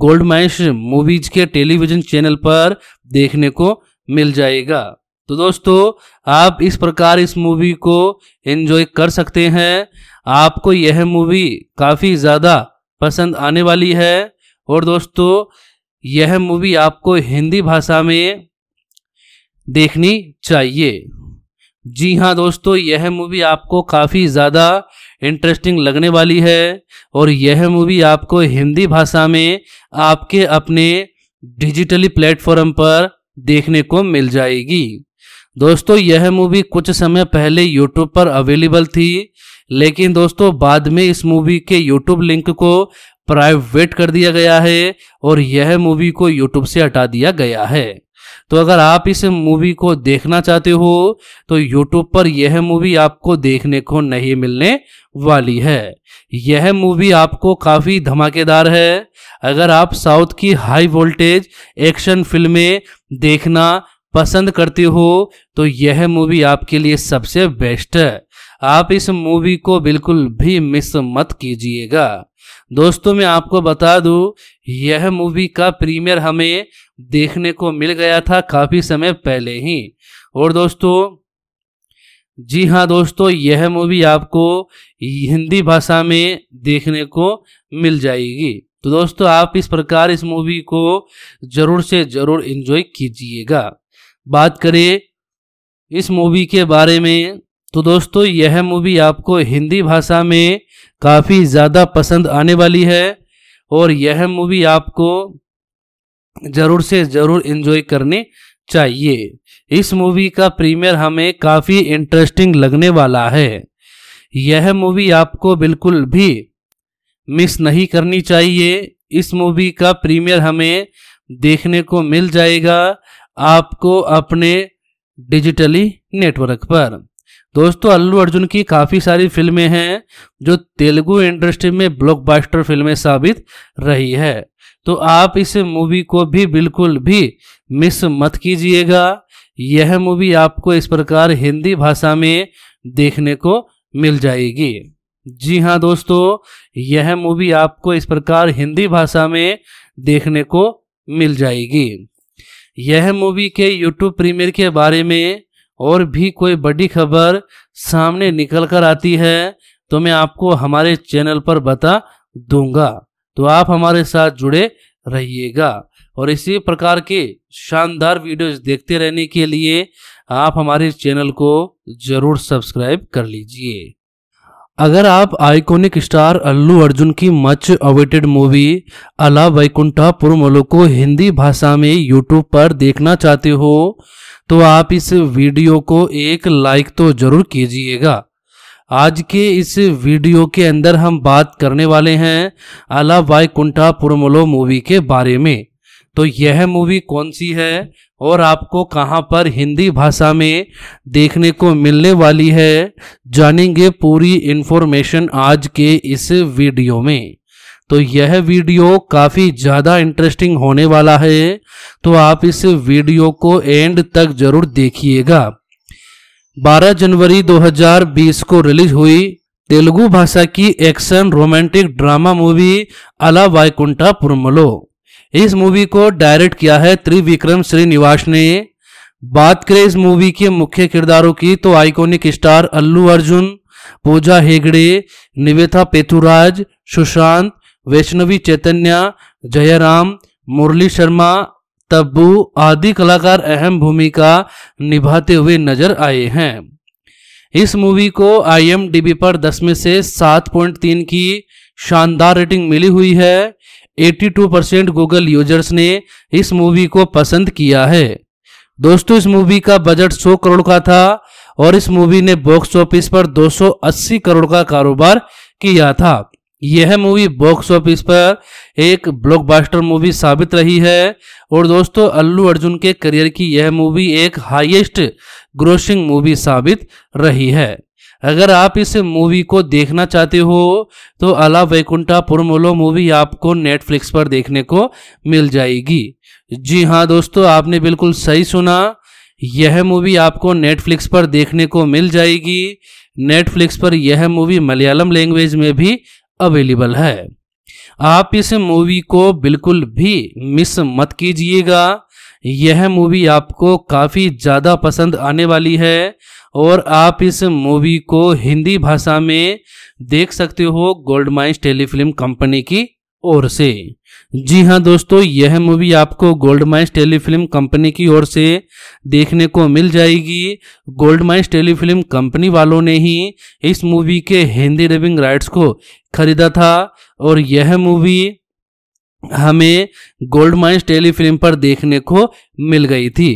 गोल्ड गोल्डमाइश मूवीज के टेलीविजन चैनल पर देखने को मिल जाएगा तो दोस्तों आप इस प्रकार इस मूवी को एंजॉय कर सकते हैं आपको यह मूवी काफ़ी ज़्यादा पसंद आने वाली है और दोस्तों यह मूवी आपको हिंदी भाषा में देखनी चाहिए जी हाँ दोस्तों यह मूवी आपको काफ़ी ज़्यादा इंटरेस्टिंग लगने वाली है और यह मूवी आपको हिंदी भाषा में आपके अपने डिजिटली प्लेटफॉर्म पर देखने को मिल जाएगी दोस्तों यह मूवी कुछ समय पहले यूट्यूब पर अवेलेबल थी लेकिन दोस्तों बाद में इस मूवी के यूट्यूब लिंक को प्राइवेट कर दिया गया है और यह मूवी को यूट्यूब से हटा दिया गया है तो अगर आप इस मूवी को देखना चाहते हो तो यूट्यूब पर यह मूवी आपको देखने को नहीं मिलने वाली है यह मूवी आपको काफ़ी धमाकेदार है अगर आप साउथ की हाई वोल्टेज एक्शन फिल्में देखना पसंद करते हो तो यह मूवी आपके लिए सबसे बेस्ट है आप इस मूवी को बिल्कुल भी मिस मत कीजिएगा दोस्तों मैं आपको बता दूं यह मूवी का प्रीमियर हमें देखने को मिल गया था काफ़ी समय पहले ही और दोस्तों जी हाँ दोस्तों यह मूवी आपको हिंदी भाषा में देखने को मिल जाएगी तो दोस्तों आप इस प्रकार इस मूवी को ज़रूर से ज़रूर इंजॉय कीजिएगा बात करें इस मूवी के बारे में तो दोस्तों यह मूवी आपको हिंदी भाषा में काफ़ी ज़्यादा पसंद आने वाली है और यह मूवी आपको ज़रूर से ज़रूर इन्जॉय करनी चाहिए इस मूवी का प्रीमियर हमें काफ़ी इंटरेस्टिंग लगने वाला है यह मूवी आपको बिल्कुल भी मिस नहीं करनी चाहिए इस मूवी का प्रीमियर हमें देखने को मिल जाएगा आपको अपने डिजिटली नेटवर्क पर दोस्तों अल्लू अर्जुन की काफ़ी सारी फिल्में हैं जो तेलुगु इंडस्ट्री में ब्लॉकबस्टर फिल्में साबित रही है तो आप इस मूवी को भी बिल्कुल भी मिस मत कीजिएगा यह मूवी आपको इस प्रकार हिंदी भाषा में देखने को मिल जाएगी जी हाँ दोस्तों यह मूवी आपको इस प्रकार हिंदी भाषा में देखने को मिल जाएगी यह मूवी के यूट्यूब प्रीमियर के बारे में और भी कोई बड़ी खबर सामने निकल कर आती है तो मैं आपको हमारे चैनल पर बता दूंगा तो आप हमारे साथ जुड़े रहिएगा और इसी प्रकार के शानदार वीडियोस देखते रहने के लिए आप हमारे चैनल को ज़रूर सब्सक्राइब कर लीजिए अगर आप आइकॉनिक स्टार अल्लू अर्जुन की मच अवेटेड मूवी अला वैकुंठा पुरमलो को हिंदी भाषा में यूट्यूब पर देखना चाहते हो तो आप इस वीडियो को एक लाइक तो जरूर कीजिएगा आज के इस वीडियो के अंदर हम बात करने वाले हैं अला कुंठा पुरमलो मूवी के बारे में तो यह मूवी कौन सी है और आपको कहाँ पर हिंदी भाषा में देखने को मिलने वाली है जानेंगे पूरी इन्फॉर्मेशन आज के इस वीडियो में तो यह वीडियो काफ़ी ज़्यादा इंटरेस्टिंग होने वाला है तो आप इस वीडियो को एंड तक ज़रूर देखिएगा 12 जनवरी 2020 को रिलीज हुई तेलुगु भाषा की एक्शन रोमांटिक ड्रामा मूवी अला वाइकुंठा पुरमलो इस मूवी को डायरेक्ट किया है त्रिविक्रम श्रीनिवास ने बात करें इस मूवी के मुख्य किरदारों की तो आइकॉनिक स्टार अल्लू अर्जुन पूजा हेगड़े निवेथा पेथुराज सुशांत वैष्णवी चैतन्या जयराम मुरली शर्मा तब्बू आदि कलाकार अहम भूमिका निभाते हुए नजर आए हैं इस मूवी को आईएमडीबी पर 10 में से 7.3 की शानदार रेटिंग मिली हुई है 82 परसेंट गूगल यूजर्स ने इस मूवी को पसंद किया है दोस्तों इस मूवी का बजट 100 करोड़ का था और इस मूवी ने बॉक्स ऑफिस पर 280 करोड़ का कारोबार किया था यह मूवी बॉक्स ऑफिस पर एक ब्लॉकबस्टर मूवी साबित रही है और दोस्तों अल्लू अर्जुन के करियर की यह मूवी एक हाईएस्ट ग्रोसिंग मूवी साबित रही है अगर आप इस मूवी को देखना चाहते हो तो अला वैकुंठा पुरमोलो मूवी आपको नेटफ्लिक्स पर देखने को मिल जाएगी जी हाँ दोस्तों आपने बिल्कुल सही सुना यह मूवी आपको नेटफ्लिक्स पर देखने को मिल जाएगी नेटफ्लिक्स पर यह मूवी मलयालम लैंग्वेज में भी अवेलेबल है आप इस मूवी को बिल्कुल भी मिस मत कीजिएगा यह मूवी आपको काफ़ी ज़्यादा पसंद आने वाली है और आप इस मूवी को हिंदी भाषा में देख सकते हो गोल्ड माइंस टेलीफिल्म कंपनी की ओर से जी हाँ दोस्तों यह मूवी आपको गोल्ड माइंस टेलीफिल्म कंपनी की ओर से देखने को मिल जाएगी गोल्ड माइंस टेलीफिल्म कंपनी वालों ने ही इस मूवी के हिंदी डबिंग राइट्स को खरीदा था और यह मूवी हमें गोल्ड माइंस टेलीफिल्म पर देखने को मिल गई थी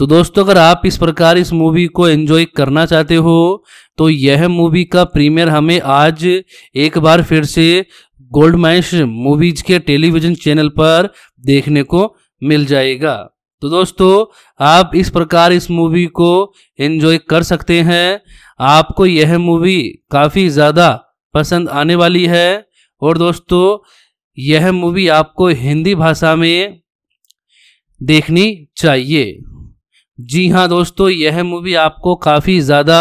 तो दोस्तों अगर आप इस प्रकार इस मूवी को एंजॉय करना चाहते हो तो यह मूवी का प्रीमियर हमें आज एक बार फिर से गोल्ड माइश मूवीज के टेलीविजन चैनल पर देखने को मिल जाएगा तो दोस्तों आप इस प्रकार इस मूवी को एंजॉय कर सकते हैं आपको यह मूवी काफ़ी ज़्यादा पसंद आने वाली है और दोस्तों यह मूवी आपको हिंदी भाषा में देखनी चाहिए जी हाँ दोस्तों यह मूवी आपको काफ़ी ज़्यादा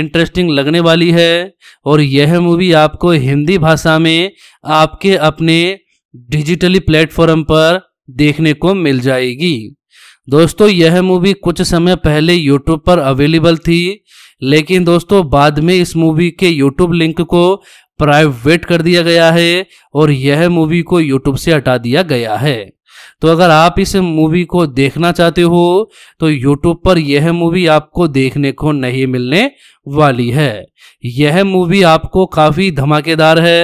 इंटरेस्टिंग लगने वाली है और यह मूवी आपको हिंदी भाषा में आपके अपने डिजिटली प्लेटफॉर्म पर देखने को मिल जाएगी दोस्तों यह मूवी कुछ समय पहले यूट्यूब पर अवेलेबल थी लेकिन दोस्तों बाद में इस मूवी के यूट्यूब लिंक को प्राइवेट कर दिया गया है और यह मूवी को यूट्यूब से हटा दिया गया है तो अगर आप इस मूवी को देखना चाहते हो तो यूट्यूब पर यह मूवी आपको देखने को नहीं मिलने वाली है यह मूवी आपको काफ़ी धमाकेदार है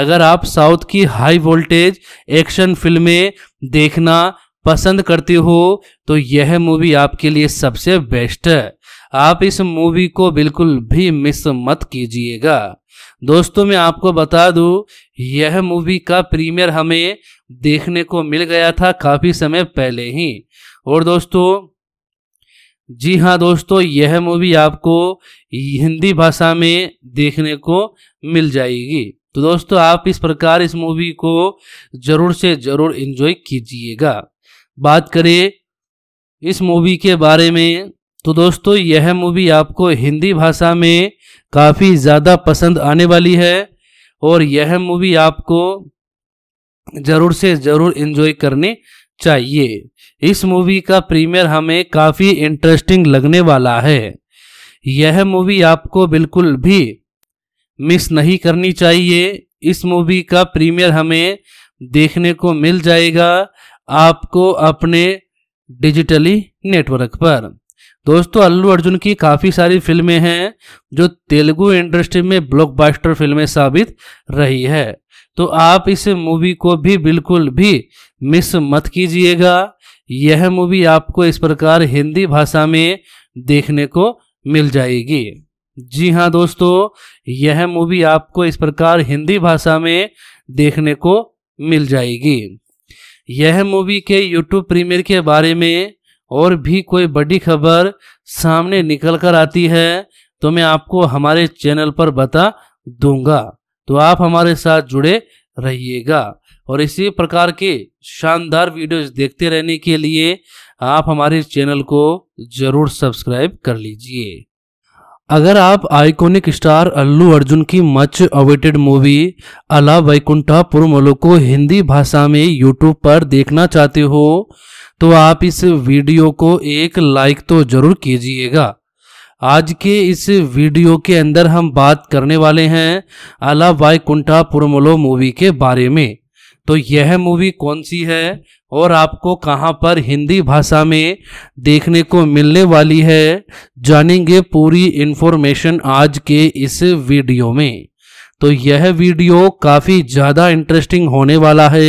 अगर आप साउथ की हाई वोल्टेज एक्शन फिल्में देखना पसंद करते हो तो यह मूवी आपके लिए सबसे बेस्ट है आप इस मूवी को बिल्कुल भी मिस मत कीजिएगा दोस्तों मैं आपको बता दूं यह मूवी का प्रीमियर हमें देखने को मिल गया था काफ़ी समय पहले ही और दोस्तों जी हाँ दोस्तों यह मूवी आपको हिंदी भाषा में देखने को मिल जाएगी तो दोस्तों आप इस प्रकार इस मूवी को ज़रूर से ज़रूर इन्जॉय कीजिएगा बात करें इस मूवी के बारे में तो दोस्तों यह मूवी आपको हिंदी भाषा में काफ़ी ज़्यादा पसंद आने वाली है और यह मूवी आपको ज़रूर से ज़रूर इन्जॉय करनी चाहिए इस मूवी का प्रीमियर हमें काफ़ी इंटरेस्टिंग लगने वाला है यह मूवी आपको बिल्कुल भी मिस नहीं करनी चाहिए इस मूवी का प्रीमियर हमें देखने को मिल जाएगा आपको अपने डिजिटली नेटवर्क पर दोस्तों अल्लू अर्जुन की काफ़ी सारी फिल्में हैं जो तेलुगु इंडस्ट्री में ब्लॉकबस्टर फिल्में साबित रही है तो आप इस मूवी को भी बिल्कुल भी मिस मत कीजिएगा यह मूवी आपको इस प्रकार हिंदी भाषा में देखने को मिल जाएगी जी हाँ दोस्तों यह मूवी आपको इस प्रकार हिंदी भाषा में देखने को मिल जाएगी यह मूवी के यूट्यूब प्रीमियर के बारे में और भी कोई बड़ी खबर सामने निकल कर आती है तो मैं आपको हमारे चैनल पर बता दूंगा तो आप हमारे साथ जुड़े रहिएगा और इसी प्रकार के शानदार वीडियोस देखते रहने के लिए आप हमारे चैनल को ज़रूर सब्सक्राइब कर लीजिए अगर आप आइकॉनिक स्टार अल्लू अर्जुन की मच अवेटेड मूवी अला वैकुंठा पुरमलो को हिंदी भाषा में यूट्यूब पर देखना चाहते हो तो आप इस वीडियो को एक लाइक तो जरूर कीजिएगा आज के इस वीडियो के अंदर हम बात करने वाले हैं अला वाइकुंठा पुरमलो मूवी के बारे में तो यह मूवी कौन सी है और आपको कहाँ पर हिंदी भाषा में देखने को मिलने वाली है जानेंगे पूरी इन्फॉर्मेशन आज के इस वीडियो में तो यह वीडियो काफ़ी ज़्यादा इंटरेस्टिंग होने वाला है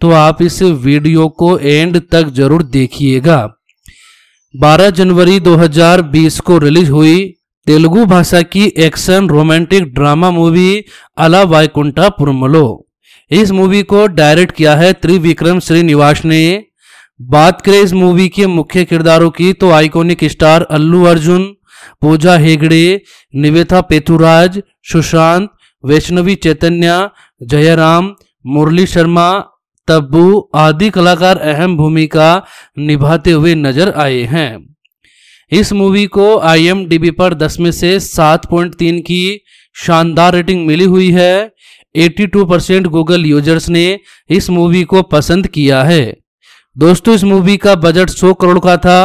तो आप इस वीडियो को एंड तक ज़रूर देखिएगा 12 जनवरी 2020 को रिलीज हुई तेलुगु भाषा की एक्शन रोमांटिक ड्रामा मूवी अला वायकुंठा पुरमलो इस मूवी को डायरेक्ट किया है त्रिविक्रम श्रीनिवास ने बात करें इस मूवी के मुख्य किरदारों की तो आइकॉनिक स्टार अल्लू अर्जुन पूजा हेगड़े निवेथा पेथुराज सुशांत वैष्णवी चैतन्य जयराम मुरली शर्मा तब्बू आदि कलाकार अहम भूमिका निभाते हुए नजर आए हैं इस मूवी को आईएमडीबी पर 10 में से 7.3 की शानदार रेटिंग मिली हुई है 82 परसेंट गूगल यूजर्स ने इस मूवी को पसंद किया है दोस्तों इस मूवी का बजट 100 करोड़ का था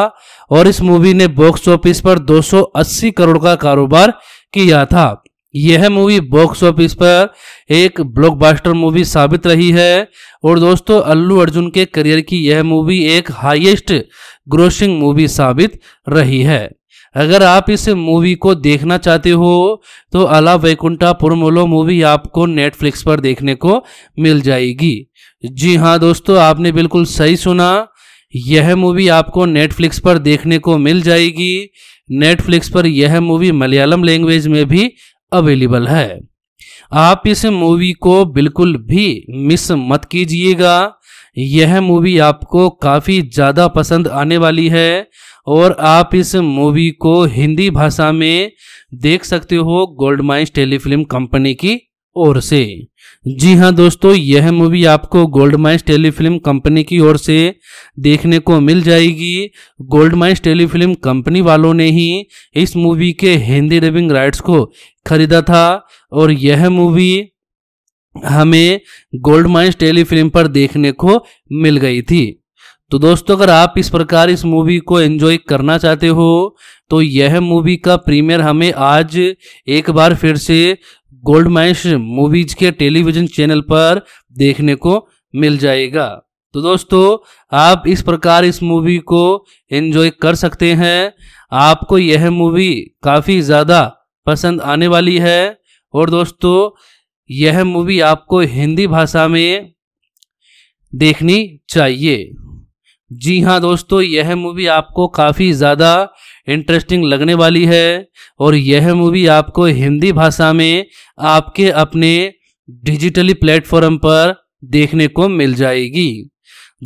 और इस मूवी ने बॉक्स ऑफिस पर 280 करोड़ का कारोबार किया था यह मूवी बॉक्स ऑफिस पर एक ब्लॉकबस्टर मूवी साबित रही है और दोस्तों अल्लू अर्जुन के करियर की यह मूवी एक हाईएस्ट ग्रोसिंग मूवी साबित रही है अगर आप इस मूवी को देखना चाहते हो तो अला वैकुंठा पुरमोलो मूवी आपको नेटफ्लिक्स पर देखने को मिल जाएगी जी हाँ दोस्तों आपने बिल्कुल सही सुना यह मूवी आपको नेटफ्लिक्स पर देखने को मिल जाएगी नेटफ्लिक्स पर यह मूवी मलयालम लैंग्वेज में भी अवेलेबल है आप इस मूवी को बिल्कुल भी मिस मत कीजिएगा यह मूवी आपको काफ़ी ज़्यादा पसंद आने वाली है और आप इस मूवी को हिंदी भाषा में देख सकते हो गोल्ड माइंस टेलीफिल्म कंपनी की ओर से जी हाँ दोस्तों यह मूवी आपको गोल्ड माइंस टेलीफिल्म कंपनी की ओर से देखने को मिल जाएगी गोल्ड माइंस टेलीफिल्म कंपनी वालों ने ही इस मूवी के हिंदी डबिंग राइट्स को खरीदा था और यह मूवी हमें गोल्ड माइंस टेलीफिल्म पर देखने को मिल गई थी तो दोस्तों अगर आप इस प्रकार इस मूवी को एंजॉय करना चाहते हो तो यह मूवी का प्रीमियर हमें आज एक बार फिर से गोल्ड माइश मूवीज के टेलीविजन चैनल पर देखने को मिल जाएगा तो दोस्तों आप इस प्रकार इस मूवी को एंजॉय कर सकते हैं आपको यह मूवी काफ़ी ज़्यादा पसंद आने वाली है और दोस्तों यह मूवी आपको हिंदी भाषा में देखनी चाहिए जी हाँ दोस्तों यह मूवी आपको काफ़ी ज़्यादा इंटरेस्टिंग लगने वाली है और यह मूवी आपको हिंदी भाषा में आपके अपने डिजिटली प्लेटफॉर्म पर देखने को मिल जाएगी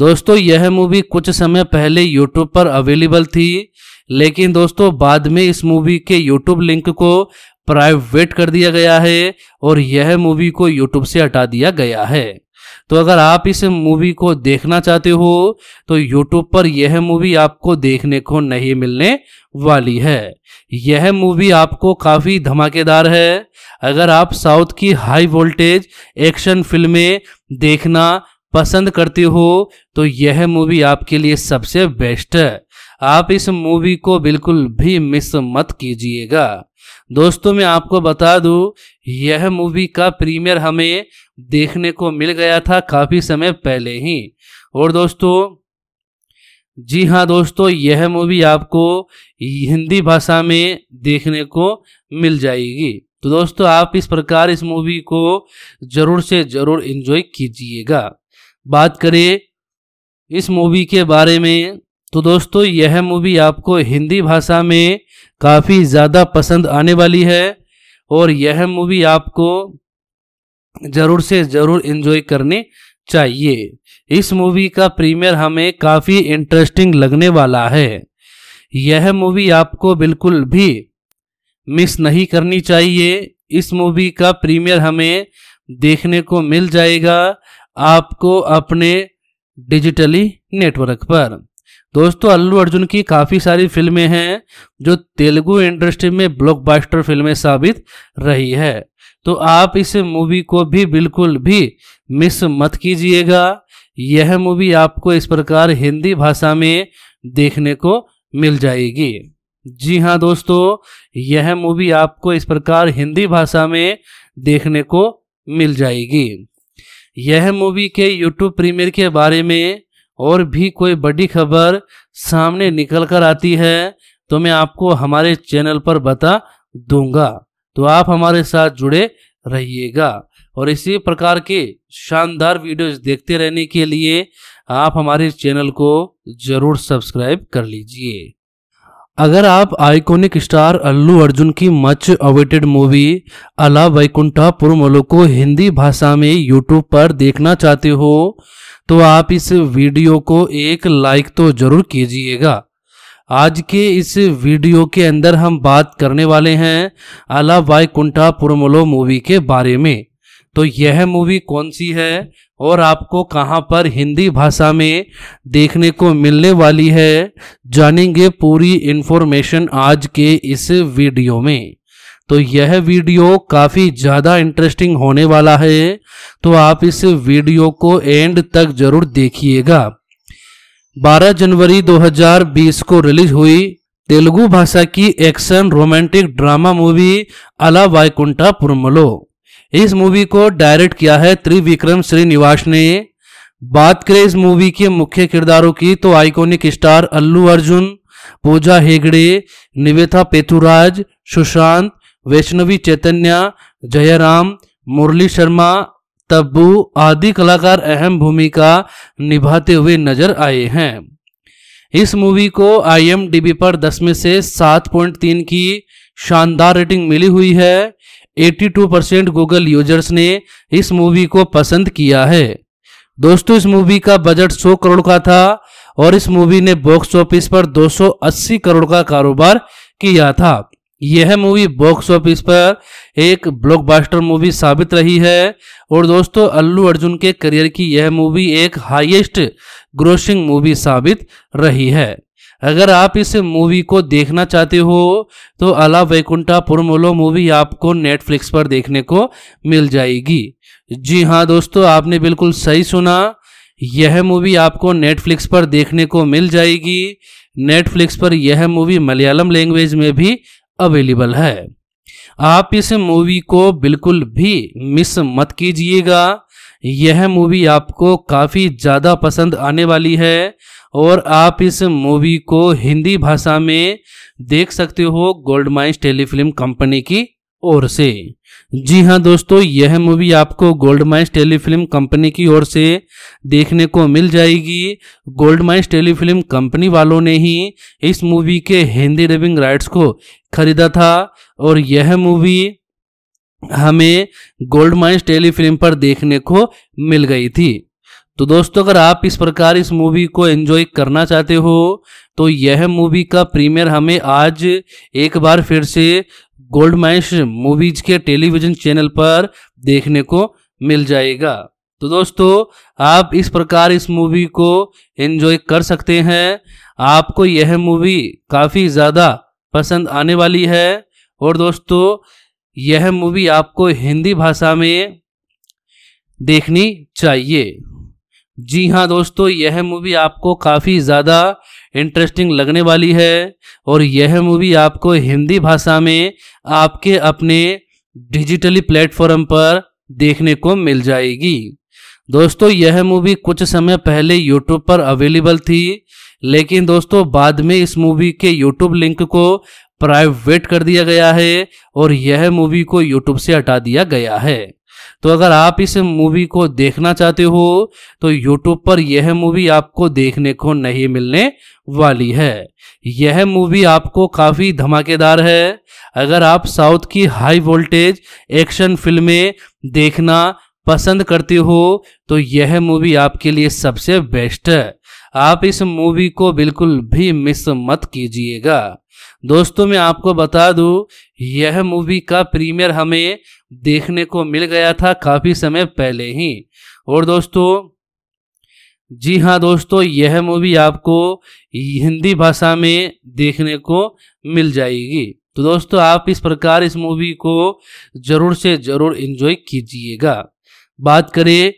दोस्तों यह मूवी कुछ समय पहले यूट्यूब पर अवेलेबल थी लेकिन दोस्तों बाद में इस मूवी के यूट्यूब लिंक को प्राइवेट कर दिया गया है और यह मूवी को यूट्यूब से हटा दिया गया है तो अगर आप इस मूवी को देखना चाहते हो तो यूट्यूब पर यह मूवी आपको देखने को नहीं मिलने वाली है यह मूवी आपको काफ़ी धमाकेदार है अगर आप साउथ की हाई वोल्टेज एक्शन फिल्में देखना पसंद करते हो तो यह मूवी आपके लिए सबसे बेस्ट है आप इस मूवी को बिल्कुल भी मिस मत कीजिएगा दोस्तों मैं आपको बता दूं यह मूवी का प्रीमियर हमें देखने को मिल गया था काफ़ी समय पहले ही और दोस्तों जी हाँ दोस्तों यह मूवी आपको हिंदी भाषा में देखने को मिल जाएगी तो दोस्तों आप इस प्रकार इस मूवी को ज़रूर से ज़रूर इन्जॉय कीजिएगा बात करें इस मूवी के बारे में तो दोस्तों यह मूवी आपको हिंदी भाषा में काफ़ी ज़्यादा पसंद आने वाली है और यह मूवी आपको ज़रूर से ज़रूर इन्जॉय करनी चाहिए इस मूवी का प्रीमियर हमें काफ़ी इंटरेस्टिंग लगने वाला है यह मूवी आपको बिल्कुल भी मिस नहीं करनी चाहिए इस मूवी का प्रीमियर हमें देखने को मिल जाएगा आपको अपने डिजिटली नेटवर्क पर दोस्तों अल्लू अर्जुन की काफ़ी सारी फिल्में हैं जो तेलुगु इंडस्ट्री में ब्लॉकबस्टर फिल्में साबित रही है तो आप इस मूवी को भी बिल्कुल भी मिस मत कीजिएगा यह मूवी आपको इस प्रकार हिंदी भाषा में देखने को मिल जाएगी जी हाँ दोस्तों यह मूवी आपको इस प्रकार हिंदी भाषा में देखने को मिल जाएगी यह मूवी के यूट्यूब प्रीमियर के बारे में और भी कोई बड़ी खबर सामने निकल कर आती है तो मैं आपको हमारे चैनल पर बता दूंगा तो आप हमारे साथ जुड़े रहिएगा और इसी प्रकार के शानदार वीडियोस देखते रहने के लिए आप हमारे चैनल को जरूर सब्सक्राइब कर लीजिए अगर आप आइकॉनिक स्टार अल्लू अर्जुन की मच अवेटेड मूवी अला वैकुंठा पुरमलो को हिंदी भाषा में यूट्यूब पर देखना चाहते हो तो आप इस वीडियो को एक लाइक तो जरूर कीजिएगा आज के इस वीडियो के अंदर हम बात करने वाले हैं अला कुंठा पुरमलो मूवी के बारे में तो यह मूवी कौन सी है और आपको कहां पर हिंदी भाषा में देखने को मिलने वाली है जानेंगे पूरी इन्फॉर्मेशन आज के इस वीडियो में तो यह वीडियो काफ़ी ज़्यादा इंटरेस्टिंग होने वाला है तो आप इस वीडियो को एंड तक जरूर देखिएगा 12 जनवरी 2020 को रिलीज हुई तेलुगु भाषा की एक्शन रोमांटिक ड्रामा मूवी अला वायकुंठा पुरमलो इस मूवी को डायरेक्ट किया है त्रिविक्रम श्रीनिवास ने बात करें इस मूवी के मुख्य किरदारों की तो आइकॉनिक स्टार अल्लू अर्जुन पूजा हेगड़े निवेथा पेथुराज सुशांत वैष्णवी चैतन्य जयराम मुरली शर्मा तब्बू आदि कलाकार अहम भूमिका निभाते हुए नजर आए हैं इस मूवी को आई पर 10 में से 7.3 की शानदार रेटिंग मिली हुई है 82 परसेंट गूगल यूजर्स ने इस मूवी को पसंद किया है दोस्तों इस मूवी का बजट 100 करोड़ का था और इस मूवी ने बॉक्स ऑफिस पर 280 करोड़ का कारोबार किया था यह मूवी बॉक्स ऑफिस पर एक ब्लॉकबस्टर मूवी साबित रही है और दोस्तों अल्लू अर्जुन के करियर की यह मूवी एक हाईएस्ट ग्रोसिंग मूवी साबित रही है अगर आप इस मूवी को देखना चाहते हो तो अला वैकुंठा पुरमोलो मूवी आपको नेटफ्लिक्स पर देखने को मिल जाएगी जी हाँ दोस्तों आपने बिल्कुल सही सुना यह मूवी आपको नेटफ्लिक्स पर देखने को मिल जाएगी नेटफ्लिक्स पर यह मूवी मलयालम लैंग्वेज में भी अवेलेबल है आप इस मूवी को बिल्कुल भी मिस मत कीजिएगा यह मूवी आपको काफ़ी ज़्यादा पसंद आने वाली है और आप इस मूवी को हिंदी भाषा में देख सकते हो गोल्ड माइंस टेलीफिल्म कंपनी की ओर से जी हाँ दोस्तों यह मूवी आपको गोल्ड माइंस टेलीफिल्म कंपनी की ओर से देखने को मिल जाएगी गोल्ड माइंस टेलीफिल्म कंपनी वालों ने ही इस मूवी के हिंदी डबिंग राइट्स को खरीदा था और यह मूवी हमें गोल्ड माइंस टेलीफिल्म पर देखने को मिल गई थी तो दोस्तों अगर आप इस प्रकार इस मूवी को एंजॉय करना चाहते हो तो यह मूवी का प्रीमियर हमें आज एक बार फिर से गोल्ड माइश मूवीज के टेलीविजन चैनल पर देखने को मिल जाएगा तो दोस्तों आप इस प्रकार इस मूवी को एंजॉय कर सकते हैं आपको यह मूवी काफ़ी ज़्यादा पसंद आने वाली है और दोस्तों यह मूवी आपको हिंदी भाषा में देखनी चाहिए जी हाँ दोस्तों यह मूवी आपको काफ़ी ज़्यादा इंटरेस्टिंग लगने वाली है और यह मूवी आपको हिंदी भाषा में आपके अपने डिजिटली प्लेटफॉर्म पर देखने को मिल जाएगी दोस्तों यह मूवी कुछ समय पहले यूट्यूब पर अवेलेबल थी लेकिन दोस्तों बाद में इस मूवी के यूट्यूब लिंक को प्राइवेट कर दिया गया है और यह मूवी को यूट्यूब से हटा दिया गया है तो अगर आप इस मूवी को देखना चाहते हो तो यूट्यूब पर यह मूवी आपको देखने को नहीं मिलने वाली है यह मूवी आपको काफ़ी धमाकेदार है अगर आप साउथ की हाई वोल्टेज एक्शन फिल्में देखना पसंद करते हो तो यह मूवी आपके लिए सबसे बेस्ट है आप इस मूवी को बिल्कुल भी मिस मत कीजिएगा दोस्तों मैं आपको बता दूं यह मूवी का प्रीमियर हमें देखने को मिल गया था काफ़ी समय पहले ही और दोस्तों जी हाँ दोस्तों यह मूवी आपको हिंदी भाषा में देखने को मिल जाएगी तो दोस्तों आप इस प्रकार इस मूवी को ज़रूर से ज़रूर इंजॉय कीजिएगा बात करें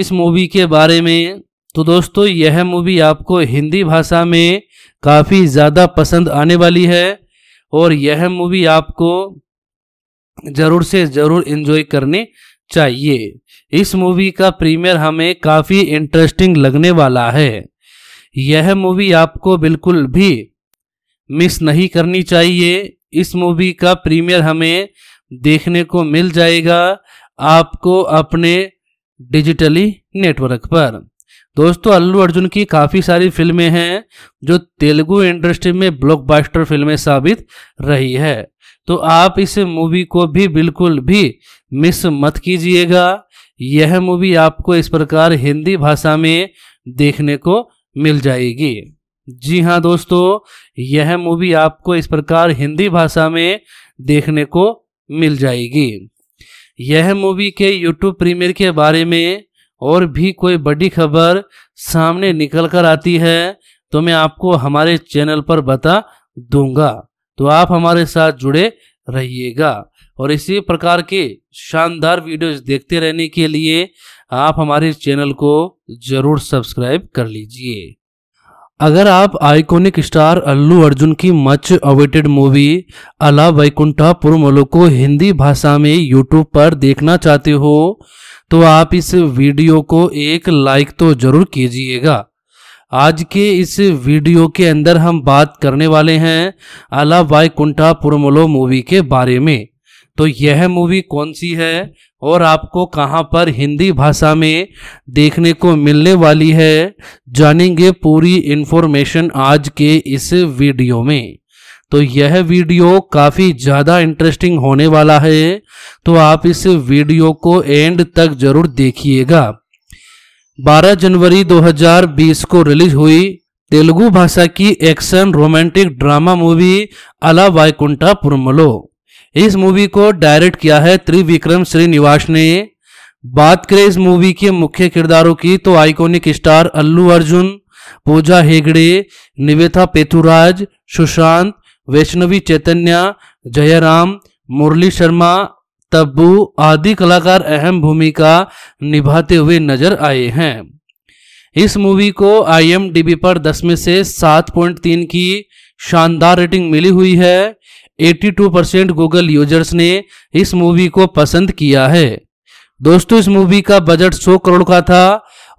इस मूवी के बारे में तो दोस्तों यह मूवी आपको हिंदी भाषा में काफ़ी ज़्यादा पसंद आने वाली है और यह मूवी आपको ज़रूर से ज़रूर इन्जॉय करनी चाहिए इस मूवी का प्रीमियर हमें काफ़ी इंटरेस्टिंग लगने वाला है यह मूवी आपको बिल्कुल भी मिस नहीं करनी चाहिए इस मूवी का प्रीमियर हमें देखने को मिल जाएगा आपको अपने डिजिटली नेटवर्क पर दोस्तों अल्लू अर्जुन की काफ़ी सारी फिल्में हैं जो तेलुगु इंडस्ट्री में ब्लॉकबस्टर फिल्में साबित रही है तो आप इस मूवी को भी बिल्कुल भी मिस मत कीजिएगा यह मूवी आपको इस प्रकार हिंदी भाषा में देखने को मिल जाएगी जी हाँ दोस्तों यह मूवी आपको इस प्रकार हिंदी भाषा में देखने को मिल जाएगी यह मूवी के यूट्यूब प्रीमियर के बारे में और भी कोई बड़ी खबर सामने निकल कर आती है तो मैं आपको हमारे चैनल पर बता दूंगा तो आप हमारे साथ जुड़े रहिएगा और इसी प्रकार के शानदार वीडियोस देखते रहने के लिए आप हमारे चैनल को जरूर सब्सक्राइब कर लीजिए अगर आप आइकॉनिक स्टार अल्लू अर्जुन की मच अवेटेड मूवी अला वैकुंठा पुरमलो को हिंदी भाषा में यूट्यूब पर देखना चाहते हो तो आप इस वीडियो को एक लाइक तो जरूर कीजिएगा आज के इस वीडियो के अंदर हम बात करने वाले हैं अला वाईकुंठा पुरमलो मूवी के बारे में तो यह मूवी कौन सी है और आपको कहां पर हिंदी भाषा में देखने को मिलने वाली है जानेंगे पूरी इन्फॉर्मेशन आज के इस वीडियो में तो यह वीडियो काफ़ी ज़्यादा इंटरेस्टिंग होने वाला है तो आप इस वीडियो को एंड तक जरूर देखिएगा 12 जनवरी 2020 को रिलीज हुई तेलुगु भाषा की एक्शन रोमांटिक ड्रामा मूवी अला वायकुंठा पुरमलो इस मूवी को डायरेक्ट किया है त्रिविक्रम श्रीनिवास ने बात करें इस मूवी के मुख्य किरदारों की तो आइकॉनिक स्टार अल्लू अर्जुन पूजा हेगड़े निवेथा पेथुराज सुशांत वैष्णवी चैतन्य जयराम मुरली शर्मा तब्बू आदि कलाकार अहम भूमिका निभाते हुए नजर आए हैं इस मूवी को आईएमडीबी पर 10 में से 7.3 की शानदार रेटिंग मिली हुई है 82 परसेंट गूगल यूजर्स ने इस मूवी को पसंद किया है दोस्तों इस मूवी का बजट 100 करोड़ का था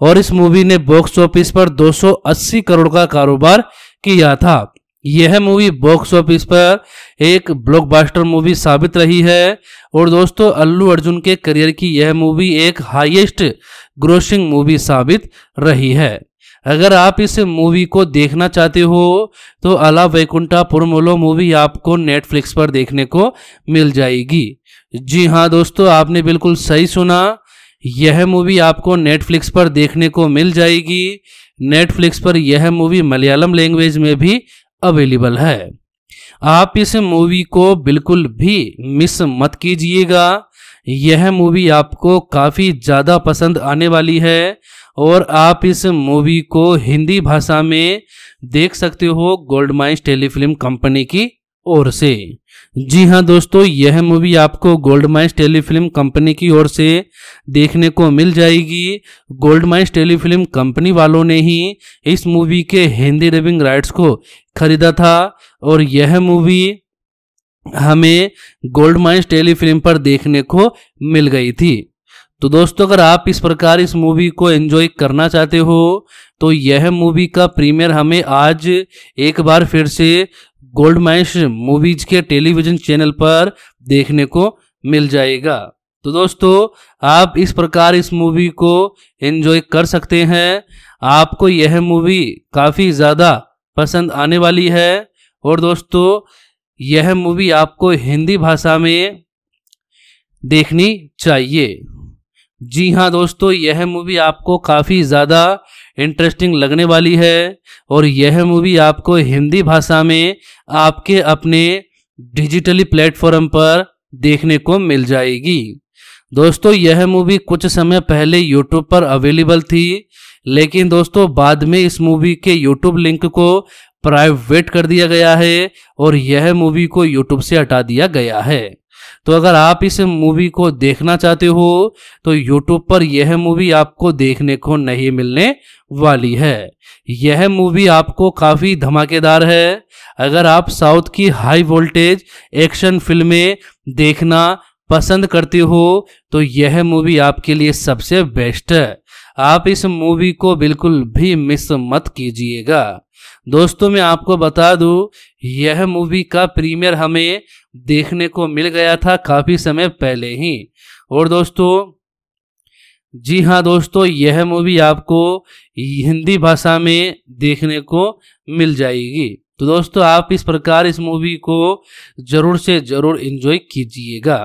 और इस मूवी ने बॉक्स ऑफिस पर 280 करोड़ का कारोबार किया था यह मूवी बॉक्स ऑफिस पर एक ब्लॉकबस्टर मूवी साबित रही है और दोस्तों अल्लू अर्जुन के करियर की यह मूवी एक हाईएस्ट ग्रोसिंग मूवी साबित रही है अगर आप इस मूवी को देखना चाहते हो तो अला वैकुंठा पुरमोलो मूवी आपको नेटफ्लिक्स पर देखने को मिल जाएगी जी हाँ दोस्तों आपने बिल्कुल सही सुना यह मूवी आपको नेटफ्लिक्स पर देखने को मिल जाएगी नेटफ्लिक्स पर यह मूवी मलयालम लैंग्वेज में भी अवेलेबल है आप इस मूवी को बिल्कुल भी मिस मत कीजिएगा यह मूवी आपको काफ़ी ज़्यादा पसंद आने वाली है और आप इस मूवी को हिंदी भाषा में देख सकते हो गोल्ड माइंस टेलीफिल्म कंपनी की ओर से जी हाँ दोस्तों यह मूवी आपको गोल्ड माइंस टेलीफिल्म कंपनी की ओर से देखने को मिल जाएगी गोल्ड माइंस टेलीफिल्म कंपनी वालों ने ही इस मूवी के हिंदी डबिंग राइट्स को खरीदा था और यह मूवी हमें गोल्ड माइंस टेलीफिल्म पर देखने को मिल गई थी तो दोस्तों अगर आप इस प्रकार इस मूवी को एंजॉय करना चाहते हो तो यह मूवी का प्रीमियर हमें आज एक बार फिर से गोल्ड गोल्डमाइंस मूवीज के टेलीविजन चैनल पर देखने को मिल जाएगा तो दोस्तों आप इस प्रकार इस मूवी को एंजॉय कर सकते हैं आपको यह मूवी काफ़ी ज़्यादा पसंद आने वाली है और दोस्तों यह मूवी आपको हिंदी भाषा में देखनी चाहिए जी हाँ दोस्तों यह मूवी आपको काफ़ी ज़्यादा इंटरेस्टिंग लगने वाली है और यह मूवी आपको हिंदी भाषा में आपके अपने डिजिटली प्लेटफॉर्म पर देखने को मिल जाएगी दोस्तों यह मूवी कुछ समय पहले यूट्यूब पर अवेलेबल थी लेकिन दोस्तों बाद में इस मूवी के यूट्यूब लिंक को प्राइवेट कर दिया गया है और यह मूवी को यूट्यूब से हटा दिया गया है तो अगर आप इस मूवी को देखना चाहते हो तो यूट्यूब पर यह मूवी आपको देखने को नहीं मिलने वाली है यह मूवी आपको काफ़ी धमाकेदार है अगर आप साउथ की हाई वोल्टेज एक्शन फिल्में देखना पसंद करते हो तो यह मूवी आपके लिए सबसे बेस्ट है आप इस मूवी को बिल्कुल भी मिस मत कीजिएगा दोस्तों मैं आपको बता दूं यह मूवी का प्रीमियर हमें देखने को मिल गया था काफ़ी समय पहले ही और दोस्तों जी हाँ दोस्तों यह मूवी आपको हिंदी भाषा में देखने को मिल जाएगी तो दोस्तों आप इस प्रकार इस मूवी को ज़रूर से ज़रूर इन्जॉय कीजिएगा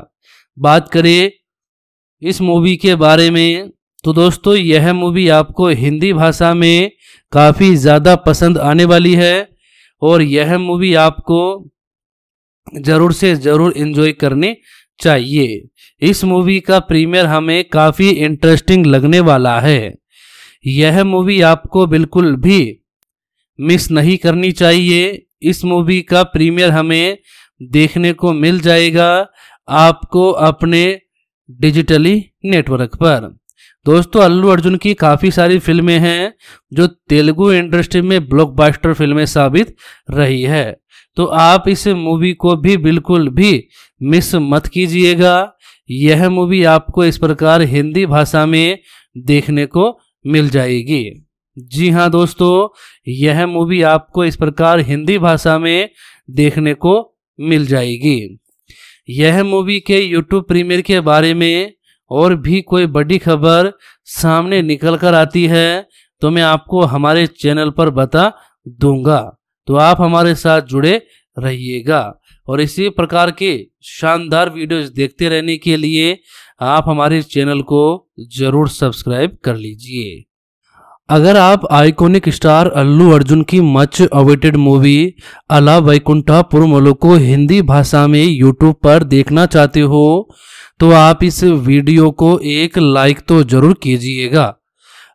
बात करें इस मूवी के बारे में तो दोस्तों यह मूवी आपको हिंदी भाषा में काफ़ी ज़्यादा पसंद आने वाली है और यह मूवी आपको ज़रूर से ज़रूर इंजॉय करने चाहिए इस मूवी का प्रीमियर हमें काफ़ी इंटरेस्टिंग लगने वाला है यह मूवी आपको बिल्कुल भी मिस नहीं करनी चाहिए इस मूवी का प्रीमियर हमें देखने को मिल जाएगा आपको अपने डिजिटली नेटवर्क पर दोस्तों अल्लू अर्जुन की काफ़ी सारी फिल्में हैं जो तेलुगु इंडस्ट्री में ब्लॉकबस्टर फिल्में साबित रही है तो आप इस मूवी को भी बिल्कुल भी मिस मत कीजिएगा यह मूवी आपको इस प्रकार हिंदी भाषा में देखने को मिल जाएगी जी हाँ दोस्तों यह मूवी आपको इस प्रकार हिंदी भाषा में देखने को मिल जाएगी यह मूवी के यूट्यूब प्रीमियर के बारे में और भी कोई बड़ी खबर सामने निकल कर आती है तो मैं आपको हमारे चैनल पर बता दूंगा तो आप हमारे साथ जुड़े रहिएगा और इसी प्रकार के शानदार वीडियोस देखते रहने के लिए आप हमारे चैनल को जरूर सब्सक्राइब कर लीजिए अगर आप आइकॉनिक स्टार अल्लू अर्जुन की मच अवेटेड मूवी अला वैकुंठा पुरमलो को हिंदी भाषा में यूट्यूब पर देखना चाहते हो तो आप इस वीडियो को एक लाइक तो जरूर कीजिएगा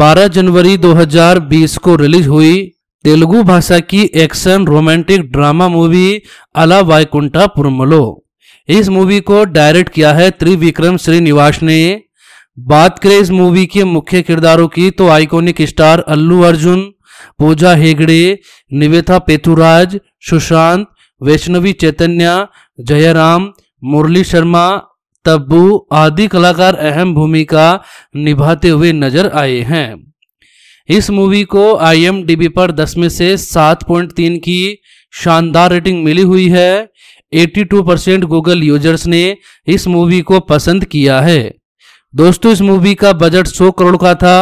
12 जनवरी 2020 को रिलीज हुई तेलुगु भाषा की एक्शन रोमांटिक ड्रामा मूवी अला वायकुंठा पुरमलो इस मूवी को डायरेक्ट किया है त्रिविक्रम श्रीनिवास ने बात करें इस मूवी के मुख्य किरदारों की तो आइकॉनिक स्टार अल्लू अर्जुन पूजा हेगड़े निवेथा पेथुराज सुशांत वैष्णवी चैतन्य जयराम मुरली शर्मा तब्बू आदि कलाकार अहम भूमिका निभाते हुए नजर आए हैं इस मूवी को आई पर 10 में से 7.3 की शानदार रेटिंग मिली हुई है 82 परसेंट गूगल यूजर्स ने इस मूवी को पसंद किया है दोस्तों इस मूवी का बजट 100 करोड़ का था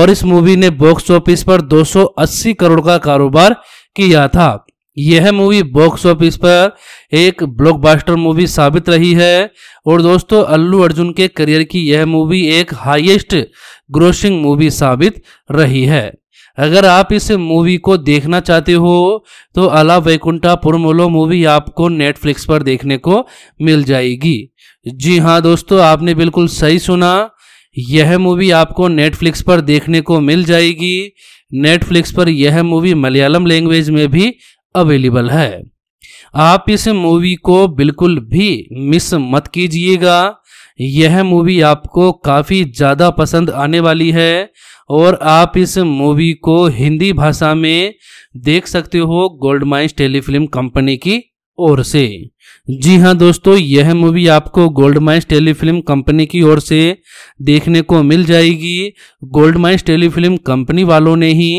और इस मूवी ने बॉक्स ऑफिस पर 280 करोड़ का कारोबार किया था यह मूवी बॉक्स ऑफिस पर एक ब्लॉकबस्टर मूवी साबित रही है और दोस्तों अल्लू अर्जुन के करियर की यह मूवी एक हाईएस्ट ग्रोसिंग मूवी साबित रही है अगर आप इस मूवी को देखना चाहते हो तो अला वैकुंठा पुरमोलो मूवी आपको नेटफ्लिक्स पर देखने को मिल जाएगी जी हाँ दोस्तों आपने बिल्कुल सही सुना यह मूवी आपको नेटफ्लिक्स पर देखने को मिल जाएगी नेटफ्लिक्स पर यह मूवी मलयालम लैंग्वेज में भी अवेलेबल है आप इस मूवी को बिल्कुल भी मिस मत कीजिएगा यह मूवी आपको काफ़ी ज़्यादा पसंद आने वाली है और आप इस मूवी को हिंदी भाषा में देख सकते हो गोल्ड माइंस टेलीफिल्म कंपनी की ओर से जी हाँ दोस्तों यह मूवी आपको गोल्ड माइंस टेलीफिल्म कंपनी की ओर से देखने को मिल जाएगी गोल्ड माइंस टेलीफिल्म कंपनी वालों ने ही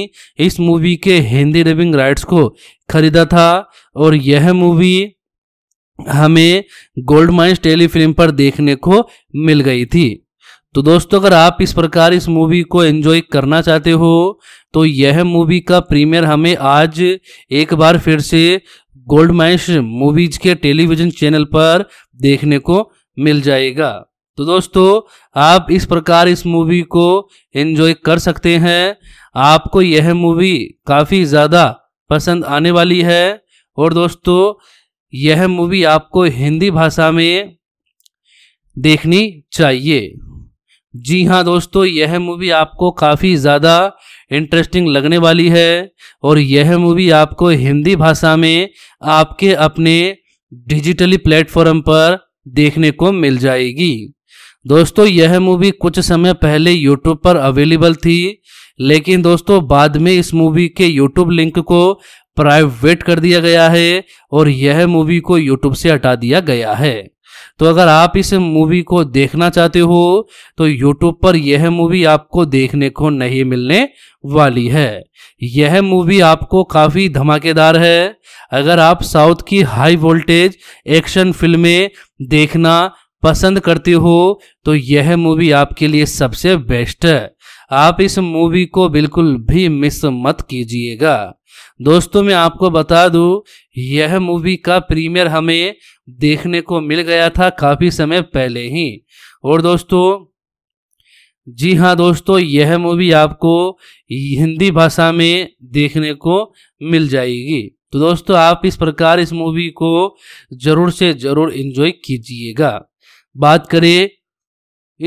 इस मूवी के हिंदी डबिंग राइट्स को खरीदा था और यह मूवी हमें गोल्ड माइंस टेलीफिल्म पर देखने को मिल गई थी तो दोस्तों अगर आप इस प्रकार इस मूवी को एंजॉय करना चाहते हो तो यह मूवी का प्रीमियर हमें आज एक बार फिर से गोल्डमाइश मूवीज के टेलीविजन चैनल पर देखने को मिल जाएगा तो दोस्तों आप इस प्रकार इस मूवी को एंजॉय कर सकते हैं आपको यह मूवी काफ़ी ज़्यादा पसंद आने वाली है और दोस्तों यह मूवी आपको हिंदी भाषा में देखनी चाहिए जी हाँ दोस्तों यह मूवी आपको काफ़ी ज़्यादा इंटरेस्टिंग लगने वाली है और यह मूवी आपको हिंदी भाषा में आपके अपने डिजिटली प्लेटफॉर्म पर देखने को मिल जाएगी दोस्तों यह मूवी कुछ समय पहले यूट्यूब पर अवेलेबल थी लेकिन दोस्तों बाद में इस मूवी के यूट्यूब लिंक को प्राइवेट कर दिया गया है और यह मूवी को यूट्यूब से हटा दिया गया है तो अगर आप इस मूवी को देखना चाहते हो तो यूट्यूब पर यह मूवी आपको देखने को नहीं मिलने वाली है यह मूवी आपको काफ़ी धमाकेदार है अगर आप साउथ की हाई वोल्टेज एक्शन फिल्में देखना पसंद करते हो तो यह मूवी आपके लिए सबसे बेस्ट है आप इस मूवी को बिल्कुल भी मिस मत कीजिएगा दोस्तों मैं आपको बता दूं यह मूवी का प्रीमियर हमें देखने को मिल गया था काफ़ी समय पहले ही और दोस्तों जी हाँ दोस्तों यह मूवी आपको हिंदी भाषा में देखने को मिल जाएगी तो दोस्तों आप इस प्रकार इस मूवी को ज़रूर से ज़रूर इन्जॉय कीजिएगा बात करें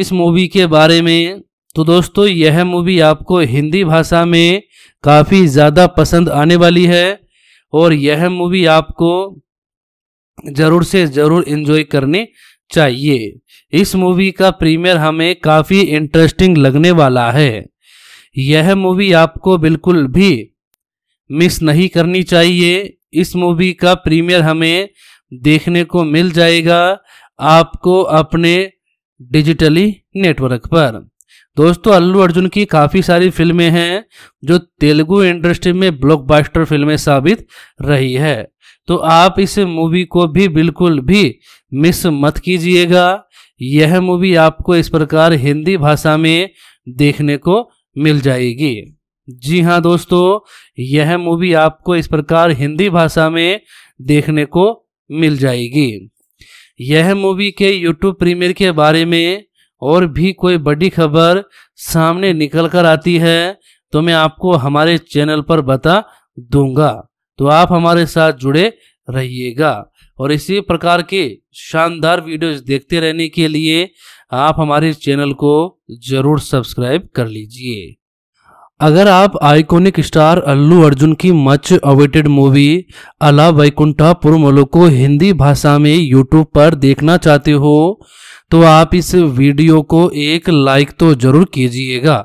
इस मूवी के बारे में तो दोस्तों यह मूवी आपको हिंदी भाषा में काफ़ी ज़्यादा पसंद आने वाली है और यह मूवी आपको ज़रूर से ज़रूर इंजॉय करने चाहिए इस मूवी का प्रीमियर हमें काफ़ी इंटरेस्टिंग लगने वाला है यह मूवी आपको बिल्कुल भी मिस नहीं करनी चाहिए इस मूवी का प्रीमियर हमें देखने को मिल जाएगा आपको अपने डिजिटली नेटवर्क पर दोस्तों अल्लू अर्जुन की काफ़ी सारी फिल्में हैं जो तेलुगु इंडस्ट्री में ब्लॉकबस्टर फिल्में साबित रही है तो आप इस मूवी को भी बिल्कुल भी मिस मत कीजिएगा यह मूवी आपको इस प्रकार हिंदी भाषा में देखने को मिल जाएगी जी हाँ दोस्तों यह मूवी आपको इस प्रकार हिंदी भाषा में देखने को मिल जाएगी यह मूवी के यूट्यूब प्रीमियर के बारे में और भी कोई बड़ी खबर सामने निकल कर आती है तो मैं आपको हमारे चैनल पर बता दूंगा तो आप हमारे साथ जुड़े रहिएगा और इसी प्रकार के शानदार वीडियोस देखते रहने के लिए आप हमारे चैनल को ज़रूर सब्सक्राइब कर लीजिए अगर आप आइकॉनिक स्टार अल्लू अर्जुन की मच अवेटेड मूवी अला वैकुंठा पुरमलो को हिंदी भाषा में यूट्यूब पर देखना चाहते हो तो आप इस वीडियो को एक लाइक तो जरूर कीजिएगा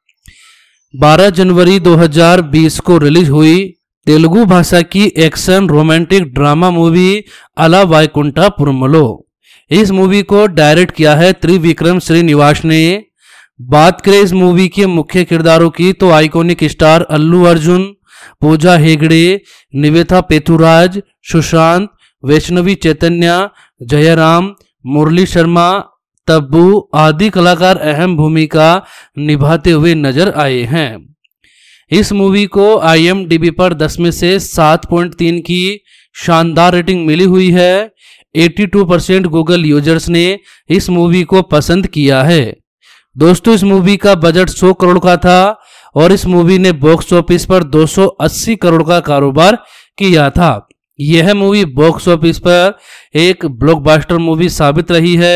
12 जनवरी 2020 को रिलीज हुई तेलुगु भाषा की एक्शन रोमांटिक ड्रामा मूवी अला वायकुंठा पुरमलो इस मूवी को डायरेक्ट किया है त्रिविक्रम श्रीनिवास ने बात करें इस मूवी के मुख्य किरदारों की तो आइकॉनिक स्टार अल्लू अर्जुन पूजा हेगड़े निवेथा पेथुराज सुशांत वैष्णवी चैतन्या जयराम मुरली शर्मा तब्बू आदि कलाकार अहम भूमिका निभाते हुए नजर आए हैं इस मूवी को आई पर 10 में से 7.3 की शानदार रेटिंग मिली हुई है 82 परसेंट गूगल यूजर्स ने इस मूवी को पसंद किया है दोस्तों इस मूवी का बजट 100 करोड़ का था और इस मूवी ने बॉक्स ऑफिस पर 280 करोड़ का कारोबार किया था यह मूवी बॉक्स ऑफिस पर एक ब्लॉकबस्टर मूवी साबित रही है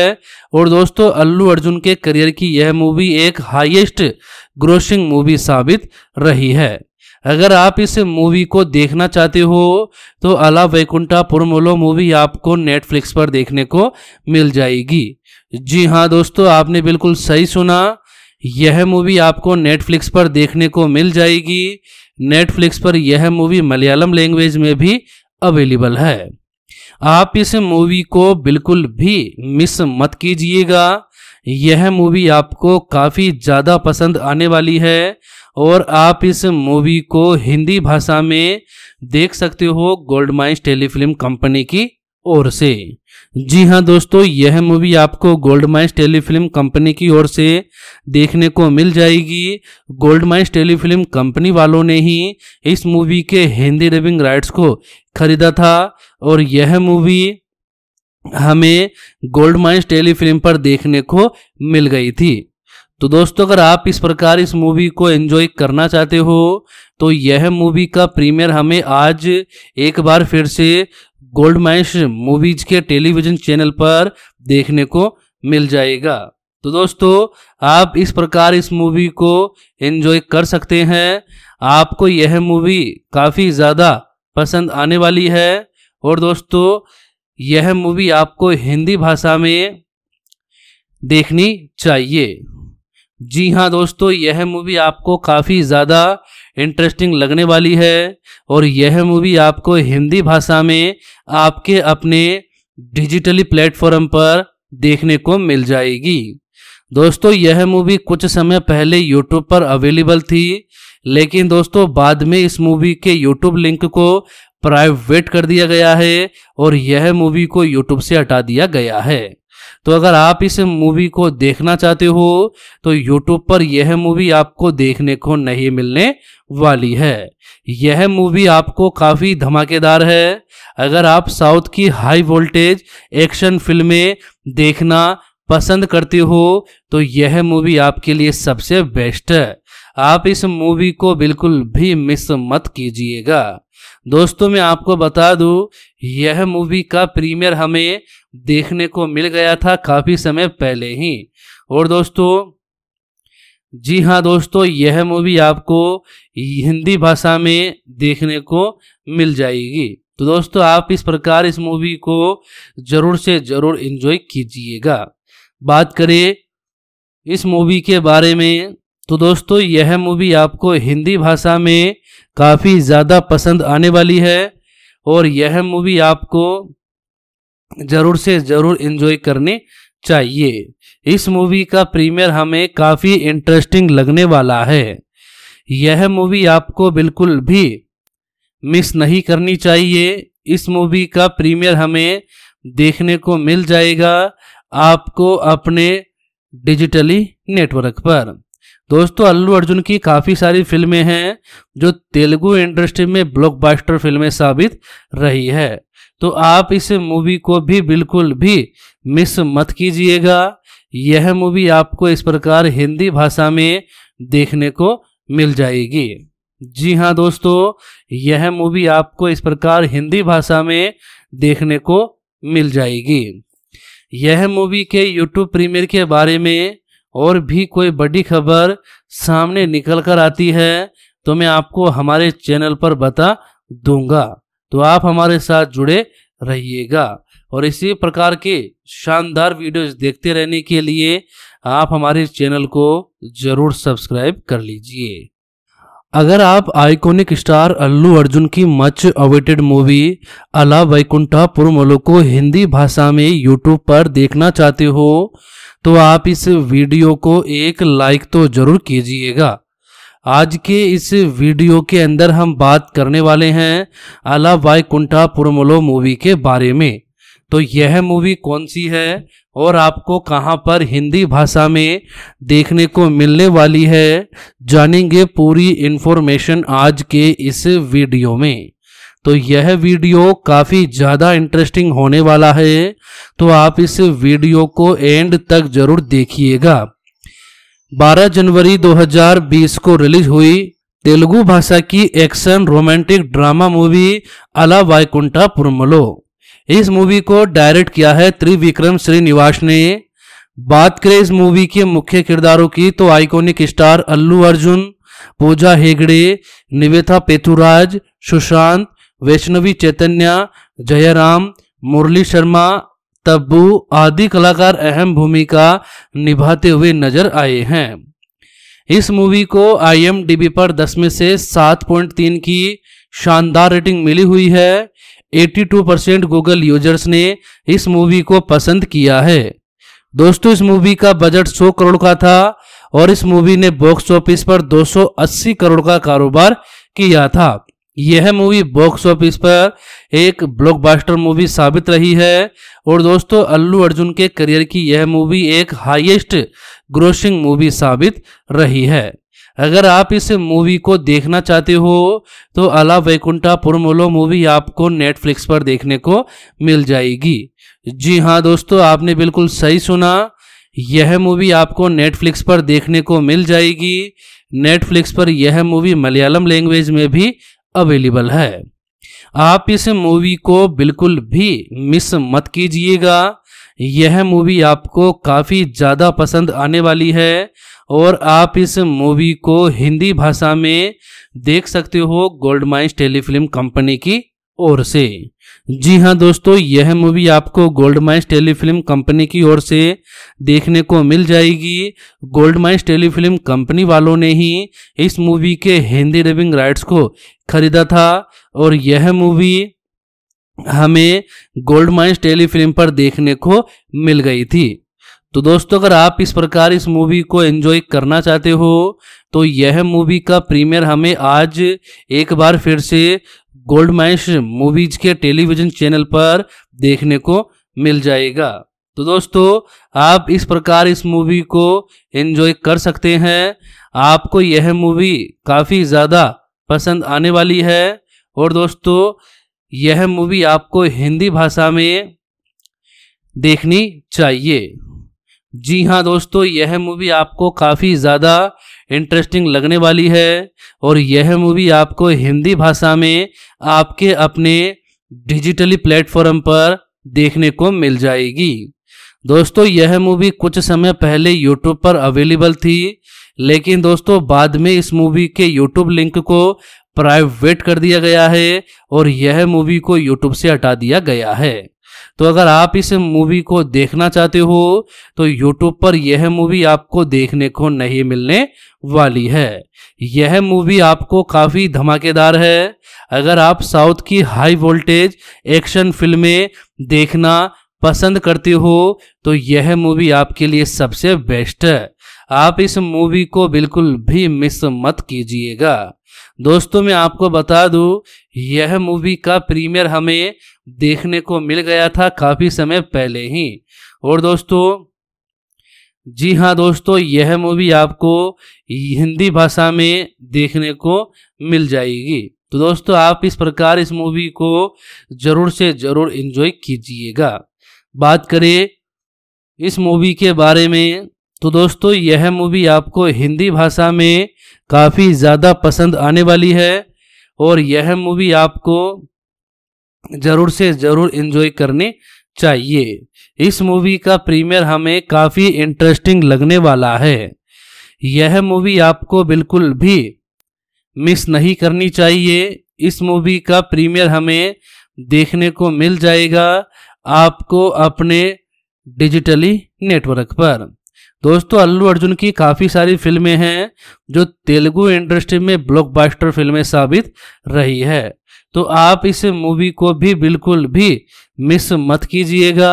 और दोस्तों अल्लू अर्जुन के करियर की यह मूवी एक हाईएस्ट ग्रोसिंग मूवी साबित रही है अगर आप इस मूवी को देखना चाहते हो तो अला वैकुंठा पुरमोलो मूवी आपको नेटफ्लिक्स पर देखने को मिल जाएगी जी हाँ दोस्तों आपने बिल्कुल सही सुना यह मूवी आपको नेटफ्लिक्स पर देखने को मिल जाएगी नेटफ्लिक्स पर यह मूवी मलयालम लैंग्वेज में भी अवेलेबल है आप इस मूवी को बिल्कुल भी मिस मत कीजिएगा यह मूवी आपको काफ़ी ज़्यादा पसंद आने वाली है और आप इस मूवी को हिंदी भाषा में देख सकते हो गोल्ड माइंस टेलीफिल्म कंपनी की ओर से जी हाँ दोस्तों यह मूवी आपको गोल्ड माइंस टेलीफिल्म कंपनी की ओर से देखने को मिल जाएगी गोल्ड माइंस टेलीफिल्म कंपनी वालों ने ही इस मूवी के हिंदी डबिंग राइट्स को खरीदा था और यह मूवी हमें गोल्ड माइंस टेलीफिल्म पर देखने को मिल गई थी तो दोस्तों अगर आप इस प्रकार इस मूवी को एंजॉय करना चाहते हो तो यह मूवी का प्रीमियर हमें आज एक बार फिर से गोल्ड गोल्डमाइश मूवीज के टेलीविजन चैनल पर देखने को मिल जाएगा तो दोस्तों आप इस प्रकार इस मूवी को एंजॉय कर सकते हैं आपको यह मूवी काफ़ी ज़्यादा पसंद आने वाली है और दोस्तों यह मूवी आपको हिंदी भाषा में देखनी चाहिए जी हाँ दोस्तों यह मूवी आपको काफ़ी ज़्यादा इंटरेस्टिंग लगने वाली है और यह मूवी आपको हिंदी भाषा में आपके अपने डिजिटली प्लेटफॉर्म पर देखने को मिल जाएगी दोस्तों यह मूवी कुछ समय पहले यूट्यूब पर अवेलेबल थी लेकिन दोस्तों बाद में इस मूवी के यूट्यूब लिंक को प्राइवेट कर दिया गया है और यह मूवी को यूट्यूब से हटा दिया गया है तो अगर आप इस मूवी को देखना चाहते हो तो यूट्यूब पर यह मूवी आपको देखने को नहीं मिलने वाली है यह मूवी आपको काफ़ी धमाकेदार है अगर आप साउथ की हाई वोल्टेज एक्शन फिल्में देखना पसंद करते हो तो यह मूवी आपके लिए सबसे बेस्ट है आप इस मूवी को बिल्कुल भी मिस मत कीजिएगा दोस्तों मैं आपको बता दूं यह मूवी का प्रीमियर हमें देखने को मिल गया था काफ़ी समय पहले ही और दोस्तों जी हाँ दोस्तों यह मूवी आपको हिंदी भाषा में देखने को मिल जाएगी तो दोस्तों आप इस प्रकार इस मूवी को ज़रूर से ज़रूर इन्जॉय कीजिएगा बात करें इस मूवी के बारे में तो दोस्तों यह मूवी आपको हिंदी भाषा में काफ़ी ज़्यादा पसंद आने वाली है और यह मूवी आपको ज़रूर से ज़रूर इन्जॉय करनी चाहिए इस मूवी का प्रीमियर हमें काफ़ी इंटरेस्टिंग लगने वाला है यह मूवी आपको बिल्कुल भी मिस नहीं करनी चाहिए इस मूवी का प्रीमियर हमें देखने को मिल जाएगा आपको अपने डिजिटली नेटवर्क पर दोस्तों अल्लू अर्जुन की काफ़ी सारी फिल्में हैं जो तेलुगु इंडस्ट्री में ब्लॉकबस्टर फिल्में साबित रही है तो आप इस मूवी को भी बिल्कुल भी मिस मत कीजिएगा यह मूवी आपको इस प्रकार हिंदी भाषा में देखने को मिल जाएगी जी हाँ दोस्तों यह मूवी आपको इस प्रकार हिंदी भाषा में देखने को मिल जाएगी यह मूवी के YouTube प्रीमियर के बारे में और भी कोई बड़ी खबर सामने निकल कर आती है तो मैं आपको हमारे चैनल पर बता दूंगा तो आप हमारे साथ जुड़े रहिएगा और इसी प्रकार के शानदार वीडियोस देखते रहने के लिए आप हमारे चैनल को जरूर सब्सक्राइब कर लीजिए अगर आप आइकॉनिक स्टार अल्लू अर्जुन की मच अवेटेड मूवी अला वैकुंठा पुरमलो को हिंदी भाषा में यूट्यूब पर देखना चाहते हो तो आप इस वीडियो को एक लाइक तो जरूर कीजिएगा आज के इस वीडियो के अंदर हम बात करने वाले हैं अला कुंठा पुरमलो मूवी के बारे में तो यह मूवी कौन सी है और आपको कहां पर हिंदी भाषा में देखने को मिलने वाली है जानेंगे पूरी इन्फॉर्मेशन आज के इस वीडियो में तो यह वीडियो काफ़ी ज़्यादा इंटरेस्टिंग होने वाला है तो आप इस वीडियो को एंड तक जरूर देखिएगा 12 जनवरी 2020 को रिलीज हुई तेलुगु भाषा की एक्शन रोमांटिक ड्रामा मूवी अला वायकुंठा पुरमलो इस मूवी को डायरेक्ट किया है त्रिविक्रम श्रीनिवास ने बात करें इस मूवी के मुख्य किरदारों की तो आइकॉनिक स्टार अल्लू अर्जुन पूजा हेगड़े निवेथा पेथुराज सुशांत वैष्णवी चैतन्य जयराम मुरली शर्मा तब्बू आदि कलाकार अहम भूमिका निभाते हुए नजर आए हैं इस मूवी को आईएमडीबी पर 10 में से 7.3 की शानदार रेटिंग मिली हुई है 82 परसेंट गूगल यूजर्स ने इस मूवी को पसंद किया है दोस्तों इस मूवी का बजट 100 करोड़ का था और इस मूवी ने बॉक्स ऑफिस पर 280 करोड़ का कारोबार किया था यह मूवी बॉक्स ऑफिस पर एक ब्लॉकबस्टर मूवी साबित रही है और दोस्तों अल्लू अर्जुन के करियर की यह मूवी एक हाईएस्ट ग्रोसिंग मूवी साबित रही है अगर आप इस मूवी को देखना चाहते हो तो अला वैकुंठा पुरमोलो मूवी आपको नेटफ्लिक्स पर देखने को मिल जाएगी जी हाँ दोस्तों आपने बिल्कुल सही सुना यह मूवी आपको नेटफ्लिक्स पर देखने को मिल जाएगी नेटफ्लिक्स पर यह मूवी मलयालम लैंग्वेज में भी अवेलेबल है आप इस मूवी को बिल्कुल भी मिस मत कीजिएगा यह मूवी आपको काफ़ी ज़्यादा पसंद आने वाली है और आप इस मूवी को हिंदी भाषा में देख सकते हो गोल्ड माइंस टेलीफिल्म कंपनी की ओर से जी हाँ दोस्तों यह मूवी आपको गोल्ड माइंस टेलीफिल्म कंपनी की ओर से देखने को मिल जाएगी गोल्ड माइंस टेलीफिल्म कंपनी वालों ने ही इस मूवी के हिंदी डबिंग राइट्स को खरीदा था और यह मूवी हमें गोल्ड माइंस टेलीफिल्म पर देखने को मिल गई थी तो दोस्तों अगर आप इस प्रकार इस मूवी को एंजॉय करना चाहते हो तो यह मूवी का प्रीमियर हमें आज एक बार फिर से गोल्डमाइंस मूवीज के टेलीविजन चैनल पर देखने को मिल जाएगा तो दोस्तों आप इस प्रकार इस मूवी को एंजॉय कर सकते हैं आपको यह मूवी काफ़ी ज़्यादा पसंद आने वाली है और दोस्तों यह मूवी आपको हिंदी भाषा में देखनी चाहिए जी हाँ दोस्तों यह मूवी आपको काफ़ी ज़्यादा इंटरेस्टिंग लगने वाली है और यह मूवी आपको हिंदी भाषा में आपके अपने डिजिटली प्लेटफॉर्म पर देखने को मिल जाएगी दोस्तों यह मूवी कुछ समय पहले यूट्यूब पर अवेलेबल थी लेकिन दोस्तों बाद में इस मूवी के यूट्यूब लिंक को प्राइवेट कर दिया गया है और यह मूवी को यूट्यूब से हटा दिया गया है तो अगर आप इस मूवी को देखना चाहते हो तो यूट्यूब पर यह मूवी आपको देखने को नहीं मिलने वाली है यह मूवी आपको काफ़ी धमाकेदार है अगर आप साउथ की हाई वोल्टेज एक्शन फिल्में देखना पसंद करते हो तो यह मूवी आपके लिए सबसे बेस्ट है आप इस मूवी को बिल्कुल भी मिस मत कीजिएगा दोस्तों मैं आपको बता दूं यह मूवी का प्रीमियर हमें देखने को मिल गया था काफ़ी समय पहले ही और दोस्तों जी हाँ दोस्तों यह मूवी आपको हिंदी भाषा में देखने को मिल जाएगी तो दोस्तों आप इस प्रकार इस मूवी को ज़रूर से ज़रूर इन्जॉय कीजिएगा बात करें इस मूवी के बारे में तो दोस्तों यह मूवी आपको हिंदी भाषा में काफ़ी ज़्यादा पसंद आने वाली है और यह मूवी आपको ज़रूर से ज़रूर इन्जॉय करनी चाहिए इस मूवी का प्रीमियर हमें काफ़ी इंटरेस्टिंग लगने वाला है यह मूवी आपको बिल्कुल भी मिस नहीं करनी चाहिए इस मूवी का प्रीमियर हमें देखने को मिल जाएगा आपको अपने डिजिटली नेटवर्क पर दोस्तों अल्लू अर्जुन की काफ़ी सारी फिल्में हैं जो तेलुगु इंडस्ट्री में ब्लॉकबस्टर फिल्में साबित रही है तो आप इस मूवी को भी बिल्कुल भी मिस मत कीजिएगा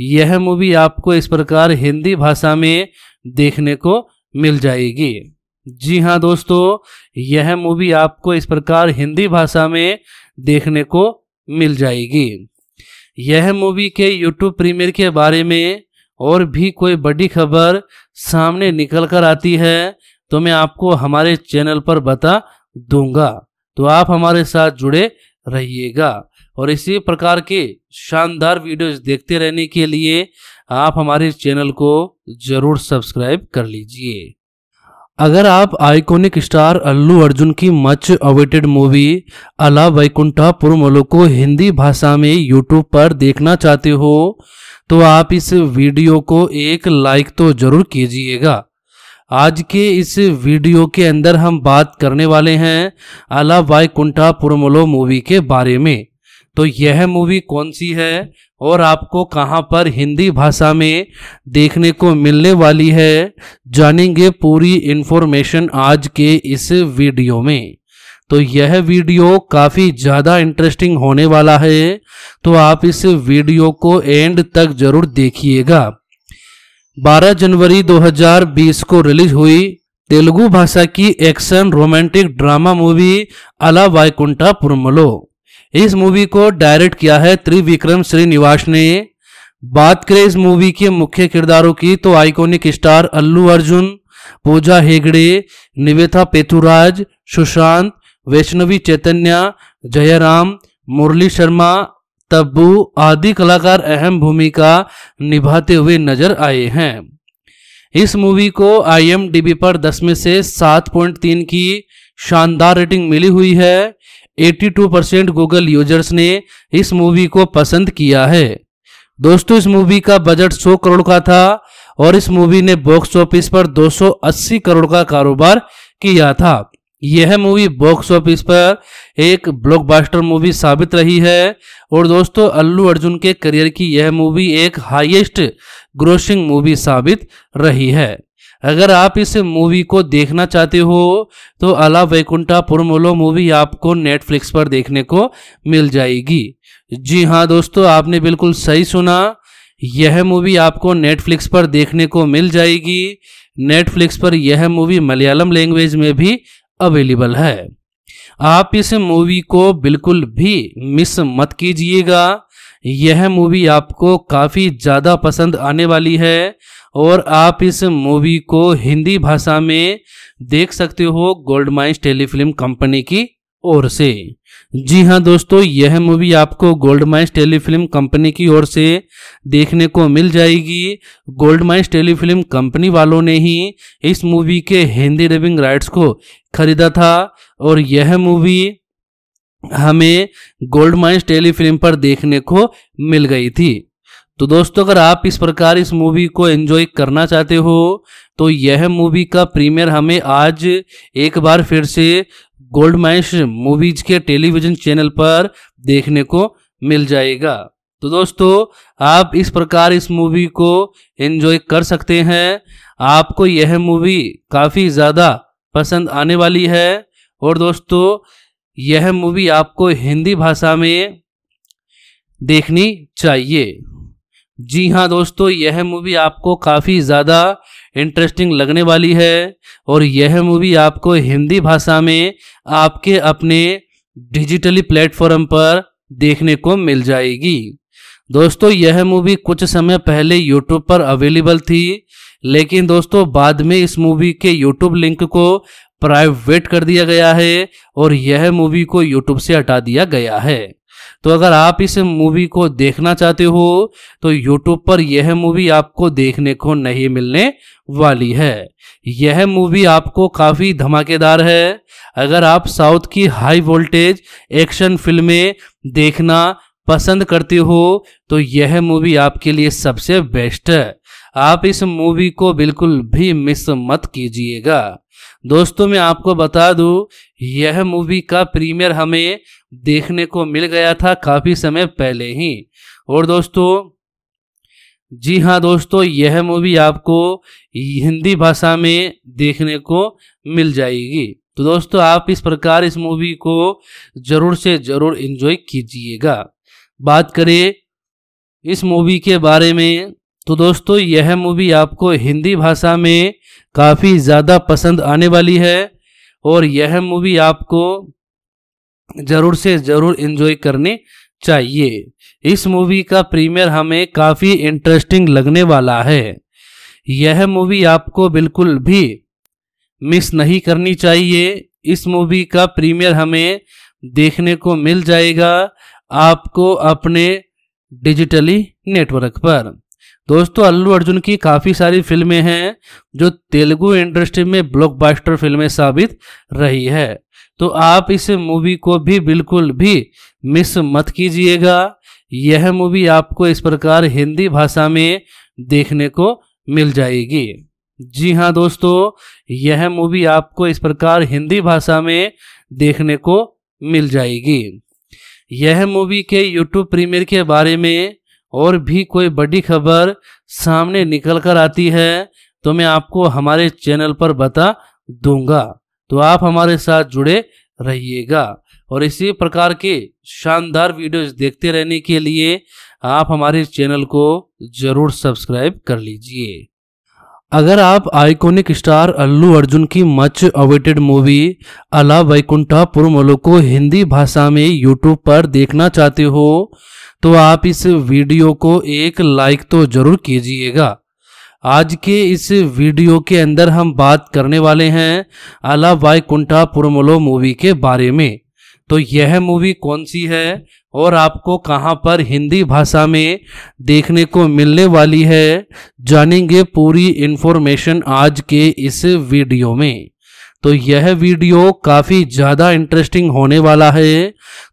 यह मूवी आपको इस प्रकार हिंदी भाषा में देखने को मिल जाएगी जी हाँ दोस्तों यह मूवी आपको इस प्रकार हिंदी भाषा में देखने को मिल जाएगी यह मूवी के यूट्यूब प्रीमियर के बारे में और भी कोई बड़ी खबर सामने निकल कर आती है तो मैं आपको हमारे चैनल पर बता दूंगा तो आप हमारे साथ जुड़े रहिएगा और इसी प्रकार के शानदार वीडियोस देखते रहने के लिए आप हमारे चैनल को ज़रूर सब्सक्राइब कर लीजिए अगर आप आइकॉनिक स्टार अल्लू अर्जुन की मच अवेटेड मूवी अला वैकुंठा पुरमलो को हिंदी भाषा में यूट्यूब पर देखना चाहते हो तो आप इस वीडियो को एक लाइक तो जरूर कीजिएगा आज के इस वीडियो के अंदर हम बात करने वाले हैं अला वैकुंठा पुरमलो मूवी के बारे में तो यह मूवी कौन सी है और आपको कहाँ पर हिंदी भाषा में देखने को मिलने वाली है जानेंगे पूरी इन्फॉर्मेशन आज के इस वीडियो में तो यह वीडियो काफ़ी ज़्यादा इंटरेस्टिंग होने वाला है तो आप इस वीडियो को एंड तक ज़रूर देखिएगा 12 जनवरी 2020 को रिलीज हुई तेलुगु भाषा की एक्शन रोमांटिक ड्रामा मूवी अला वायकुंठा पुरमलो इस मूवी को डायरेक्ट किया है त्रिविक्रम श्रीनिवास ने बात करें इस मूवी के मुख्य किरदारों की तो आइकॉनिक स्टार अल्लू अर्जुन पूजा हेगड़े निवेथा पेथुराज सुशांत वैष्णवी चैतन्य जयराम मुरली शर्मा तब्बू आदि कलाकार अहम भूमिका निभाते हुए नजर आए हैं इस मूवी को आईएमडीबी पर 10 में से 7.3 की शानदार रेटिंग मिली हुई है 82 परसेंट गूगल यूजर्स ने इस मूवी को पसंद किया है दोस्तों इस मूवी का बजट 100 करोड़ का था और इस मूवी ने बॉक्स ऑफिस पर 280 करोड़ का कारोबार किया था यह मूवी बॉक्स ऑफिस पर एक ब्लॉकबस्टर मूवी साबित रही है और दोस्तों अल्लू अर्जुन के करियर की यह मूवी एक हाईएस्ट ग्रोसिंग मूवी साबित रही है अगर आप इस मूवी को देखना चाहते हो तो अला वैकुंठा पुरमोलो मूवी आपको नेटफ्लिक्स पर देखने को मिल जाएगी जी हाँ दोस्तों आपने बिल्कुल सही सुना यह मूवी आपको नेटफ्लिक्स पर देखने को मिल जाएगी नेटफ्लिक्स पर यह मूवी मलयालम लैंग्वेज में भी अवेलेबल है आप इस मूवी को बिल्कुल भी मिस मत कीजिएगा यह मूवी आपको काफ़ी ज़्यादा पसंद आने वाली है और आप इस मूवी को हिंदी भाषा में देख सकते हो गोल्ड माइंस टेलीफिल्म कंपनी की ओर से जी हाँ दोस्तों यह मूवी आपको गोल्ड माइंस टेलीफिल्म कंपनी की ओर से देखने को मिल जाएगी गोल्ड माइंस टेलीफिल्म कंपनी वालों ने ही इस मूवी के हिंदी डबिंग राइट्स को खरीदा था और यह मूवी हमें गोल्ड माइंस टेलीफिल्म पर देखने को मिल गई थी तो दोस्तों अगर आप इस प्रकार इस मूवी को एंजॉय करना चाहते हो तो यह मूवी का प्रीमियर हमें आज एक बार फिर से गोल्ड माइश मूवीज के टेलीविजन चैनल पर देखने को मिल जाएगा तो दोस्तों आप इस प्रकार इस मूवी को एंजॉय कर सकते हैं आपको यह मूवी काफ़ी ज़्यादा पसंद आने वाली है और दोस्तों यह मूवी आपको हिंदी भाषा में देखनी चाहिए जी हाँ दोस्तों यह मूवी आपको काफ़ी ज़्यादा इंटरेस्टिंग लगने वाली है और यह मूवी आपको हिंदी भाषा में आपके अपने डिजिटली प्लेटफॉर्म पर देखने को मिल जाएगी दोस्तों यह मूवी कुछ समय पहले यूट्यूब पर अवेलेबल थी लेकिन दोस्तों बाद में इस मूवी के यूट्यूब लिंक को प्राइवेट कर दिया गया है और यह मूवी को यूट्यूब से हटा दिया गया है तो अगर आप इस मूवी को देखना चाहते हो तो यूट्यूब पर यह मूवी आपको देखने को नहीं मिलने वाली है यह मूवी आपको काफ़ी धमाकेदार है अगर आप साउथ की हाई वोल्टेज एक्शन फिल्में देखना पसंद करते हो तो यह मूवी आपके लिए सबसे बेस्ट है आप इस मूवी को बिल्कुल भी मिस मत कीजिएगा दोस्तों मैं आपको बता दूं यह मूवी का प्रीमियर हमें देखने को मिल गया था काफ़ी समय पहले ही और दोस्तों जी हाँ दोस्तों यह मूवी आपको हिंदी भाषा में देखने को मिल जाएगी तो दोस्तों आप इस प्रकार इस मूवी को ज़रूर से ज़रूर इन्जॉय कीजिएगा बात करें इस मूवी के बारे में तो दोस्तों यह मूवी आपको हिंदी भाषा में काफ़ी ज़्यादा पसंद आने वाली है और यह मूवी आपको ज़रूर से ज़रूर इन्जॉय करनी चाहिए इस मूवी का प्रीमियर हमें काफ़ी इंटरेस्टिंग लगने वाला है यह मूवी आपको बिल्कुल भी मिस नहीं करनी चाहिए इस मूवी का प्रीमियर हमें देखने को मिल जाएगा आपको अपने डिजिटली नेटवर्क पर दोस्तों अल्लू अर्जुन की काफ़ी सारी फिल्में हैं जो तेलुगु इंडस्ट्री में ब्लॉकबस्टर फिल्में साबित रही है तो आप इस मूवी को भी बिल्कुल भी मिस मत कीजिएगा यह मूवी आपको इस प्रकार हिंदी भाषा में देखने को मिल जाएगी जी हाँ दोस्तों यह मूवी आपको इस प्रकार हिंदी भाषा में देखने को मिल जाएगी यह मूवी के यूट्यूब प्रीमियर के बारे में और भी कोई बड़ी खबर सामने निकल कर आती है तो मैं आपको हमारे चैनल पर बता दूंगा तो आप हमारे साथ जुड़े रहिएगा और इसी प्रकार के शानदार वीडियोस देखते रहने के लिए आप हमारे चैनल को जरूर सब्सक्राइब कर लीजिए अगर आप आइकॉनिक स्टार अल्लू अर्जुन की मच अवेटेड मूवी अला वैकुंठा पुरमलो को हिंदी भाषा में यूट्यूब पर देखना चाहते हो तो आप इस वीडियो को एक लाइक तो जरूर कीजिएगा आज के इस वीडियो के अंदर हम बात करने वाले हैं अला कुंठा पुरमलो मूवी के बारे में तो यह मूवी कौन सी है और आपको कहाँ पर हिंदी भाषा में देखने को मिलने वाली है जानेंगे पूरी इन्फॉर्मेशन आज के इस वीडियो में तो यह वीडियो काफ़ी ज़्यादा इंटरेस्टिंग होने वाला है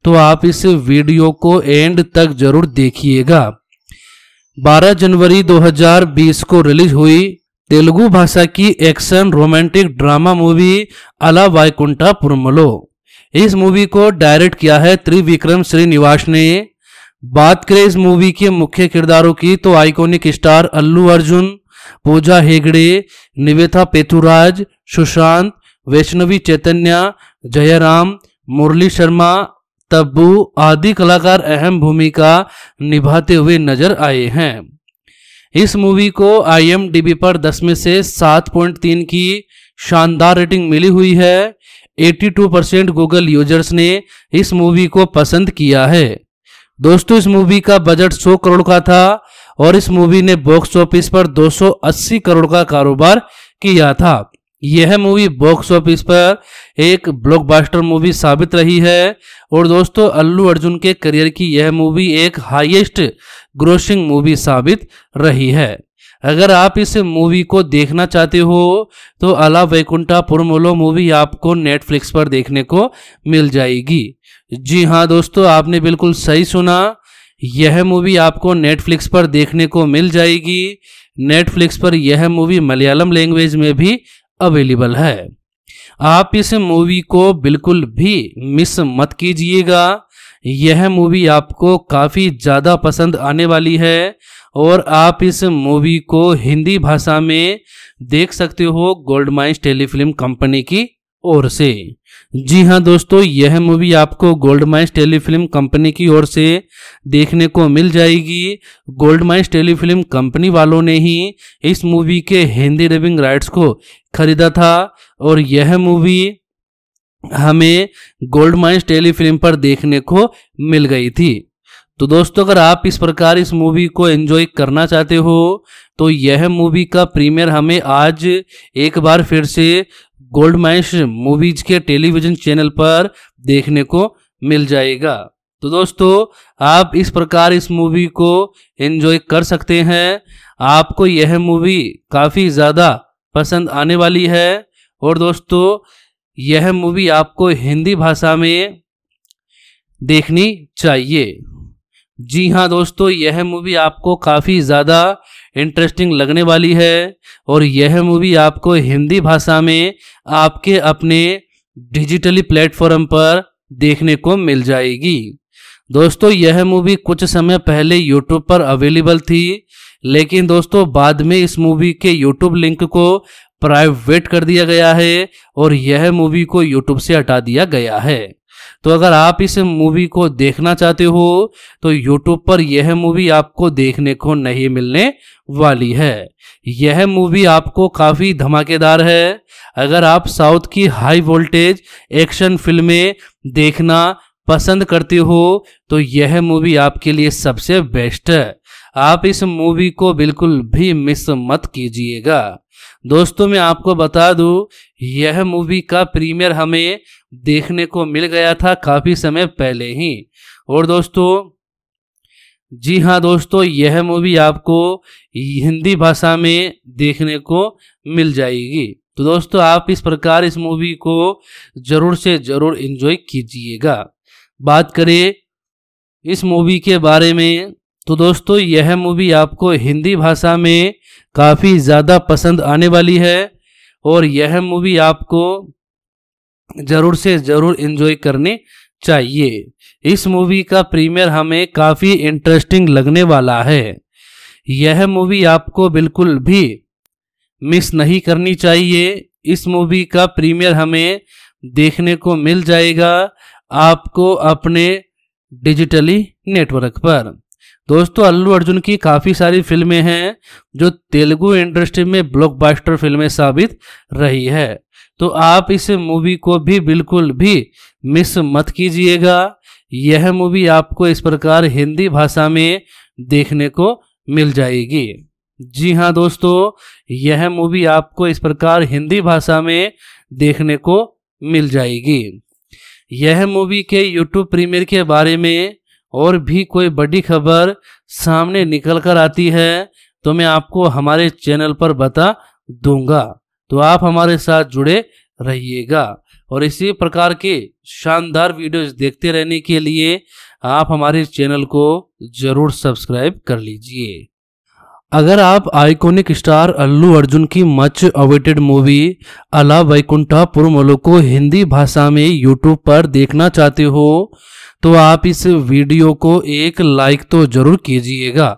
तो आप इस वीडियो को एंड तक जरूर देखिएगा 12 जनवरी 2020 को रिलीज हुई तेलुगु भाषा की एक्शन रोमांटिक ड्रामा मूवी अला वायकुंठा पुरमलो इस मूवी को डायरेक्ट किया है त्रिविक्रम श्रीनिवास ने बात करें इस मूवी के मुख्य किरदारों की तो आइकॉनिक स्टार अल्लू अर्जुन पूजा हेगड़े निवेथा पेथुराज सुशांत वैष्णवी चैतन्य जयराम मुरली शर्मा तब्बू आदि कलाकार अहम भूमिका निभाते हुए नजर आए हैं इस मूवी को आईएमडीबी पर 10 में से 7.3 की शानदार रेटिंग मिली हुई है 82 परसेंट गूगल यूजर्स ने इस मूवी को पसंद किया है दोस्तों इस मूवी का बजट 100 करोड़ का था और इस मूवी ने बॉक्स ऑफिस पर 280 करोड़ का कारोबार किया था यह मूवी बॉक्स ऑफिस पर एक ब्लॉकबस्टर मूवी साबित रही है और दोस्तों अल्लू अर्जुन के करियर की यह मूवी एक हाईएस्ट ग्रोसिंग मूवी साबित रही है अगर आप इस मूवी को देखना चाहते हो तो अला वैकुंठा पुरमोलो मूवी आपको नेटफ्लिक्स पर देखने को मिल जाएगी जी हाँ दोस्तों आपने बिल्कुल सही सुना यह मूवी आपको नेटफ्लिक्स पर देखने को मिल जाएगी नेटफ्लिक्स पर यह मूवी मलयालम लैंग्वेज में भी अवेलेबल है आप इस मूवी को बिल्कुल भी मिस मत कीजिएगा यह मूवी आपको काफ़ी ज़्यादा पसंद आने वाली है और आप इस मूवी को हिंदी भाषा में देख सकते हो गोल्ड माइंस टेलीफिल्म कंपनी की ओर से जी हाँ दोस्तों यह मूवी आपको गोल्ड माइंस टेलीफिल्म कंपनी की ओर से देखने को मिल जाएगी गोल्ड माइंस टेलीफिल्म कंपनी वालों ने ही इस मूवी के हिंदी डबिंग राइट्स को खरीदा था और यह मूवी हमें गोल्ड माइंस टेलीफिल्म पर देखने को मिल गई थी तो दोस्तों अगर आप इस प्रकार इस मूवी को एंजॉय करना चाहते हो तो यह मूवी का प्रीमियर हमें आज एक बार फिर से गोल्ड गोल्डमाइश मूवीज के टेलीविजन चैनल पर देखने को मिल जाएगा तो दोस्तों आप इस प्रकार इस मूवी को एंजॉय कर सकते हैं आपको यह मूवी काफ़ी ज़्यादा पसंद आने वाली है और दोस्तों यह मूवी आपको हिंदी भाषा में देखनी चाहिए जी हाँ दोस्तों यह मूवी आपको काफ़ी ज़्यादा इंटरेस्टिंग लगने वाली है और यह मूवी आपको हिंदी भाषा में आपके अपने डिजिटली प्लेटफॉर्म पर देखने को मिल जाएगी दोस्तों यह मूवी कुछ समय पहले यूट्यूब पर अवेलेबल थी लेकिन दोस्तों बाद में इस मूवी के यूट्यूब लिंक को प्राइवेट कर दिया गया है और यह मूवी को यूट्यूब से हटा दिया गया है तो अगर आप इस मूवी को देखना चाहते हो तो यूट्यूब पर यह मूवी आपको देखने को नहीं मिलने वाली है यह मूवी आपको काफ़ी धमाकेदार है अगर आप साउथ की हाई वोल्टेज एक्शन फिल्में देखना पसंद करते हो तो यह मूवी आपके लिए सबसे बेस्ट है आप इस मूवी को बिल्कुल भी मिस मत कीजिएगा दोस्तों मैं आपको बता दूं यह मूवी का प्रीमियर हमें देखने को मिल गया था काफ़ी समय पहले ही और दोस्तों जी हाँ दोस्तों यह मूवी आपको हिंदी भाषा में देखने को मिल जाएगी तो दोस्तों आप इस प्रकार इस मूवी को ज़रूर से ज़रूर इन्जॉय कीजिएगा बात करें इस मूवी के बारे में तो दोस्तों यह मूवी आपको हिंदी भाषा में काफ़ी ज़्यादा पसंद आने वाली है और यह मूवी आपको ज़रूर से ज़रूर इन्जॉय करने चाहिए इस मूवी का प्रीमियर हमें काफ़ी इंटरेस्टिंग लगने वाला है यह मूवी आपको बिल्कुल भी मिस नहीं करनी चाहिए इस मूवी का प्रीमियर हमें देखने को मिल जाएगा आपको अपने डिजिटली नेटवर्क पर दोस्तों अल्लू अर्जुन की काफ़ी सारी फिल्में हैं जो तेलुगु इंडस्ट्री में ब्लॉकबस्टर फिल्में साबित रही है तो आप इस मूवी को भी बिल्कुल भी मिस मत कीजिएगा यह मूवी आपको इस प्रकार हिंदी भाषा में देखने को मिल जाएगी जी हाँ दोस्तों यह मूवी आपको इस प्रकार हिंदी भाषा में देखने को मिल जाएगी यह मूवी के यूट्यूब प्रीमियर के बारे में और भी कोई बड़ी खबर सामने निकल कर आती है तो मैं आपको हमारे चैनल पर बता दूंगा तो आप हमारे साथ जुड़े रहिएगा और इसी प्रकार के शानदार वीडियोस देखते रहने के लिए आप हमारे चैनल को ज़रूर सब्सक्राइब कर लीजिए अगर आप आइकॉनिक स्टार अल्लू अर्जुन की मच अवेटेड मूवी अला वैकुंठा पुरमलो को हिंदी भाषा में यूट्यूब पर देखना चाहते हो तो आप इस वीडियो को एक लाइक तो जरूर कीजिएगा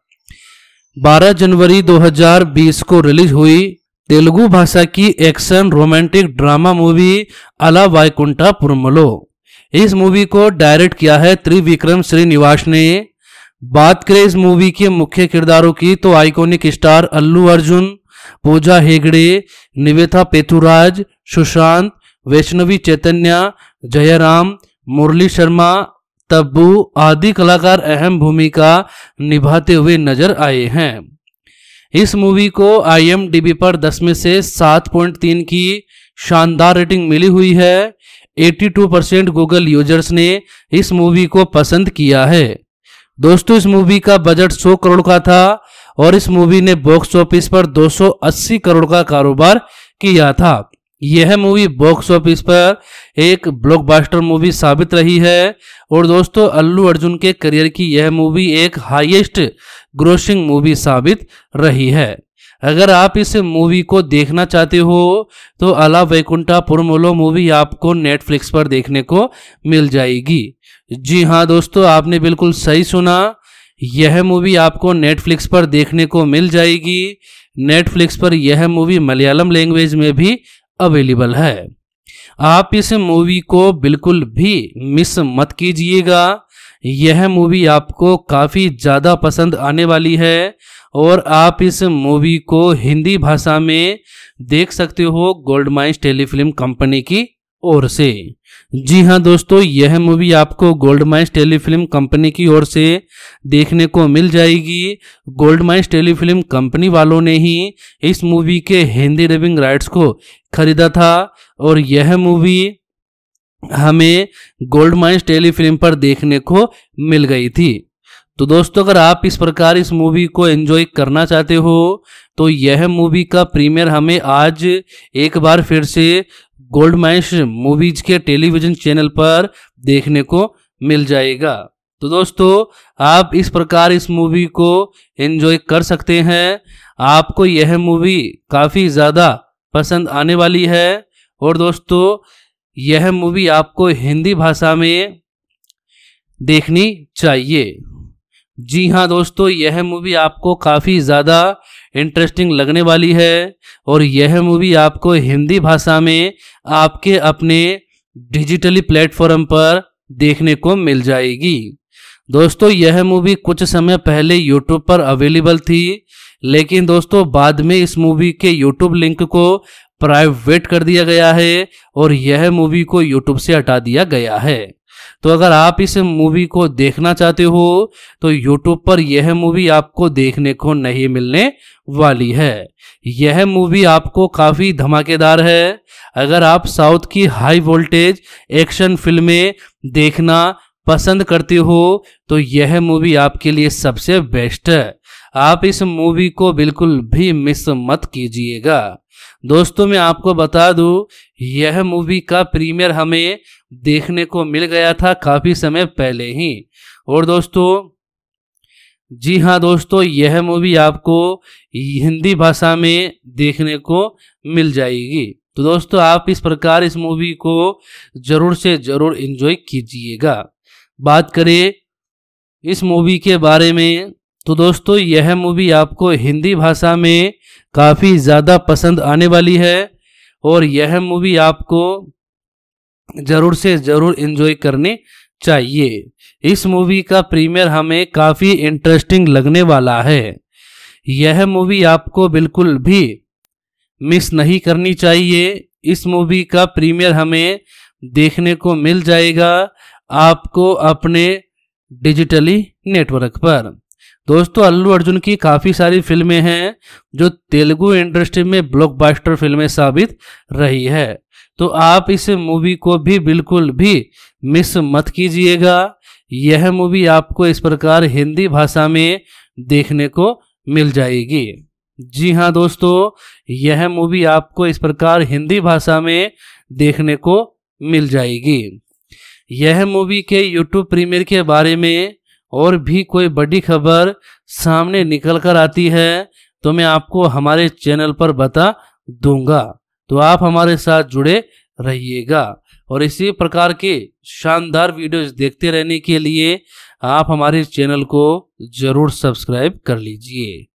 12 जनवरी 2020 को रिलीज हुई तेलुगु भाषा की एक्शन रोमांटिक ड्रामा मूवी अला वायकुंठा पुरमलो इस मूवी को डायरेक्ट किया है त्रिविक्रम श्रीनिवास ने बात करें इस मूवी के मुख्य किरदारों की तो आइकॉनिक स्टार अल्लू अर्जुन पूजा हेगड़े निवेथा पेथुराज सुशांत वैष्णवी चैतन्य जयराम मुरली शर्मा तब्बू आदि कलाकार अहम भूमिका निभाते हुए नजर आए हैं इस मूवी को आईएमडीबी पर 10 में से 7.3 की शानदार रेटिंग मिली हुई है 82 परसेंट गूगल यूजर्स ने इस मूवी को पसंद किया है दोस्तों इस मूवी का बजट 100 करोड़ का था और इस मूवी ने बॉक्स ऑफिस पर 280 करोड़ का कारोबार किया था यह मूवी बॉक्स ऑफिस पर एक ब्लॉकबस्टर मूवी साबित रही है और दोस्तों अल्लू अर्जुन के करियर की यह मूवी एक हाईएस्ट ग्रोसिंग मूवी साबित रही है अगर आप इस मूवी को देखना चाहते हो तो अला वैकुंठा पुरमोलो मूवी आपको नेटफ्लिक्स पर देखने को मिल जाएगी जी हाँ दोस्तों आपने बिल्कुल सही सुना यह मूवी आपको नेटफ्लिक्स पर देखने को मिल जाएगी नेटफ्लिक्स पर यह मूवी मलयालम लैंग्वेज में भी अवेलेबल है आप इस मूवी को बिल्कुल भी मिस मत कीजिएगा यह मूवी आपको काफ़ी ज़्यादा पसंद आने वाली है और आप इस मूवी को हिंदी भाषा में देख सकते हो गोल्ड माइंस टेलीफिल्म कंपनी की ओर से जी हाँ दोस्तों यह मूवी आपको गोल्ड माइंस टेलीफिल्म कंपनी की ओर से देखने को मिल जाएगी गोल्ड माइंस टेलीफिल्म कंपनी वालों ने ही इस मूवी के हिंदी डबिंग राइट्स को खरीदा था और यह मूवी हमें गोल्ड माइंस टेलीफिल्म पर देखने को मिल गई थी तो दोस्तों अगर आप इस प्रकार इस मूवी को एंजॉय करना चाहते हो तो यह मूवी का प्रीमियर हमें आज एक बार फिर से गोल्ड गोल्डमाइश मूवीज के टेलीविजन चैनल पर देखने को मिल जाएगा तो दोस्तों आप इस प्रकार इस मूवी को एंजॉय कर सकते हैं आपको यह मूवी काफ़ी ज़्यादा पसंद आने वाली है और दोस्तों यह मूवी आपको हिंदी भाषा में देखनी चाहिए जी हाँ दोस्तों यह मूवी आपको काफ़ी ज़्यादा इंटरेस्टिंग लगने वाली है और यह मूवी आपको हिंदी भाषा में आपके अपने डिजिटली प्लेटफॉर्म पर देखने को मिल जाएगी दोस्तों यह मूवी कुछ समय पहले यूट्यूब पर अवेलेबल थी लेकिन दोस्तों बाद में इस मूवी के यूट्यूब लिंक को प्राइवेट कर दिया गया है और यह मूवी को यूट्यूब से हटा दिया गया है तो अगर आप इस मूवी को देखना चाहते हो तो यूट्यूब पर यह मूवी आपको देखने को नहीं मिलने वाली है यह मूवी आपको काफ़ी धमाकेदार है अगर आप साउथ की हाई वोल्टेज एक्शन फिल्में देखना पसंद करते हो तो यह मूवी आपके लिए सबसे बेस्ट है आप इस मूवी को बिल्कुल भी मिस मत कीजिएगा दोस्तों मैं आपको बता दूं यह मूवी का प्रीमियर हमें देखने को मिल गया था काफ़ी समय पहले ही और दोस्तों जी हाँ दोस्तों यह मूवी आपको हिंदी भाषा में देखने को मिल जाएगी तो दोस्तों आप इस प्रकार इस मूवी को ज़रूर से ज़रूर इन्जॉय कीजिएगा बात करें इस मूवी के बारे में तो दोस्तों यह मूवी आपको हिंदी भाषा में काफ़ी ज़्यादा पसंद आने वाली है और यह मूवी आपको ज़रूर से ज़रूर इन्जॉय करनी चाहिए इस मूवी का प्रीमियर हमें काफ़ी इंटरेस्टिंग लगने वाला है यह मूवी आपको बिल्कुल भी मिस नहीं करनी चाहिए इस मूवी का प्रीमियर हमें देखने को मिल जाएगा आपको अपने डिजिटली नेटवर्क पर दोस्तों अल्लू अर्जुन की काफ़ी सारी फिल्में हैं जो तेलुगु इंडस्ट्री में ब्लॉकबस्टर फिल्में साबित रही है तो आप इस मूवी को भी बिल्कुल भी मिस मत कीजिएगा यह मूवी आपको इस प्रकार हिंदी भाषा में देखने को मिल जाएगी जी हाँ दोस्तों यह मूवी आपको इस प्रकार हिंदी भाषा में देखने को मिल जाएगी यह मूवी के यूट्यूब प्रीमियर के बारे में और भी कोई बड़ी खबर सामने निकल कर आती है तो मैं आपको हमारे चैनल पर बता दूंगा तो आप हमारे साथ जुड़े रहिएगा और इसी प्रकार के शानदार वीडियोस देखते रहने के लिए आप हमारे चैनल को ज़रूर सब्सक्राइब कर लीजिए